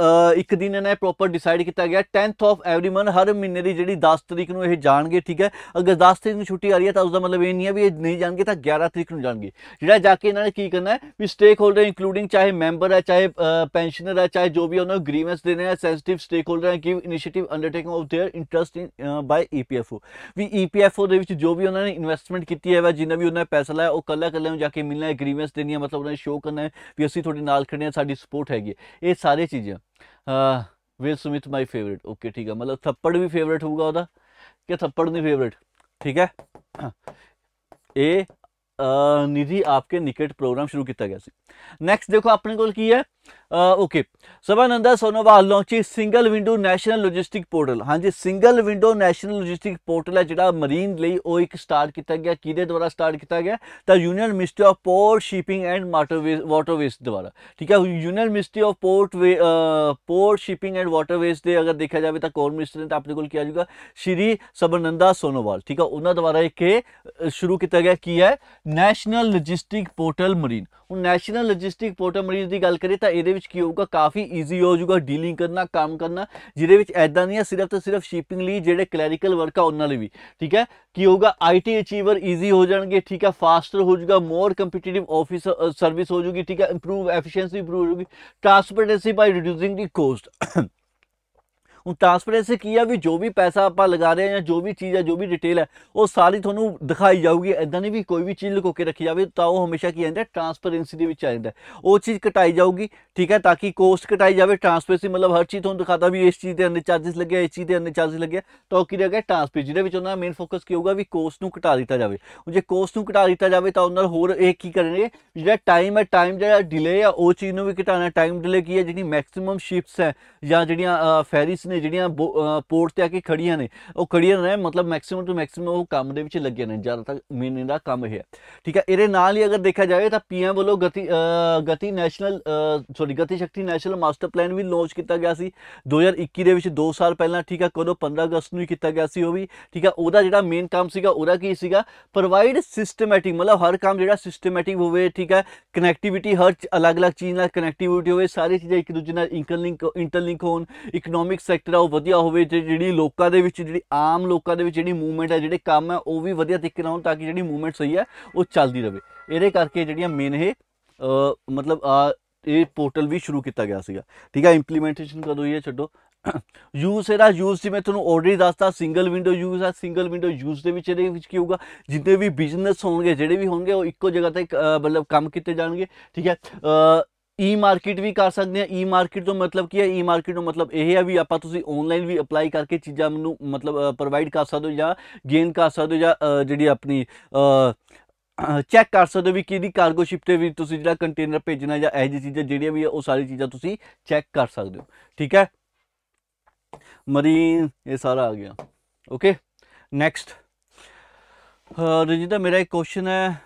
ਇੱਕ ਦਿਨ ਇਹਨਾਂ ਨੇ ਪ੍ਰੋਪਰ ਡਿਸਾਈਡ ਕੀਤਾ ਗਿਆ 10th ਆਫ ਐਵਰੀ ਮੰਥ ਹਰ ਮਹੀਨੇ ਦੀ ਜਿਹੜੀ 10 ਤਰੀਕ ਨੂੰ ਇਹ ਜਾਣਗੇ ਠੀਕ ਹੈ ਅਗਰ 10 ਤਰੀਕ ਨੂੰ ਛੁੱਟੀ ਆ ਰਹੀ ਹੈ ਤਾਂ ਉਸ ਦਾ ਮਤਲਬ ਇਹ ਨਹੀਂ ਹੈ ਵੀ ਇਹ ਨਹੀਂ ਜਾਣਗੇ ਤਾਂ 11 ਤਰੀਕ ਨੂੰ ਜਾਣਗੇ ਜਿਹੜਾ ਜਾ ਕੇ ਇਹਨਾਂ ਨੇ ਕੀ ਕਰਨਾ ਹੈ ਵੀ ਸਟੇਕ ਹੋਲਡਰ ਇਨਕਲੂਡਿੰਗ ਚਾਹੇ ਮੈਂਬਰ ਹੈ ਚਾਹੇ ਹੈ ਚਾਹੇ ਜੋ ਵੀ ਉਹਨਾਂ ਨੂੰ ग्रीवेंस देने हैं ਹੈ ਸਟੇਕ ਹੋਲਡਰ ਹੈ give initiative undertaking of their interest in by EPFO ਵੀ ਈਪੀਐਫਓ e ਦੇ ਵਿੱਚ ਜੋ ਵੀ ਉਹਨਾਂ ਨੇ ਇਨਵੈਸਟਮੈਂਟ ਕੀਤੀ ਹੈ ਵਾ ਜਿੰਨਾ ਵੀ ਉਹਨਾਂ ਨੇ ਪੈਸਾ ਲਾਇਆ ਉਹ ਕੱਲਾ ਕੱਲੇ ਨੂੰ ਜਾ ਕੇ ਮਿਲਣਾ ਹੈ ਗ੍ਰੀਵੈਂਸ ਦੇਣੀ ਹੈ ਮਤਲਬ ਉਹਨਾਂ ਨੇ ਸ਼ੋਅ ਕਰਨਾ ਹੈ ਵੀ ਅਸੀਂ ਤੁਹਾਡੇ ਨਾਲ ਖੜੇ ਹਾਂ ਸਾਡੀ ਸਪੋਰਟ ਹੈਗੀ ਇਹ ਸਾਰੇ ਚੀਜ਼ਾਂ will summit my favourite okay ਠੀਕ ਹੈ ਮਤਲਬ ਥੱਪੜ ਵੀ ਫੇਵਰਿਟ ਹੋਊਗਾ ਉਹਦਾ ਕਿ ਥੱਪੜ ਨਹੀਂ ਫੇਵਰਿਟ ਠੀਕ ਹੈ ਇਹ ਨਿਧੀ ਆਪਕੇ ਨਿਕਟ ਪ੍ਰੋਗਰਾਮ ਸ਼ੁਰੂ ਕੀਤਾ ਗਿਆ ਸੀ ਨੈਕਸਟ ਦੇਖੋ ਆਪਣੇ ਕੋਲ ਕੀ ਹੈ okay Sarbananda Sonowal launch single window national logistic portal ਹਾਂਜੀ single window national logistic portal ਹੈ ਜਿਹੜਾ ਮਰੀਨ ਲਈ ਉਹ ਇੱਕ ਸਟਾਰਟ ਕੀਤਾ ਗਿਆ ਕਿਹਦੇ ਦੁਆਰਾ ਸਟਾਰਟ ਕੀਤਾ ਗਿਆ ਤਾਂ union ministry of port shipping and waterways ਦੁਆਰਾ ਠੀਕ ਹੈ union ministry of port port shipping and waterways ਦੇ ਅਗਰ ਦੇਖਿਆ ਜਾਵੇ ਤਾਂ ਕੋਰ ਮਿਨਿਸਟਰ ਨੇ ਤਾਂ ਆਪਣੇ ਕੋਲ ਕੀ ਆ ਜਾਊਗਾ ਸ਼੍ਰੀ ਸਬਨੰਦਾ ਸੋਨੋਵਾਲ ਠੀਕ ਹੈ ਉਹਨਾਂ ਦੁਆਰਾ ਇੱਕ ਸ਼ੁਰੂ ਕੀਤਾ ਗਿਆ ਕੀ ਹੈ ਨੈਸ਼ਨਲ ਲੌਜਿਸਟਿਕ ਪੋਰਟਲ ਮਰੀਨ ਹੁਣ ਨੈਸ਼ਨਲ ਲੌਜਿਸਟਿਕ ਪੋਰਟਲ ਮਰੀਜ਼ ਦੀ ਗੱਲ ਕਰੀਏ ਤਾਂ ਇਹਦੇ ਵਿੱਚ ਕੀ ਹੋਊਗਾ ਕਾਫੀ ਈਜ਼ੀ ਹੋ ਜਾਊਗਾ ਡੀਲਿੰਗ ਕਰਨਾ ਕੰਮ ਕਰਨਾ ਜਿਹਦੇ ਵਿੱਚ ਐਦਾਂ ਨਹੀਂ ਆ ਸਿਰਫ ਤੇ ਸਿਰਫ ਸ਼ਿਪਿੰਗ ਲਈ ਜਿਹੜੇ ਕਲੈਰੀਕਲ ਵਰਕ ਆ ਉਹਨਾਂ ਲਈ ਵੀ ਠੀਕ ਹੈ ਕੀ ਹੋਊਗਾ ਆਈਟੀ ਅਚੀਵਰ ਈਜ਼ੀ ਹੋ ਜਾਣਗੇ ਠੀਕ ਹੈ ਫਾਸਟਰ ਹੋ ਜਾਊਗਾ ਮੋਰ ਕੰਪੀਟੀਟਿਵ ਆਫਿਸ ਸਰਵਿਸ ਹੋ ਜਾਊਗੀ ਠੀਕ ਹੈ ਇੰਪਰੂਵ ਐਫੀਸ਼ੀਐਂਸੀ ਇੰਪਰੂਵ ਹੋਊਗੀ transparency by reducing the cost ਹੁਣ ਟ੍ਰਾਂਸਪੇਰੈਂਸੀ ਕੀ ਆ ਵੀ ਜੋ ਵੀ ਪੈਸਾ ਆਪਾਂ ਲਗਾ ਰਹੇ ਆ ਜਾਂ ਜੋ ਵੀ ਚੀਜ਼ ਆ ਜੋ ਵੀ ਡਿਟੇਲ ਹੈ ਉਹ ਸਾਰੀ ਤੁਹਾਨੂੰ ਦਿਖਾਈ ਜਾਊਗੀ ਐਦਾਂ ਨਹੀਂ ਵੀ ਕੋਈ ਵੀ ਚੀਜ਼ ਲੁਕੋ ਕੇ ਰੱਖੀ ਜਾਵੇ ਤਾਂ ਉਹ ਹਮੇਸ਼ਾ ਕੀ ਆਂਦਾ ਟ੍ਰਾਂਸਪੇਰੈਂਸੀ ਦੇ ਵਿੱਚ ਆ ਜਾਂਦਾ ਉਹ ਚੀਜ਼ ਕਟਾਈ ਜਾਊਗੀ ਠੀਕ ਹੈ ਤਾਂ ਕਿ ਕੋਸਟ ਕਟਾਈ ਜਾਵੇ ਟ੍ਰਾਂਸਪੇਰੈਂਸੀ ਮਤਲਬ ਹਰ ਚੀਜ਼ ਤੁਹਾਨੂੰ ਦਿਖਾਤਾ ਵੀ ਇਸ ਚੀਜ਼ ਦੇ ਅੰਦਰ ਚਾਰजेस ਲੱਗਿਆ ਇਸ ਚੀਜ਼ ਦੇ ਅੰਦਰ ਚਾਰजेस ਲੱਗਿਆ ਤਾਂ ਉਹ ਕੀ ਰਹੇਗਾ ਟ੍ਰਾਂਸਪੇਰੈਂਸੀ ਜਿਹਦੇ ਵਿੱਚ ਉਹਨਾਂ ਦਾ ਮੇਨ ਫੋਕਸ ਕੀ ਹੋਊਗਾ ਵੀ ਕੋਸਟ ਨੂੰ ਘਟਾ ਦਿੱਤਾ ਜਾਵੇ ਜੇ ਕੋਸਟ ਨੂੰ ਘਟਾ ਦਿੱਤਾ ਜਾਵੇ ਤਾਂ ਉਹਨਾਂ ਹੋਰ ਇਹ ਕੀ ਕਰਨਗੇ ਜਿਹੜਾ ਟਾਈਮ ਹੈ ਟਾਈਮ ਜਿਹੜਾ ਡਿਲੇ ਆ ਉਹ ਚੀਜ਼ ਨੂੰ ਵੀ ਘਟਾਉਣਾ ਟਾਈਮ ਡਿਲੇ ਕੀ ਹੈ ਜਿਹੜੀ ਮੈਕਸਿਮਮ ਸ਼ਿਪਸ ਹੈ ਜਾਂ ਜਿਹੜੀਆਂ ਫੈਰੀਸ ਨੇ ਜਿਹੜੀਆਂ ਪੋਰਟ ਤੇ ਆ ਕੇ ਖੜੀਆਂ ਨੇ ਉਹ ਖੜੀਆਂ ਨੇ ਮਤਲਬ ਮੈਕਸਿਮਮ ਟੂ ਮੈਕਸਿਮਮ ਉਹ ਕੰਮ ਦੇ ਵਿੱਚ ਲੱਗੇ ਨੇ ਜ਼ਿਆਦਾਤਰ ਮਹੀਨੇ ਦਾ ਕੰਮ ਹੈ ਠੀਕ ਹੈ ਇਹਦੇ ਨਾਲ ਹੀ ਅਗਰ ਦੇਖਿਆ ਜਾਵੇ ਤਾਂ ਪੀਐਮ ਵੱਲੋਂ ਗਤੀ ਗਤੀ national sorry Gati Shakti national master plan ਵੀ ਲਾਂਚ ਕੀਤਾ ਗਿਆ ਸੀ 2021 ਦੇ ਵਿੱਚ 2 ਸਾਲ ਪਹਿਲਾਂ ਠੀਕ ਹੈ ਕਦੋਂ 15 ਅਗਸਤ ਨੂੰ ਕੀਤਾ ਗਿਆ ਸੀ ਉਹ ਵੀ ਠੀਕ ਹੈ ਉਹਦਾ ਜਿਹੜਾ ਮੇਨ ਕੰਮ ਸੀਗਾ ਉਹਦਾ ਕੀ ਸੀਗਾ ਪ੍ਰੋਵਾਈਡ ਸਿਸਟਮੈਟਿਕ ਮਤਲਬ ਹਰ ਕੰਮ ਜਿਹੜਾ ਸਿਸਟਮੈਟਿਕ ਹੋਵੇ ਠੀਕ ਹੈ ਕਨੈਕਟੀਵਿਟੀ ਹਰ ਅਲੱਗ-ਅਲੱਗ ਚੀਜ਼ ਨਾਲ ਕਨੈਕਟੀਵਿਟੀ ਹੋਵੇ ਸਾਰੀ ਚੀਜ਼ਾਂ ਇੱਕ ਦੂਜੇ ਨਾਲ ਇੰਟਰਲਿੰਕ ਇੰਟਰਲਿੰਕ ਹੋਣ ਇਕਨੋਮਿਕ ਸੈਕਟਰ ਆ ਉਹ ਵਧੀਆ ਹੋਵੇ ਤੇ ਜਿਹੜੀ ਲੋਕਾਂ ਦੇ ਵਿੱਚ ਜਿਹੜੀ ਆਮ ਲੋਕਾਂ ਦੇ ਵਿੱਚ ਜਿਹੜੀ ਮੂਵਮੈਂਟ ਹੈ ਜਿਹੜੇ ਕੰਮ ਹੈ ਉਹ ਵੀ ਵਧੀਆ ਤਰੀਕੇ ਨਾਲ ਹੋਣ ਤਾਂ ਕਿ ਜਿਹੜੀ ਮੂਵਮੈਂਟ ਸਹੀ ਹੈ ਉਹ ਚੱਲਦੀ ਰਹੇ ਇਹਦੇ ਕਰਕੇ ਜਿਹੜੀਆਂ ਮੇਨ ਇਹ ਮਤਲਬ ਇਹ ਪੋਰਟਲ ਵੀ ਸ਼ੁਰੂ ਕੀਤਾ ਗਿਆ ਸੀਗਾ ਠੀਕ ਹੈ ਇੰਪਲੀਮੈਂਟੇਸ਼ਨ ਕਦੋਂ ਹੋਈ ਹੈ ਛੱਡੋ ਯੂਜ਼ ਇਹਦਾ ਯੂਜ਼ ਜਿਵੇਂ ਤੁਹਾਨੂੰ ਆਲਰੇਡੀ ਦੱਸਤਾ ਸਿੰਗਲ ਵਿੰਡੋ ਯੂਜ਼ ਆ ਸਿੰਗਲ ਵਿੰਡੋ ਯੂਜ਼ ਦੇ ਵਿੱਚ ਇਹਦੇ ਵਿੱਚ ਕੀ ਹੋਊਗਾ ਜਿੰਨੇ ਵੀ ਬਿਜ਼ਨਸ ਹੋਣਗੇ ਜਿਹੜੇ ਵੀ ਹੋਣਗੇ ਉਹ ਇੱਕੋ ਜਗ੍ਹਾ ਤੇ ਮਤਲਬ ਕੰਮ ਕੀਤੇ ਜਾਣਗੇ ਠੀਕ ਹੈ ਈ ਮਾਰਕੀਟ ਵੀ ਕਰ ਸਕਦੇ ਆ ਈ ਮਾਰਕੀਟ ਤੋਂ ਮਤਲਬ ਕੀ ਹੈ ਈ ਮਾਰਕੀਟ ਤੋਂ ਮਤਲਬ ਇਹ ਹੈ ਵੀ ਆਪਾਂ ਤੁਸੀਂ ਆਨਲਾਈਨ ਵੀ ਅਪਲਾਈ ਕਰਕੇ ਚੀਜ਼ਾਂ ਨੂੰ ਮਤਲਬ ਪ੍ਰੋਵਾਈਡ ਕਰ ਸਕਦੇ ਹੋ ਜਾਂ ਗੇਨ ਕਰ ਸਕਦੇ ਹੋ ਜਾਂ ਜਿਹੜੀ ਆਪਣੀ ਚੈੱਕ ਕਰ ਸਕਦੇ ਹੋ ਵੀ ਕਿਹਦੀ ਕਾਰਗੋ ਸ਼ਿਪ ਤੇ ਵੀ ਤੁਸੀਂ ਜਿਹੜਾ ਕੰਟੇਨਰ ਭੇਜਣਾ ਜਾਂ ਇਹ ਜਿਹੀ ਚੀਜ਼ਾਂ ਜਿਹੜੀਆਂ ਵੀ ਉਹ ਸਾਰੀ ਚੀਜ਼ਾਂ ਤੁਸੀਂ ਚੈੱਕ ਕਰ ਸਕਦੇ ਹੋ ਠੀਕ ਹੈ ਮਰੀਨ ਇਹ ਸਾਰਾ ਆ ਗਿਆ ਓਕੇ ਨੈਕਸਟ ਤਾਂ ਮੇਰਾ ਇੱਕ ਕੁਐਸਚਨ ਹੈ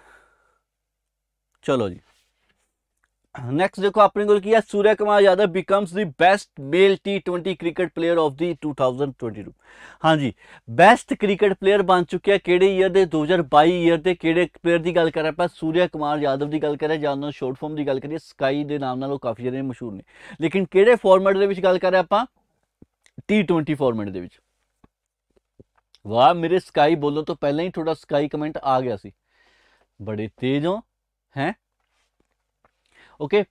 ਚਲੋ ਜੀ ਨੈਕਸਟ ਦੇਖੋ ਆਪਣੇ ਕੋਲ ਕੀ ਹੈ Kumar Kumar Yadav becomes the best male ਟੀ20 ਕ੍ਰਿਕਟ ਪਲੇਅਰ ਆਫ ਦੀ 2022 ਹਾਂਜੀ ਬੈਸਟ ਕ੍ਰਿਕਟ ਪਲੇਅਰ ਬਣ ਚੁੱਕਿਆ ਕਿਹੜੇ ਈਅਰ ਦੇ 2022 ਈਅਰ ਦੇ ਕਿਹੜੇ ਪਲੇਅਰ ਦੀ ਗੱਲ ਕਰ ਰਹੇ ਆਪਾਂ ਸੂਰਿਆ ਕੁਮਾਰ ਯਾਦਵ ਦੀ ਗੱਲ ਕਰਾਂ ਜਾਂ ਉਹਨਾਂ ਸ਼ਾਰਟ ਫਾਰਮ ਦੀ ਗੱਲ ਕਰੀਏ ਸਕਾਈ ਦੇ ਨਾਮ ਨਾਲ ਉਹ ਕਾਫੀ ਜਿਹੜੇ ਮਸ਼ਹੂਰ ਨੇ ਲੇਕਿਨ ਕਿਹੜੇ ਫਾਰਮੈਟ ਦੇ ਵਿੱਚ ਗੱਲ ਕਰ ਰਹੇ ਆਪਾਂ ਟੀ20 ਫਾਰਮੈਟ ਦੇ ਵਿੱਚ ਵਾਹ ਮੇਰੇ ਸਕਾਈ ਬੋਲੋ ਤੋਂ ਪਹਿਲਾਂ ਹੀ ਥੋੜਾ ਸਕਾਈ ਕਮੈਂਟ ਆ ਗਿਆ ਸੀ ਬੜੇ ਤੇਜ਼ ਹੋ ਹੈ ਓਕੇ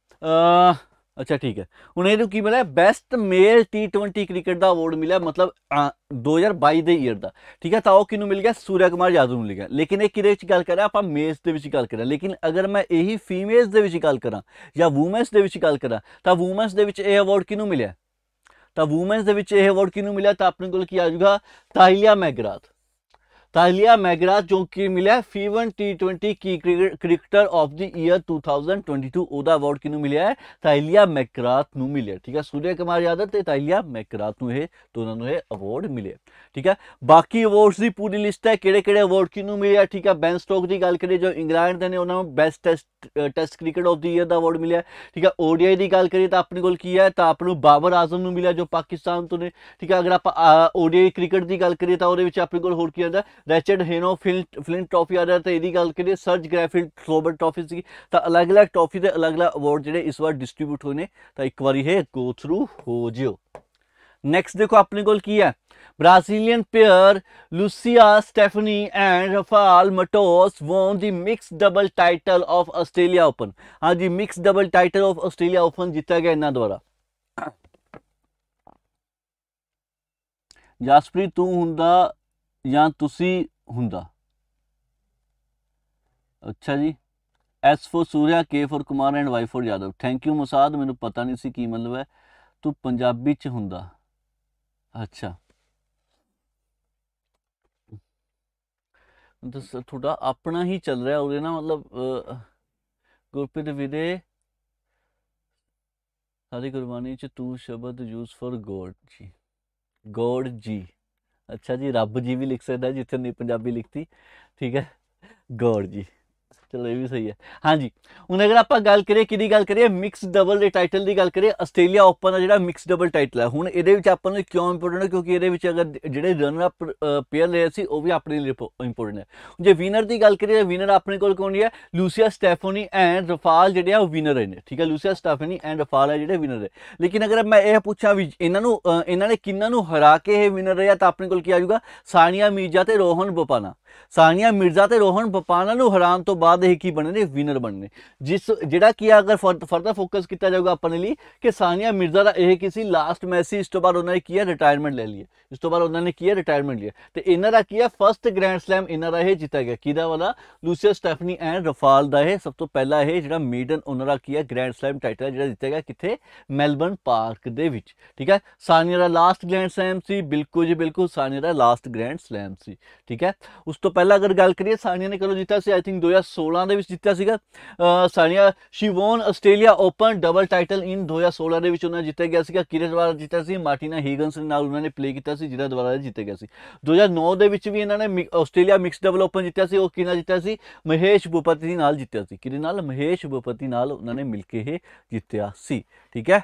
ਅੱਛਾ ਠੀਕ ਹੈ ਹੁਣ ਇਹਨੂੰ ਕੀ ਮਿਲਿਆ ਬੈਸਟ ਮੇਲ T20 ਕ੍ਰਿਕਟ ਦਾ ਅਵਾਰਡ ਮਿਲਿਆ ਮਤਲਬ 2022 ਦੇ ਈਅਰ ਦਾ ਠੀਕ ਹੈ ਤਾਂ ਉਹ ਕਿਨੂੰ ਮਿਲ ਗਿਆ ਸੂਰਿਆ ਕੁਮਾਰ ਯਾਦਵ ਨੂੰ ਮਿਲ ਗਿਆ ਲੇਕਿਨ ਇਹ ਕਿਹਦੇ ਵਿੱਚ ਗੱਲ ਕਰ ਰਿਹਾ ਆਪਾਂ ਮੇਲਸ ਦੇ ਵਿੱਚ ਗੱਲ ਕਰਾਂ ਲੇਕਿਨ ਅਗਰ ਮੈਂ ਇਹੀ ਫੀਮੇਲਸ ਦੇ ਵਿੱਚ ਗੱਲ ਕਰਾਂ ਜਾਂ ਔਮਨਸ ਦੇ ਵਿੱਚ ਗੱਲ ਕਰਾਂ ਤਾਂ ਔਮਨਸ ਦੇ ਵਿੱਚ ਇਹ ਅਵਾਰਡ ਕਿਨੂੰ ਮਿਲਿਆ ਤਾਂ ਔਮਨਸ ਦੇ ਵਿੱਚ ਇਹ ਅਵਾਰਡ ਕਿਨੂੰ ਮਿਲਿਆ ਤਾਂ ਆਪਣੇ ਕੋਲ ਕੀ ਆ ਜਾਊਗਾ ਤਾਹਿਲਿਆ ਮੈਗਰਾਤ ਤਾਲਿਆ ਮੈਗਰਾਸ ਜੋ ਕਿ ਮਿਲਿਆ ਫੀਵਨ T20 ਕੀ ਕ੍ਰਿਕਟਰ ਆਫ ਦੀ ਈਅਰ 2022 ਉਹਦਾ ਅਵਾਰਡ ਕਿਨੂੰ ਮਿਲਿਆ ਹੈ ਤਾਲਿਆ ਮੈਗਰਾਸ ਨੂੰ ਮਿਲਿਆ ਠੀਕ ਹੈ ਸੂਰਿਆ ਕੁਮਾਰ ਯਾਦਵ ਤੇ ਤਾਲਿਆ ਮੈਗਰਾਸ ਨੂੰ ਇਹ ਦੋਨਾਂ ਨੂੰ ਇਹ ਅਵਾਰਡ ਮਿਲੇ ਠੀਕ ਹੈ ਬਾਕੀ ਅਵਾਰਡਸ ਦੀ ਪੂਰੀ ਲਿਸਟ ਹੈ ਕਿਹੜੇ ਕਿਹੜੇ ਅਵਾਰਡ ਕਿਨੂੰ ਮਿਲਿਆ ਠੀਕ ਹੈ ਬੈਨ ਸਟੋਕ ਦੀ ਗੱਲ ਕਰੀਏ ਜੋ ਇੰਗਲੈਂਡ ਦੇ ਨੇ ਉਹਨਾਂ ਨੂੰ best test test cricket of the year ਦਾ ਅਵਾਰਡ ਮਿਲਿਆ ਠੀਕ ਹੈ ODI ਦੀ ਗੱਲ ਕਰੀਏ ਤਾਂ ਆਪਣੇ ਕੋਲ ਕੀ ਹੈ ਤਾਂ ਆਪ ਨੂੰ ਬਾਬਰ ਆਜ਼ਮ ਨੂੰ ਮਿਲਿਆ ਜੋ ਪਾਕਿਸਤਾਨ ਤੋਂ ਨੇ ਠੀਕ ਹੈ ਅਗਰ ਆਪਾਂ ODI ਕ੍ਰਿਕਟ ਦੀ ਗੱਲ ਕਰੀਏ ਤਾਂ ਉਹਦੇ ਵਿੱਚ ਆਪਣੇ ਕੋਲ ਹੋਰ ਕੀ ਆਂਦਾ ਰੈਚਡ રેચેડ હેનો ફિલ્મ ટ્રોફી આ રહ્યા ਇਹਦੀ ਗੱਲ ਕਰੀਏ ਸਰਜ ਗ੍ਰੈਫਿਲ ਗਲੋਬਲ ਟ੍ਰੋਫੀ ਸੀ ਤਾਂ ਅਲੱਗ-ਅਲੱਗ ਟ੍ਰੋਫੀ ਦੇ ਅਲੱਗ-ਅਲੱਗ ਅਵਾਰਡ ਜਿਹੜੇ ਇਸ ਵਾਰ ਡਿਸਟ੍ਰਿਬਿਊਟ ਹੋਏ ਨੇ ਤਾਂ ਇੱਕ ਵਾਰੀ ਹੈ ਗੋ ਥਰੂ ਹੋ ਜਿਓ ਨੈਕਸਟ ਦੇਖੋ ਆਪਣੇ ਕੋਲ ਕੀ ਹੈ Brazilian pair Luisa Stefani and Rafael Matos won the mixed double title of Australia open ਹਾਂਜੀ mixed double title of Australia open ਜਿੱਤਿਆ ਗਿਆ ਇਹਨਾਂ ਦੁਆਰਾ ਜਸਪ੍ਰੀਤ ਤੂੰ ਹੁੰਦਾ ਜਾਂ ਤੁਸੀਂ ਹੁੰਦਾ ਅੱਛਾ ਜੀ S for Surya K for Kumar and Y for Yadav thank you ਮੁਸਾਦ ਮੈਨੂੰ ਪਤਾ ਨਹੀਂ ਸੀ ਕੀ ਮਤਲਬ ਹੈ ਤੂੰ ਪੰਜਾਬੀ ਚ ਹੁੰਦਾ ਅੱਛਾ ਦਸ ਤੁਹਾਡਾ ਆਪਣਾ ਹੀ ਚੱਲ ਰਿਹਾ ਉਹਦੇ ਨਾਲ ਮਤਲਬ ਗੁਰਪ੍ਰੀਤ ਵਿਦੇ ਸਾਡੀ ਗੁਰਬਾਣੀ ਚ ਤੂੰ ਸ਼ਬਦ use for God ji God ji ਅੱਛਾ ਜੀ ਰੱਬ ਜੀ ਵੀ ਲਿਖ ਸਕਦਾ ਜਿੱਥੇ ਨਹੀਂ ਪੰਜਾਬੀ ਲਿਖਤੀ ਠੀਕ ਹੈ ਗੋਡ ਜੀ ਚਲੋ ਇਹ ਵੀ ਸਹੀ ਹੈ ਹਾਂਜੀ ਹੁਣ ਅਗਰ ਆਪਾਂ ਗੱਲ ਕਰੀਏ ਕਿਹਦੀ ਗੱਲ ਕਰੀਏ ਮਿਕਸ ਡਬਲ ਦੇ ਟਾਈਟਲ ਦੀ ਗੱਲ ਕਰੀਏ ਆਸਟ੍ਰੇਲੀਆ ਓਪਨ ਦਾ ਜਿਹੜਾ ਮਿਕਸ ਡਬਲ ਟਾਈਟਲ ਹੈ ਹੁਣ ਇਹਦੇ ਵਿੱਚ ਆਪਾਂ ਨੂੰ ਕਿਉਂ ਇੰਪੋਰਟੈਂਟ ਹੈ ਕਿਉਂਕਿ ਇਹਦੇ ਵਿੱਚ ਅਗਰ ਜਿਹੜੇ ਰਨਰ ਅਪ ਪੇਅਰ ਲਏ ਸੀ ਉਹ ਵੀ ਆਪਣੇ ਲਈ ਇੰਪੋਰਟੈਂਟ ਹੈ ਜੇ ਵਿਨਰ ਦੀ ਗੱਲ ਕਰੀਏ ਵਿਨਰ ਆਪਣੇ ਕੋਲ ਕੌਣ ਹੈ ਲੂਸੀਆ ਸਟੈਫੋਨੀ ਐਂਡ ਰਫਾਲ ਜਿਹੜੇ ਆ ਉਹ ਵਿਨਰ ਨੇ ਠੀਕ ਹੈ ਲੂਸੀਆ ਸਟੈਫੋਨੀ ਐਂਡ ਰਫਾਲ ਹੈ ਜਿਹੜੇ ਵਿਨਰ ਨੇ ਲੇਕਿਨ ਅਗਰ ਮੈਂ ਇਹ ਪੁੱਛਾਂ ਵੀ ਇਹਨਾਂ ਨੂੰ ਇਹਨਾਂ ਨੇ ਕਿੰਨਾਂ ਨੂੰ ਹਰਾ ਕੇ ਇਹ ਵਿਨਰ ਰਿਹਾ ਤਾਂ ਆਪਣੇ ਕੋਲ ਕੀ ਆਜੂਗਾ ਸਾਨੀਆ ਮਿਰਜ਼ਾ ਤੇ ਰੋਹਨ ਬੋਪਾਨਾ ਸਾਨੀਆ ਮਿਰਜ਼ਾ ਤੇ ਰੋਹਨ ਬੋਪਾਨਾ ਨੂੰ ਹਰਾਉਣ ਤੋਂ ਬਾਅਦ ਬਾਅਦ ਇਹ ਕੀ ਬਣਨੇ ਨੇ ਵਿਨਰ ਬਣਨੇ ਜਿਸ ਜਿਹੜਾ ਕੀ ਅਗਰ ਫਰਦਰ ਫੋਕਸ ਕੀਤਾ ਜਾਊਗਾ ਆਪਣੇ ਲਈ ਕਿ ਸਾਨੀਆ ਮਿਰਜ਼ਾ ਦਾ ਇਹ ਕੀ ਸੀ ਲਾਸਟ ਮੈਚ ਸੀ ਇਸ ਤੋਂ ਬਾਅਦ ਉਹਨਾਂ ਨੇ ਕੀ ਹੈ ਰਿਟਾਇਰਮੈਂਟ ਲੈ ਲਈ ਇਸ ਤੋਂ ਬਾਅਦ ਉਹਨਾਂ ਨੇ ਕੀ ਹੈ ਰਿਟਾਇਰਮੈਂਟ ਲਿਆ ਤੇ ਇਹਨਾਂ ਦਾ ਕੀ ਹੈ ਫਰਸਟ ਗ੍ਰੈਂਡ ਸਲੈਮ ਇਹਨਾਂ ਦਾ ਇਹ ਜਿੱਤਿਆ ਗਿਆ ਕਿਹਦਾ ਵਾਲਾ ਲੂਸੀਆ ਸਟੈਫਨੀ ਐਂਡ ਰਫਾਲ ਦਾ ਇਹ ਸਭ ਤੋਂ ਪਹਿਲਾ ਇਹ ਜਿਹੜਾ ਮੇਡਨ ਉਹਨਾਂ ਦਾ ਕੀ ਹੈ ਗ੍ਰੈਂਡ ਸਲੈਮ ਟਾਈਟਲ ਜਿਹੜਾ ਜਿੱਤਿਆ ਗਿਆ ਕਿੱਥੇ ਮੈਲਬਨ ਪਾਰਕ ਦੇ ਵਿੱਚ ਠੀਕ ਹੈ ਸਾਨੀਆ ਦਾ ਲਾਸਟ ਗ੍ਰੈਂਡ ਸਲੈਮ ਸੀ ਬਿਲਕੁਲ ਜੀ ਬਿਲਕੁਲ ਸਾਨੀਆ ਦਾ ਲਾਸਟ ਗ੍ਰੈਂਡ ਸਲੈਮ ਸੀ ਠੀਕ ਹੈ ਉਸ ਤੋਂ ਪਹਿਲਾਂ ਅਗਰ ਗੱਲ ਕਰੀਏ ਸਾਨੀਆ ਨੇ ਕਦੋਂ ਜਿੱਤਿਆ ਸੀ ਆਈ ਥਿੰਕ 2016 ਦੇ ਵਿੱਚ ਜਿੱਤਿਆ ਸੀਗਾ ਸਾਨੀਆ ਸ਼ਿਵੋਨ Australia open double title in 2016 ਦੇ ਵਿੱਚ ਉਹਨਾਂ ਜਿੱਤਿਆ ਗਿਆ ਸੀਗਾ ਕਿਰੇ ਦੁਆਰਾ ਜਿੱਤਿਆ ਸੀ ਮਾਰਟੀਨਾ ਹੀਗਨਸ ਨਾਲ ਉਹਨਾਂ ਨੇ ਪਲੇ ਕੀਤਾ ਸੀ ਜਿਹਦਾ ਦੁਆਰਾ ਜਿੱਤੇ ਗਿਆ ਸੀ 2009 ਦੇ ਵਿੱਚ ਵੀ ਇਹਨਾਂ ਨੇ ਆਸਟ੍ਰੇਲੀਆ ਮਿਕਸ ਡਬਲ ਓਪਨ ਜਿੱਤਿਆ ਸੀ ਉਹ ਕਿਹਨਾਂ ਜਿੱਤਿਆ ਸੀ ਮਹੇਸ਼ ਭੂਪਤੀ ਨਾਲ ਜਿੱਤਿਆ ਸੀ ਕਿਹਦੇ ਨਾਲ ਮਹੇਸ਼ ਭੂਪਤੀ ਨਾਲ ਉਹਨਾਂ ਨੇ ਮਿਲ ਕੇ ਇਹ ਜਿੱਤਿਆ ਸੀ ਠੀਕ ਹੈ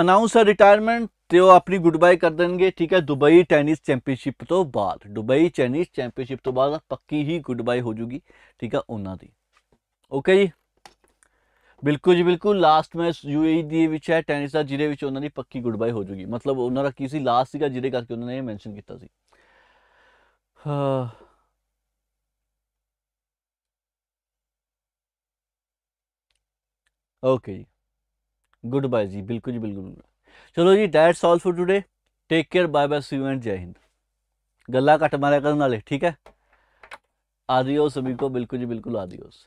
ਅਨਾਉਂਸ ਰਿਟਾਇਰਮੈਂਟ ਤੇ ਉਹ ਆਪਣੀ ਗੁੱਡ ਕਰ ਦੇਣਗੇ ਠੀਕ ਹੈ ਦੁਬਈ ਟੈਨਿਸ ਚੈਂਪੀਅਨਸ਼ਿਪ ਤੋਂ ਬਾਅਦ ਦੁਬਈ ਟੈਨਿਸ ਚੈਂਪੀਅਨਸ਼ਿਪ ਤੋਂ ਬਾਅਦ ਪੱਕੀ ਹੀ ਗੁੱਡ ਹੋ ਜੂਗੀ ਠੀਕ ਹੈ ਉਹਨਾਂ ਦੀ ਓਕੇ ਜੀ ਬਿਲਕੁਲ ਜੀ ਬਿਲਕੁਲ ਲਾਸਟ ਮੈਚ ਯੂਏਈ ਦੇ ਵਿੱਚ ਹੈ ਟੈਨਿਸ ਦਾ ਜਿਹਦੇ ਵਿੱਚ ਉਹਨਾਂ ਦੀ ਪੱਕੀ ਗੁੱਡ ਹੋ ਜੂਗੀ ਮਤਲਬ ਉਹਨਾਂ ਦਾ ਕੀ ਸੀ ਲਾਸਟ ਸੀਗਾ ਜਿਹਦੇ ਕਰਕੇ ਉਹਨਾਂ ਨੇ ਇਹ ਮੈਂਸ਼ਨ ਕੀਤਾ ਸੀ ਹਾਂ ਓਕੇ ਜੀ ਗੁੱਡ ਬਾਏ ਜੀ ਬਿਲਕੁਲ ਜੀ ਬਿਲਕੁਲ ਚਲੋ ਜੀ that's all for today take care bye bye see you and Jai Hind ਗੱਲਾਂ ਘਟ ਮਾਰਿਆ ਕਰਨ ਵਾਲੇ ਠੀਕ ਹੈ ਆਦਿਓ ਸਭੀ ਕੋ ਬਿਲਕੁਲ ਜੀ ਬਿਲਕੁਲ ਆਦੀਓਸ